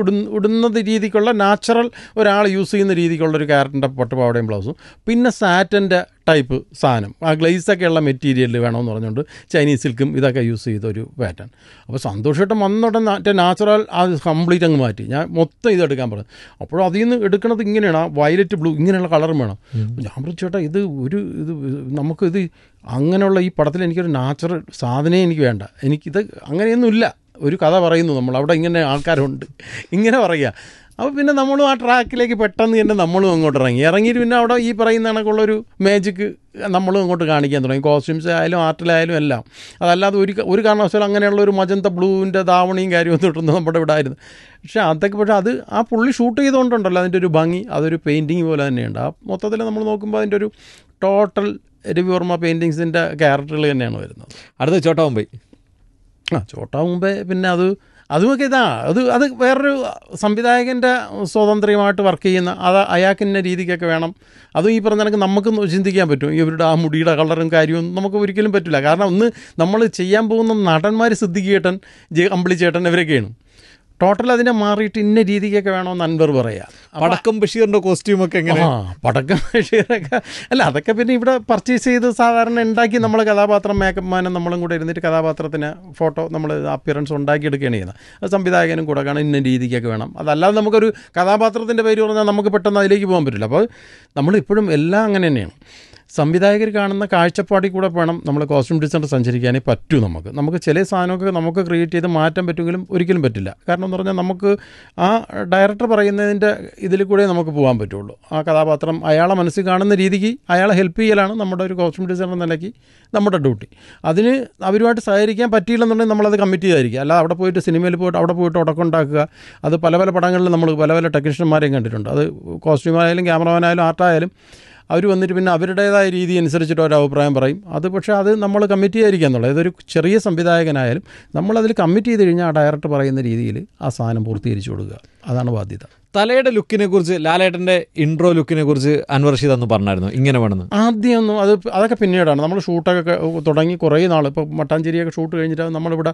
ഉടുന്ന ഇടുന്നത് രീതിക്കുള്ള നാച്ചുറൽ ഒരാൾ യൂസ് ചെയ്യുന്ന രീതിക്കുള്ള ഒരു ക്യാരക്ടറിൻ്റെ പട്ടുപാവടയും ബ്ലൗസും പിന്നെ സാറ്റൻ്റെ ടൈപ്പ് സാധനം ആ ഗ്ലേസൊക്കെ ഉള്ള മെറ്റീരിയൽ വേണമെന്ന് പറഞ്ഞുകൊണ്ട് ചൈനീസ് സിൽക്കും ഇതൊക്കെ യൂസ് ചെയ്ത ഒരു പാറ്റേൺ അപ്പോൾ സന്തോഷമായിട്ട് വന്നോട്ടെ മറ്റേ നാച്ചുറൽ അത് കംപ്ലീറ്റ് അങ്ങ് മാറ്റി ഞാൻ മൊത്തം ഇതെടുക്കാൻ പറഞ്ഞു അപ്പോൾ അതിൽ നിന്ന് എടുക്കുന്നത് ഇങ്ങനെയാണ് ആ വയലറ്റ് ബ്ലൂ ഇങ്ങനെയുള്ള കളറും വേണം ഞാൻ പറഞ്ഞു ചേട്ടാ ഇത് ഒരു ഇത് നമുക്കിത് അങ്ങനെയുള്ള ഈ പടത്തിൽ എനിക്കൊരു നാച്ചുറൽ സാധനമേ എനിക്ക് വേണ്ട എനിക്കിത് അങ്ങനെയൊന്നുമില്ല ഒരു കഥ പറയുന്നു നമ്മൾ അവിടെ ഇങ്ങനെ ആൾക്കാരുണ്ട് ഇങ്ങനെ പറയുക അപ്പോൾ പിന്നെ നമ്മളും ആ ട്രാക്കിലേക്ക് പെട്ടെന്ന് തന്നെ നമ്മളും അങ്ങോട്ട് ഇറങ്ങി ഇറങ്ങിയിട്ട് പിന്നെ അവിടെ ഈ പറയുന്ന കണക്കുള്ളൊരു മാജിക്ക് നമ്മളും അങ്ങോട്ട് കാണിക്കാൻ തുടങ്ങി കോസ്റ്റ്യൂംസ് ആയാലും ആർട്ടിലായാലും എല്ലാം അതല്ലാതെ ഒരു ഒരു കാരണവശാലും അങ്ങനെയുള്ള ഒരു മജന്ത ബ്ലൂവിൻ്റെ ദാവണിയും കാര്യവും തൊട്ടൊന്നും നമ്മുടെ ഇവിടെ ആയിരുന്നു പക്ഷേ അതൊക്കെ പക്ഷേ അത് ആ പുള്ളി ഷൂട്ട് ചെയ്തുകൊണ്ടുണ്ടല്ലോ അതിൻ്റെ ഒരു ഭംഗി അതൊരു പെയിൻറ്റിങ് പോലെ തന്നെയുണ്ട് ആ മൊത്തത്തിൽ നമ്മൾ നോക്കുമ്പോൾ അതിൻ്റെ ഒരു ടോട്ടൽ രവിവർമ്മ പെയിൻറ്റിങ്സിൻ്റെ ക്യാരക്ടറുകൾ തന്നെയാണ് വരുന്നത് അടുത്ത ചോട്ടാവുമ്പോൾ ആ ചോട്ടാവുമ്പോൾ പിന്നെ അത് അതുമൊക്കെ ഇതാ അത് അത് വേറൊരു സംവിധായകൻ്റെ സ്വാതന്ത്ര്യമായിട്ട് വർക്ക് ചെയ്യുന്ന അത് അയാൾക്ക് ഇന്ന രീതിക്കൊക്കെ വേണം അതും ഈ പറഞ്ഞ കണക്ക് നമുക്ക് ചിന്തിക്കാൻ പറ്റും ഇവരുടെ ആ മുടിയുടെ കളറും കാര്യവും നമുക്ക് ഒരിക്കലും പറ്റില്ല കാരണം ഒന്ന് നമ്മൾ ചെയ്യാൻ പോകുന്ന നടന്മാർ സിദ്ധിക്കേട്ടൻ ജെ അമ്പിളിച്ചേട്ടൻ ഇവരൊക്കെയാണ് ടോട്ടൽ അതിനെ മാറിയിട്ട് ഇന്ന രീതിക്കൊക്കെ വേണമെന്ന് അൻവർ പറയാം പടക്കം ബഷീറിൻ്റെ കോസ്റ്റ്യൂമൊക്കെ എങ്ങനെ പടക്കം ബഷീറൊക്കെ അല്ല അതൊക്കെ പിന്നെ ഇവിടെ പർച്ചേസ് ചെയ്ത് സാധാരണ ഉണ്ടാക്കി നമ്മൾ കഥാപാത്രം മേക്കപ്പ് മാനം നമ്മളും കൂടെ ഇരുന്നിട്ട് കഥാപാത്രത്തിന് ഫോട്ടോ നമ്മൾ അപ്പിയറൻസ് ഉണ്ടാക്കിയെടുക്കുകയാണ് ചെയ്യുന്നത് അത് സംവിധായകനും കൂടെ കാണാൻ ഇന്ന രീതിക്കൊക്കെ വേണം അതല്ലാതെ നമുക്കൊരു കഥാപാത്രത്തിൻ്റെ പേര് പറഞ്ഞാൽ നമുക്ക് പെട്ടെന്ന് അതിലേക്ക് പോകാൻ പറ്റില്ല അപ്പോൾ നമ്മളിപ്പോഴും എല്ലാം അങ്ങനെ തന്നെയാണ് സംവിധായകർ കാണുന്ന കാഴ്ചപ്പാടിൽ കൂടെ വേണം നമ്മൾ കോസ്റ്റ്യൂം ഡിസൈനർ സഞ്ചരിക്കാനേ പറ്റൂ നമുക്ക് നമുക്ക് ചില സാധനമൊക്കെ നമുക്ക് ക്രിയേറ്റ് ചെയ്ത് മാറ്റാൻ പറ്റുമെങ്കിലും ഒരിക്കലും പറ്റില്ല കാരണം എന്ന് പറഞ്ഞാൽ നമുക്ക് ആ ഡയറക്ടർ പറയുന്നതിൻ്റെ ഇതിൽ കൂടെ നമുക്ക് പോകാൻ പറ്റുള്ളൂ ആ കഥാപാത്രം അയാളെ മനസ്സിൽ കാണുന്ന രീതിക്ക് അയാളെ ഹെൽപ്പ് ചെയ്യലാണ് നമ്മുടെ ഒരു കോസ്റ്റ്യൂം ഡിസൈനർ നിലയ്ക്ക് നമ്മുടെ ഡ്യൂട്ടി അതിന് അവരുമായിട്ട് സഹകരിക്കാൻ പറ്റിയില്ലെന്നുണ്ടെങ്കിൽ നമ്മളത് കമ്മിറ്റ് ചെയ്തായിരിക്കുക അല്ല അവിടെ പോയിട്ട് സിനിമയിൽ പോയിട്ട് അവിടെ പോയിട്ട് ഉണ്ടാക്കുക അത് പല പല പടങ്ങളിൽ നമ്മൾ പല പല ടെക്നീഷ്യന്മാരെയും കണ്ടിട്ടുണ്ട് അത് കോസ്റ്റ്യൂമായാലും ക്യാമറമാനായാലും ആർട്ടായാലും അവർ വന്നിട്ട് പിന്നെ അവരുടേതായ രീതി അനുസരിച്ചിട്ട് ഒരു അഭിപ്രായം പറയും അത് പക്ഷേ അത് നമ്മൾ കമ്മിറ്റ് ചെയ്യാതിരിക്കുക എന്നുള്ളത് ഏതൊരു ചെറിയ സംവിധായകനായാലും നമ്മളതിൽ കമ്മിറ്റ് ചെയ്ത് കഴിഞ്ഞാൽ ആ ഡയറക്ടർ പറയുന്ന രീതിയിൽ ആ സാധനം പൂർത്തീകരിച്ചു കൊടുക്കുക അതാണ് ബാധ്യത തലയുടെ ലുക്കിനെ കുറിച്ച് ലാലേട്ടന്റെ ഇൻട്രോ ലുക്കിനെ കുറിച്ച് അന്വർഷിത എന്ന് പറഞ്ഞായിരുന്നു ഇങ്ങനെ വേണമെന്ന് ആദ്യമൊന്നും അത് അതൊക്കെ പിന്നീടാണ് നമ്മൾ ഷൂട്ടൊക്കെ തുടങ്ങി കുറേ നാൾ ഇപ്പോൾ മട്ടാഞ്ചേരിയൊക്കെ ഷൂട്ട് കഴിഞ്ഞിട്ട് നമ്മളിവിടെ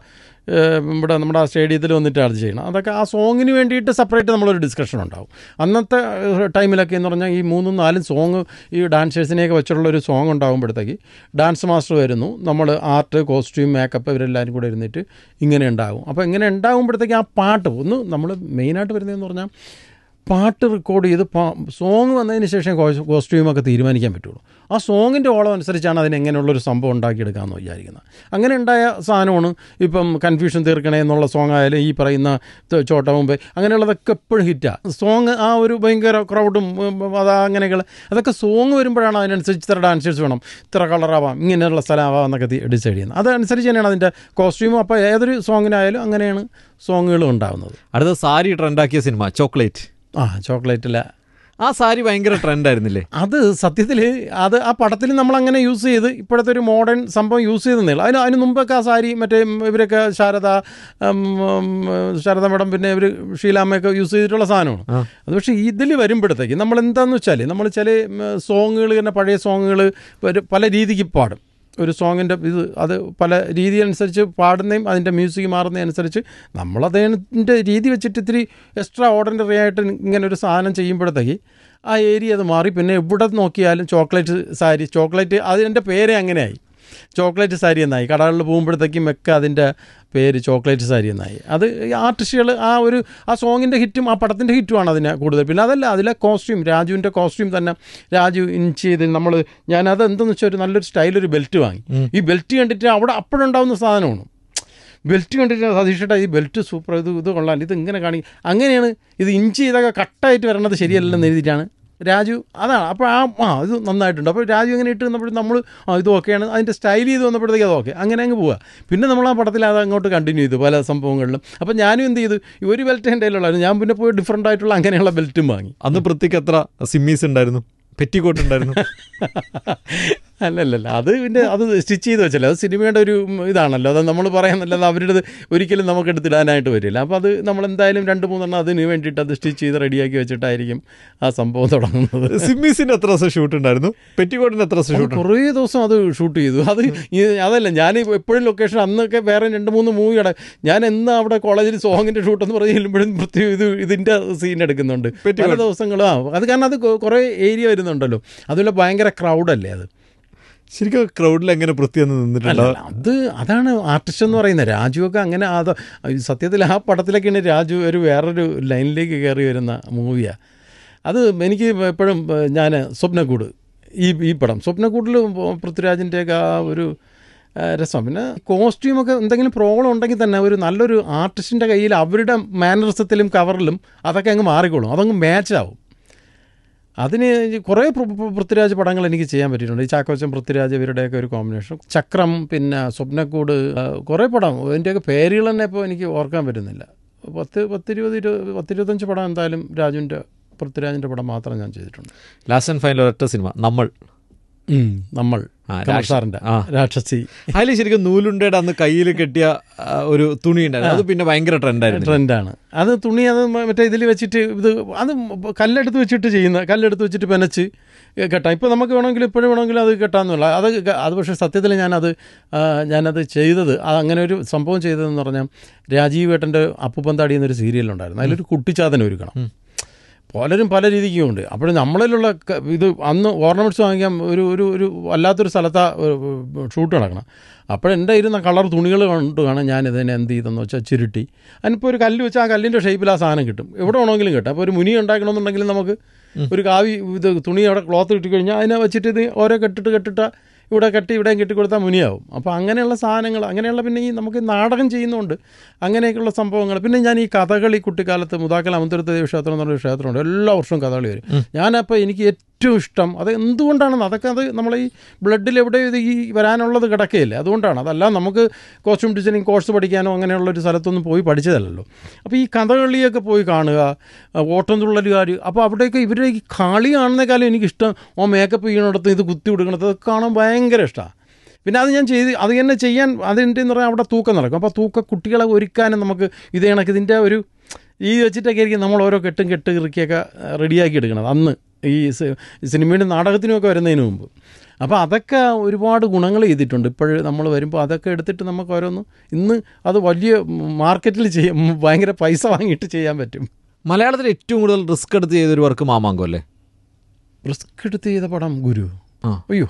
ഇവിടെ നമ്മുടെ സ്റ്റേഡിയത്തിൽ വന്നിട്ട് അത് ചെയ്യണം അതൊക്കെ ആ സോങ്ങിന് വേണ്ടിയിട്ട് സെപ്പറേറ്റ് നമ്മളൊരു ഡിസ്കഷൻ ഉണ്ടാവും അന്നത്തെ ടൈമിലൊക്കെ എന്ന് പറഞ്ഞാൽ ഈ മൂന്നും നാലും സോങ് ഈ ഡാൻസേഴ്സിനെയൊക്കെ വെച്ചിട്ടുള്ള ഒരു സോങ് ഉണ്ടാകുമ്പോഴത്തേക്ക് ഡാൻസ് മാസ്റ്റർ വരുന്നു നമ്മൾ ആർട്ട് കോസ്റ്റ്യൂം മേക്കപ്പ് ഇവരെല്ലാവരും കൂടെ ഇരുന്നിട്ട് ഇങ്ങനെ ഉണ്ടാകും അപ്പോൾ ഇങ്ങനെ ഉണ്ടാകുമ്പോഴത്തേക്ക് ആ പാട്ട് ഒന്ന് നമ്മൾ മെയിനായിട്ട് വരുന്നതെന്ന് പറഞ്ഞാൽ പാട്ട് റെക്കോർഡ് ചെയ്ത് സോങ് വന്നതിന് ശേഷം കോസ്റ്റ്യൂമൊക്കെ തീരുമാനിക്കാൻ പറ്റുള്ളൂ ആ സോങ്ങിൻ്റെ ഓളം അനുസരിച്ചാണ് അതിന് എങ്ങനെയുള്ളൊരു സംഭവം ഉണ്ടാക്കിയെടുക്കാമെന്ന് വിചാരിക്കുന്നത് അങ്ങനെ ഉണ്ടായ സാധനമാണ് ഇപ്പം കൺഫ്യൂഷൻ തീർക്കണേ എന്നുള്ള സോങ് ആയാലും ഈ പറയുന്ന ചോട്ട മുമ്പേ അങ്ങനെയുള്ളതൊക്കെ എപ്പോഴും ഹിറ്റാണ് സോങ് ആ ഒരു ഭയങ്കര ക്രൗഡും അത് അങ്ങനെയൊക്കെ അതൊക്കെ സോങ് വരുമ്പോഴാണ് അതിനനുസരിച്ച് ഇത്ര ഡാൻസേഴ്സ് വേണം ഇത്ര കളറാവാം ഇങ്ങനെയുള്ള സ്ഥലമാവാം എന്നൊക്കെ ഡിസൈഡ് ചെയ്യുന്നത് അതനുസരിച്ച് തന്നെയാണ് അതിൻ്റെ കോസ്റ്റ്യൂമും അപ്പോൾ ഏതൊരു സോങ്ങിനായാലും അങ്ങനെയാണ് സോങ്ങുകളും ഉണ്ടാകുന്നത് അടുത്ത സാരി ട്രെൻഡാക്കിയ സിനിമ ചോക്ലേറ്റ് ആ ചോക്ലേറ്റില ആ സാരി ഭയങ്കര ട്രെൻഡായിരുന്നില്ലേ അത് സത്യത്തിൽ അത് ആ പടത്തിൽ നമ്മൾ അങ്ങനെ യൂസ് ചെയ്ത് ഇപ്പോഴത്തെ ഒരു മോഡേൺ സംഭവം യൂസ് ചെയ്തെന്നേ അതിന് അതിന് മുമ്പൊക്കെ ആ സാരി മറ്റേ ഇവരൊക്കെ ശാരദ ശാരദ മേഡം പിന്നെ ഇവർ ഷീലാമ്മയൊക്കെ യൂസ് ചെയ്തിട്ടുള്ള സാധനമാണ് അത് പക്ഷേ ഇതിൽ വരുമ്പോഴത്തേക്ക് നമ്മൾ എന്താണെന്ന് വെച്ചാൽ നമ്മൾ ചില സോങ്ങുകൾ തന്നെ പഴയ സോങ്ങുകൾ പല രീതിക്ക് പാടും ഒരു സോങ്ങിൻ്റെ ഇത് അത് പല രീതി അനുസരിച്ച് പാടുന്നതും അതിൻ്റെ മ്യൂസിക് മാറുന്നതും അനുസരിച്ച് നമ്മളതിൻ്റെ രീതി വെച്ചിട്ട് ഇത്തിരി എക്സ്ട്രാ ഓർഡിനറി ആയിട്ട് ഇങ്ങനെ ഒരു സാധനം ചെയ്യുമ്പോഴത്തേക്ക് ആ ഏരിയ അത് മാറി പിന്നെ എവിടെ നോക്കിയാലും ചോക്ലേറ്റ് സാരി ചോക്ലേറ്റ് അതിൻ്റെ പേരെ അങ്ങനെയായി ചോക്ലേറ്റ് സാരി എന്നായി കടകളിൽ പോകുമ്പോഴത്തേക്കും ഒക്കെ അതിൻ്റെ പേര് ചോക്ലേറ്റ് സാരി എന്നായി അത് ആർട്ടിസ്റ്റുകൾ ആ ഒരു ആ സോങ്ങിൻ്റെ ഹിറ്റും ആ പടത്തിൻ്റെ ഹിറ്റുമാണ് അതിന് കൂടുതൽ പിന്നെ അതല്ല അതിലെ കോസ്റ്റ്യൂം രാജുവിൻ്റെ കോസ്റ്റ്യൂം തന്നെ രാജു ഇൻച്ച് ചെയ്ത് നമ്മൾ ഞാൻ അത് എന്തെന്ന് വെച്ചാൽ ഒരു നല്ലൊരു സ്റ്റൈൽ ഒരു ബെൽറ്റ് വാങ്ങി ഈ ബെൽറ്റ് കണ്ടിട്ട് അവിടെ അപ്പോഴുണ്ടാവുന്ന സാധനമാണ് ബെൽറ്റ് കണ്ടിട്ട് സതീഷേട്ടാ ഈ ബെൽറ്റ് സൂപ്പർ ഇത് ഇത് കൊള്ളാൻ ഇത് ഇങ്ങനെ കാണി അങ്ങനെയാണ് ഇത് ഇഞ്ച് ചെയ്തൊക്കെ കട്ടായിട്ട് വരേണ്ടത് ശരിയല്ലെന്ന് എഴുതിയിട്ടാണ് രാജു അതാണ് അപ്പോൾ ആ ആ ഇത് നന്നായിട്ടുണ്ട് അപ്പോൾ രാജു ഇങ്ങനെ ഇട്ട് വന്നപ്പോഴും നമ്മൾ ആ ഇത് ഓക്കെയാണ് അതിൻ്റെ സ്റ്റൈൽ ചെയ്ത് വന്നപ്പോഴത്തേക്ക് അത് ഓക്കെ അങ്ങനെ അങ്ങ് പോവുക പിന്നെ നമ്മൾ ആ പടത്തിൽ അത് അങ്ങോട്ട് കണ്ടിന്യൂ ചെയ്തു പല സംഭവങ്ങളിലും അപ്പോൾ ഞാനും എന്ത് ചെയ്തു ഒരു ബെൽറ്റ് എൻ്റെ കയ്യിലുള്ളായിരുന്നു ഞാൻ പിന്നെ പോയി ഡിഫറെൻ്റ് ആയിട്ടുള്ള അങ്ങനെയുള്ള ബെൽറ്റും വാങ്ങി അന്ന് പ്രത്യേക എത്ര സിമ്മീസ് ഉണ്ടായിരുന്നു പെറ്റിക്കോട്ട് ഉണ്ടായിരുന്നു അല്ലല്ലല്ല അത് പിന്നെ അത് സ്റ്റിച്ച് ചെയ്ത് വെച്ചല്ലോ അത് സിനിമയുടെ ഒരു ഇതാണല്ലോ അത് നമ്മൾ പറയാന്നല്ലാതെ അവരുടെ ഒരിക്കലും നമുക്ക് എടുത്തിടാനായിട്ട് വരില്ല അപ്പോൾ അത് നമ്മൾ എന്തായാലും രണ്ട് മൂന്നെണ്ണം അതിന് വേണ്ടിയിട്ട് അത് സ്റ്റിച്ച് ചെയ്ത് റെഡിയാക്കി വെച്ചിട്ടായിരിക്കും ആ സംഭവം തുടങ്ങുന്നത് സിമ്മീസിൻ്റെ എത്ര ദിവസം ഷൂട്ട് ഉണ്ടായിരുന്നു പെറ്റിക്കോട്ടിന് എത്ര ദിവസം ഷൂട്ട് കുറേ ദിവസം അത് ഷൂട്ട് ചെയ്തു അത് അതല്ല ഞാൻ എപ്പോഴും ലൊക്കേഷൻ അന്നൊക്കെ വേറെ രണ്ട് മൂന്ന് മൂവിയുടെ ഞാൻ എന്ന് അവിടെ കോളേജിൽ സോങ്ങിൻ്റെ ഷൂട്ടെന്ന് പറഞ്ഞ് ചെല്ലുമ്പോഴും പ്രത്യേകം ഇത് ഇതിൻ്റെ സീൻ എടുക്കുന്നുണ്ട് പല ദിവസങ്ങളും ആ അത് കാരണം അത് കുറേ ഏരിയ വരുന്നുണ്ടല്ലോ അതുപോലെ ഭയങ്കര ക്രൗഡല്ലേ അത് ശരിക്കും ക്രൗഡിൽ എങ്ങനെ വൃത്തിയെന്ന് നിന്നിട്ടുണ്ടോ അത് അതാണ് ആർട്ടിസ്റ്റ് എന്ന് പറയുന്നത് രാജുവൊക്കെ അങ്ങനെ അത് സത്യത്തിൽ ആ പടത്തിലൊക്കെയാണ് രാജു ഒരു വേറൊരു ലൈനിലേക്ക് കയറി വരുന്ന മൂവിയാണ് അത് എനിക്ക് എപ്പോഴും ഞാൻ സ്വപ്നക്കൂട് ഈ ഈ പടം സ്വപ്നക്കൂട്ടിൽ പൃഥ്വിരാജിൻ്റെയൊക്കെ ആ ഒരു രസം പിന്നെ കോസ്റ്റ്യൂമൊക്കെ എന്തെങ്കിലും പ്രോബ്ലം ഉണ്ടെങ്കിൽ തന്നെ ഒരു നല്ലൊരു ആർട്ടിസ്റ്റിൻ്റെ കയ്യിൽ അവരുടെ മാനറിസത്തിലും കവറിലും അതൊക്കെ അങ്ങ് മാറിക്കോളും അതങ്ങ് മാച്ചാവും അതിന് കുറേ പൃഥ്വിരാജ് പടങ്ങൾ എനിക്ക് ചെയ്യാൻ പറ്റിയിട്ടുണ്ട് ഈ ചാക്കോച്ചൻ പൃഥ്വിരാജ് ഇവരുടെയൊക്കെ ഒരു കോമ്പിനേഷൻ ചക്രം പിന്നെ സ്വപ്നക്കൂട് കുറേ പടം അതിൻ്റെയൊക്കെ പേരുകൾ തന്നെ ഇപ്പോൾ എനിക്ക് ഓർക്കാൻ പറ്റുന്നില്ല പത്ത് പത്തിരുപത് ഇരു പത്തിരുപത്തഞ്ച് പടം എന്തായാലും രാജുവിൻ്റെ പൃഥ്വിരാജിൻ്റെ പടം മാത്രം ഞാൻ ചെയ്തിട്ടുണ്ട് ലാസ്റ്റ് ആൻഡ് ഫൈനൽ ഒരൊറ്റ സിനിമ നമ്മൾ നമ്മൾ രാക്ഷസി അതിൽ ശരിക്കും നൂലുണ്ടയുടെ അന്ന് കയ്യിൽ കെട്ടിയ ഒരു തുണി ഉണ്ടായിരുന്നു അത് പിന്നെ ഭയങ്കര ട്രെൻഡായിരുന്നു ട്രെൻഡാണ് അത് തുണി അത് മറ്റേ ഇതിൽ വെച്ചിട്ട് ഇത് അത് കല്ലെടുത്ത് വെച്ചിട്ട് ചെയ്യുന്ന കല്ലെടുത്ത് വെച്ചിട്ട് പെനച്ച് കെട്ടാം ഇപ്പോൾ നമുക്ക് വേണമെങ്കിൽ ഇപ്പോഴും വേണമെങ്കിൽ അത് കെട്ടാമെന്നുള്ള അത് അത് പക്ഷേ സത്യത്തിൽ ഞാനത് ഞാനത് ചെയ്തത് അത് അങ്ങനെ ഒരു സംഭവം ചെയ്തതെന്ന് പറഞ്ഞാൽ രാജീവ് ഏട്ടൻ്റെ അപ്പുപന്താടി എന്നൊരു സീരിയലുണ്ടായിരുന്നു അതിലൊരു കുട്ടിച്ചാതന ഒരുക്കണം പലരും പല രീതിക്കുമുണ്ട് അപ്പോൾ നമ്മളിലുള്ള ഇത് അന്ന് ഓർണമെൻറ്റ്സ് വാങ്ങിക്കാൻ ഒരു ഒരു ഒരു വല്ലാത്തൊരു സ്ഥലത്ത് ഷൂട്ട് നടക്കണം അപ്പോഴെൻ്റെ ഇരുന്ന കളർ തുണികൾ കൊണ്ട് കാണാൻ ഞാൻ ഇതിനെ എന്ത് ചെയ്തെന്ന് വെച്ചാൽ ചിരുട്ടി അതിനിപ്പോൾ ഒരു കല്ല് വെച്ചാൽ ആ കല്ലിൻ്റെ ഷേപ്പിൽ ആ സാധനം കിട്ടും എവിടെ ആണെങ്കിലും കിട്ടും അപ്പോൾ ഒരു മുനി ഉണ്ടാക്കണമെന്നുണ്ടെങ്കിൽ നമുക്ക് ഒരു കാവി ഇത് തുണി അവിടെ ക്ലോത്ത് കിട്ടിക്കഴിഞ്ഞാൽ അതിനെ വെച്ചിട്ട് ഇത് ഓരോ കെട്ടിട്ട് കെട്ടിട്ട ഇവിടെ കെട്ടി ഇവിടെയും കെട്ടിക്കൊടുത്താൽ മുനിയാവും അപ്പോൾ അങ്ങനെയുള്ള സാധനങ്ങൾ അങ്ങനെയുള്ള പിന്നെ ഈ നമുക്ക് നാടകം ചെയ്യുന്നുണ്ട് അങ്ങനെയൊക്കെയുള്ള സംഭവങ്ങൾ പിന്നെ ഞാൻ ഈ കഥകളി കുട്ടിക്കാലത്ത് മുതാക്കൽ അമന്തരത്തെ ക്ഷേത്രം എന്ന് പറഞ്ഞൊരു ക്ഷേത്രമുണ്ട് എല്ലാ വർഷവും കഥകളി വരും ഞാനപ്പോൾ എനിക്ക് ഏറ്റവും ഇഷ്ടം അത് എന്തുകൊണ്ടാണെന്ന് അതൊക്കെ അത് നമ്മൾ ഈ ബ്ലഡിൽ എവിടെ ഇത് ഈ വരാനുള്ളത് കിടക്കുകയില്ല അതുകൊണ്ടാണ് അതല്ല നമുക്ക് കോസ്റ്റ്യൂം ഡിസൈനിങ് കോഴ്സ് പഠിക്കാനോ അങ്ങനെയുള്ള ഒരു സ്ഥലത്തൊന്നും പോയി പഠിച്ചതല്ലല്ലോ അപ്പോൾ ഈ കഥകളിയൊക്കെ പോയി കാണുക ഓട്ടം തുള്ളലുകാർ അപ്പോൾ അവിടെയൊക്കെ ഇവരുടെ ഈ കളി കാണുന്നേക്കാളും എനിക്കിഷ്ടം ഓ മേക്കപ്പ് ചെയ്യണടത്ത് ഇത് കുത്തി അതൊക്കെ കാണാൻ ഭയങ്കര ഭയങ്കര ഇഷ്ടമാണ് പിന്നെ അത് ഞാൻ ചെയ്ത് അത് തന്നെ ചെയ്യാൻ അതിൻ്റെ എന്ന് പറഞ്ഞാൽ അവിടെ തൂക്കം നടക്കും അപ്പോൾ തൂക്ക കുട്ടികളെ ഒരുക്കാനും നമുക്ക് ഇത് കണക്ക് ഇതിൻ്റെ ഒരു ഈ വെച്ചിട്ടൊക്കെ ആയിരിക്കും നമ്മൾ ഓരോ കെട്ടും കെട്ട് ഇറുക്കിയൊക്കെ റെഡിയാക്കി എടുക്കണത് അന്ന് ഈ സിനിമയുടെ നാടകത്തിനുമൊക്കെ വരുന്നതിന് മുമ്പ് അപ്പോൾ അതൊക്കെ ഒരുപാട് ഗുണങ്ങൾ ചെയ്തിട്ടുണ്ട് ഇപ്പോൾ നമ്മൾ വരുമ്പോൾ അതൊക്കെ എടുത്തിട്ട് നമുക്ക് ഓരോന്ന് ഇന്ന് അത് വലിയ മാർക്കറ്റിൽ ചെയ്യാം ഭയങ്കര പൈസ വാങ്ങിയിട്ട് ചെയ്യാൻ പറ്റും മലയാളത്തിൽ ഏറ്റവും കൂടുതൽ റിസ്ക് എടുത്ത് ചെയ്തൊരു വർക്ക് മാമാങ്കോ അല്ലേ റിസ്ക് എടുത്ത് ചെയ്ത പടം ഗുരു അയ്യോ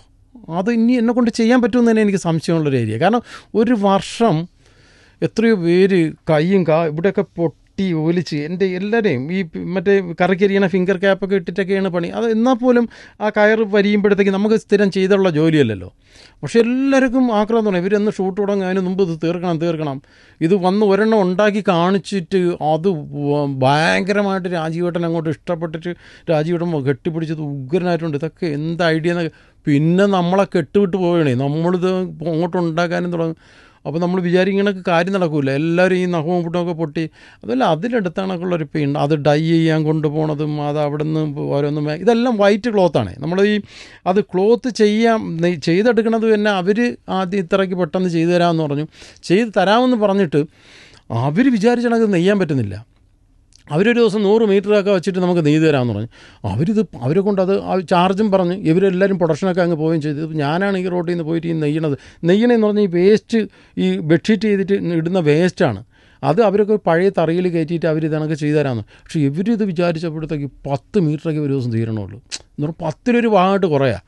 അത് ഇനി എന്നെ കൊണ്ട് ചെയ്യാൻ പറ്റുമെന്ന് തന്നെ എനിക്ക് സംശയമുള്ളൊരു ഏരിയ കാരണം ഒരു വർഷം എത്രയോ പേര് കൈയും കാ ഇവിടെയൊക്കെ പൊട്ട് തട്ടി ഓലിച്ച് എൻ്റെ എല്ലാവരെയും ഈ മറ്റേ കറിക്കരിയണ ഫിംഗർ ക്യാപ്പൊക്കെ ഇട്ടിട്ടൊക്കെയാണ് പണി അത് എന്നാൽ പോലും ആ കയർ വരിയുമ്പോഴത്തേക്ക് നമുക്ക് സ്ഥിരം ചെയ്തുള്ള ജോലിയല്ലല്ലോ പക്ഷെ എല്ലാവർക്കും ആഗ്രഹം തോന്നുന്നു ഇവരൊന്ന് ഷൂട്ട് തുടങ്ങുന്നതിന് മുമ്പ് ഇത് തീർക്കണം തീർക്കണം ഇത് വന്ന് ഒരെണ്ണം ഉണ്ടാക്കി കാണിച്ചിട്ട് അത് ഭയങ്കരമായിട്ട് രാജീവേട്ടൻ അങ്ങോട്ട് ഇഷ്ടപ്പെട്ടിട്ട് രാജീവേട്ടൻ കെട്ടിപ്പിടിച്ചത് ഉഗ്രനായിട്ടുണ്ട് ഇതൊക്കെ എന്ത് ഐഡിയ എന്നൊക്കെ പിന്നെ നമ്മളെ കെട്ടുവിട്ട് പോവുകയാണേ നമ്മളിത് അങ്ങോട്ട് ഉണ്ടാക്കാനും തുടങ്ങും അപ്പോൾ നമ്മൾ വിചാരിക്കണക്ക് കാര്യം നടക്കില്ല എല്ലാവരും ഈ നഖവും പുട്ടൊക്കെ പൊട്ടി അതല്ല അതിലെടുത്താണൊക്കെയുള്ളൊരു പെയിൻ അത് ഡൈ ചെയ്യാൻ കൊണ്ടുപോകണതും അത് അവിടെ നിന്ന് ഓരോന്നും ഇതെല്ലാം വൈറ്റ് ക്ലോത്താണ് നമ്മൾ ഈ അത് ക്ലോത്ത് ചെയ്യാം ചെയ്തെടുക്കണത് തന്നെ അവർ ആദ്യം ഇത്രയ്ക്ക് പെട്ടെന്ന് ചെയ്തു തരാമെന്ന് പറഞ്ഞു ചെയ്ത് തരാമെന്ന് പറഞ്ഞിട്ട് അവർ വിചാരിച്ചണക്ക് നെയ്യാൻ പറ്റുന്നില്ല അവരൊരു ദിവസം നൂറ് മീറ്ററൊക്കെ വെച്ചിട്ട് നമുക്ക് നെയ്ത് തരാമെന്ന് പറഞ്ഞു അവരിത് അവരെ കൊണ്ട് അത് ചാർജും പറഞ്ഞ് ഇവരെല്ലാവരും പ്രൊഡക്ഷനൊക്കെ അങ്ങ് പോവുകയും ചെയ്തു ഞാനാണ് ഈ റോട്ടിൽ നിന്ന് പോയിട്ട് ഈ നെയ്യണത് എന്ന് പറഞ്ഞാൽ ഈ വേസ്റ്റ് ഈ ബെഡ്ഷീറ്റ് ചെയ്തിട്ട് ഇടുന്ന വേസ്റ്റാണ് അത് അവരൊക്കെ പഴയ തറയിൽ കയറ്റിയിട്ട് അവർ ഇതണക്ക് ചെയ്തുതരാമെന്ന് പക്ഷേ ഇവരിത് വിചാരിച്ചപ്പോഴത്തേക്ക് പത്ത് മീറ്ററൊക്കെ ഒരു ദിവസം തീരണമുള്ളൂ എന്ന് പറഞ്ഞാൽ പത്തിലൊരു ഭാഗമായിട്ട് കുറയാ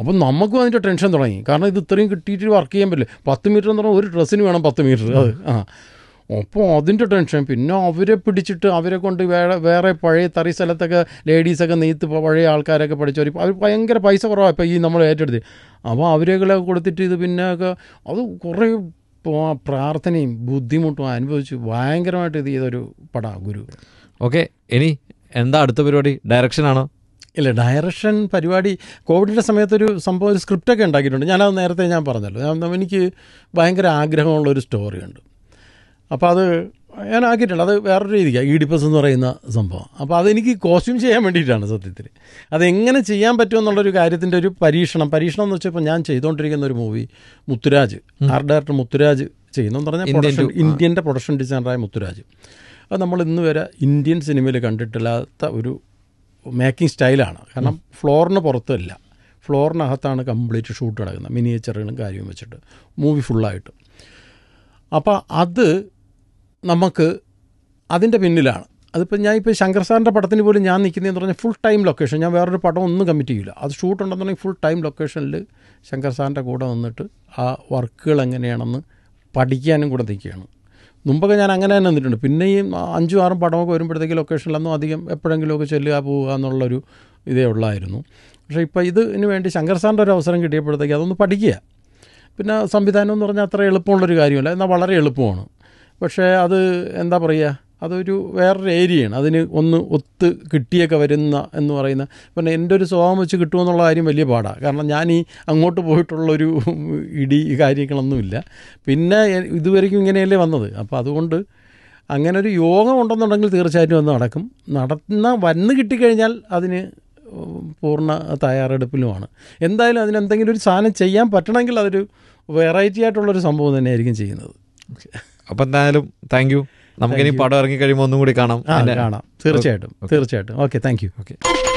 അപ്പം നമുക്കും അതിൻ്റെ ടെൻഷൻ തുടങ്ങി കാരണം ഇത് ഇത്രയും കിട്ടിയിട്ട് വർക്ക് ചെയ്യാൻ പറ്റില്ല പത്ത് മീറ്റർ എന്ന് പറഞ്ഞാൽ ഒരു ഡ്രസ്സിന് വേണം പത്ത് മീറ്റർ അത് ആ അപ്പോൾ അതിൻ്റെ ടെൻഷൻ പിന്നെ അവരെ പിടിച്ചിട്ട് അവരെ കൊണ്ട് വേറെ വേറെ പഴയ തറി സ്ഥലത്തൊക്കെ ലേഡീസൊക്കെ നെയ്ത്ത് പഴയ ആൾക്കാരൊക്കെ പഠിച്ചവർ അവർ ഭയങ്കര പൈസ കുറവാണ് ഇപ്പോൾ ഈ നമ്മൾ ഏറ്റെടുത്ത് അപ്പോൾ അവരെ കൊടുത്തിട്ട് ഇത് പിന്നെ ഒക്കെ അത് കുറേ പ്രാർത്ഥനയും ബുദ്ധിമുട്ടും അനുഭവിച്ച് ഭയങ്കരമായിട്ട് ഇത് ചെയ്തൊരു പട ഗുരു ഓക്കെ ഇനി എന്താ അടുത്ത പരിപാടി ഡയറക്ഷനാണോ ഇല്ല ഡയറക്ഷൻ പരിപാടി കോവിഡിൻ്റെ സമയത്തൊരു സംഭവം ഒരു സ്ക്രിപ്റ്റൊക്കെ ഉണ്ടാക്കിയിട്ടുണ്ട് ഞാനത് നേരത്തെ ഞാൻ പറഞ്ഞല്ലോ എനിക്ക് ഭയങ്കര ആഗ്രഹമുള്ളൊരു സ്റ്റോറിയുണ്ട് അപ്പോൾ അത് ഞാൻ ആക്കിയിട്ടുണ്ട് അത് വേറൊരു രീതിക്കാണ് ഈഡിപ്പസ് എന്ന് പറയുന്ന സംഭവം അപ്പോൾ അതെനിക്ക് കോസ്റ്റ്യൂം ചെയ്യാൻ വേണ്ടിയിട്ടാണ് സത്യത്തിൽ അതെങ്ങനെ ചെയ്യാൻ പറ്റുമെന്നുള്ളൊരു കാര്യത്തിൻ്റെ ഒരു പരീക്ഷണം പരീക്ഷണം എന്ന് വെച്ചപ്പോൾ ഞാൻ ചെയ്തുകൊണ്ടിരിക്കുന്ന ഒരു movie Muthuraj art director Muthuraj ചെയ്യുന്നു എന്ന് പറഞ്ഞാൽ പ്രൊഡക്ഷൻ ഇന്ത്യൻ്റെ പ്രൊഡക്ഷൻ ഡിസൈനറായ മുത്തുരാജ് അത് നമ്മൾ ഇന്ന് വരെ ഇന്ത്യൻ സിനിമയിൽ കണ്ടിട്ടില്ലാത്ത ഒരു മേക്കിംഗ് സ്റ്റൈലാണ് കാരണം ഫ്ലോറിന് പുറത്തല്ല ഫ്ലോറിനകത്താണ് കംപ്ലീറ്റ് ഷൂട്ട് നടക്കുന്നത് മിനിയേച്ചറുകളും കാര്യവും വെച്ചിട്ട് മൂവി ഫുള്ളായിട്ട് അപ്പോൾ അത് നമുക്ക് അതിൻ്റെ പിന്നിലാണ് അതിപ്പോൾ ഞാൻ ഇപ്പോൾ ശങ്കർ സാറിൻ്റെ പടത്തിന് പോലും ഞാൻ നിൽക്കുന്നതെന്ന് പറഞ്ഞാൽ ഫുൾ ടൈം ലൊക്കേഷൻ ഞാൻ വേറൊരു പടം ഒന്നും കമ്മിറ്റ് ചെയ്യില്ല അത് ഷൂട്ട് ഉണ്ടെന്നുണ്ടെങ്കിൽ ഫുൾ ടൈം ലൊക്കേഷനിൽ ശങ്കർ സാറിൻ്റെ കൂടെ വന്നിട്ട് ആ വർക്കുകൾ എങ്ങനെയാണെന്ന് പഠിക്കാനും കൂടെ നിൽക്കുകയാണ് മുമ്പൊക്കെ ഞാൻ അങ്ങനെ തന്നെ നിന്നിട്ടുണ്ട് പിന്നെ ഈ അഞ്ചും ആറും പടമൊക്കെ വരുമ്പോഴത്തേക്ക് ലൊക്കേഷനിലൊന്നും അധികം എപ്പോഴെങ്കിലുമൊക്കെ ചെല്ലുക പോവുക എന്നുള്ളൊരു ഇതേ ഉള്ളായിരുന്നു പക്ഷേ ഇപ്പോൾ ഇതിന് വേണ്ടി ശങ്കർ സാറിൻ്റെ ഒരു അവസരം കിട്ടിയപ്പോഴത്തേക്ക് അതൊന്ന് പഠിക്കുക പിന്നെ സംവിധാനം എന്ന് പറഞ്ഞാൽ അത്ര എളുപ്പമുള്ളൊരു കാര്യമല്ല എന്നാൽ വളരെ എളുപ്പമാണ് പക്ഷേ അത് എന്താ പറയുക അതൊരു വേറൊരു ഏരിയയാണ് അതിന് ഒന്ന് ഒത്ത് കിട്ടിയൊക്കെ വരുന്ന എന്ന് പറയുന്ന പിന്നെ എൻ്റെ ഒരു സ്വഭാവം വെച്ച് കിട്ടുമെന്നുള്ള കാര്യം വലിയ പാടാണ് കാരണം ഞാൻ ഈ അങ്ങോട്ട് പോയിട്ടുള്ളൊരു ഇടി കാര്യങ്ങളൊന്നുമില്ല പിന്നെ ഇതുവരെയ്ക്കും ഇങ്ങനെയല്ലേ വന്നത് അപ്പോൾ അതുകൊണ്ട് അങ്ങനെ ഒരു യോഗം ഉണ്ടെന്നുണ്ടെങ്കിൽ തീർച്ചയായിട്ടും ഒന്ന് നടക്കും നടന്ന വന്ന് കിട്ടിക്കഴിഞ്ഞാൽ അതിന് പൂർണ്ണ തയ്യാറെടുപ്പിലുമാണ് എന്തായാലും അതിനെന്തെങ്കിലും ഒരു സാധനം ചെയ്യാൻ പറ്റണമെങ്കിൽ അതൊരു വെറൈറ്റി ആയിട്ടുള്ളൊരു സംഭവം തന്നെയായിരിക്കും ചെയ്യുന്നത് ഓക്കെ അപ്പൊ എന്തായാലും താങ്ക് യു നമുക്കിനി പടം ഇറങ്ങി കഴിയുമ്പോൾ ഒന്നും കൂടി കാണാം കാണാം തീർച്ചയായിട്ടും തീർച്ചയായിട്ടും ഓക്കെ താങ്ക് യു ഓക്കെ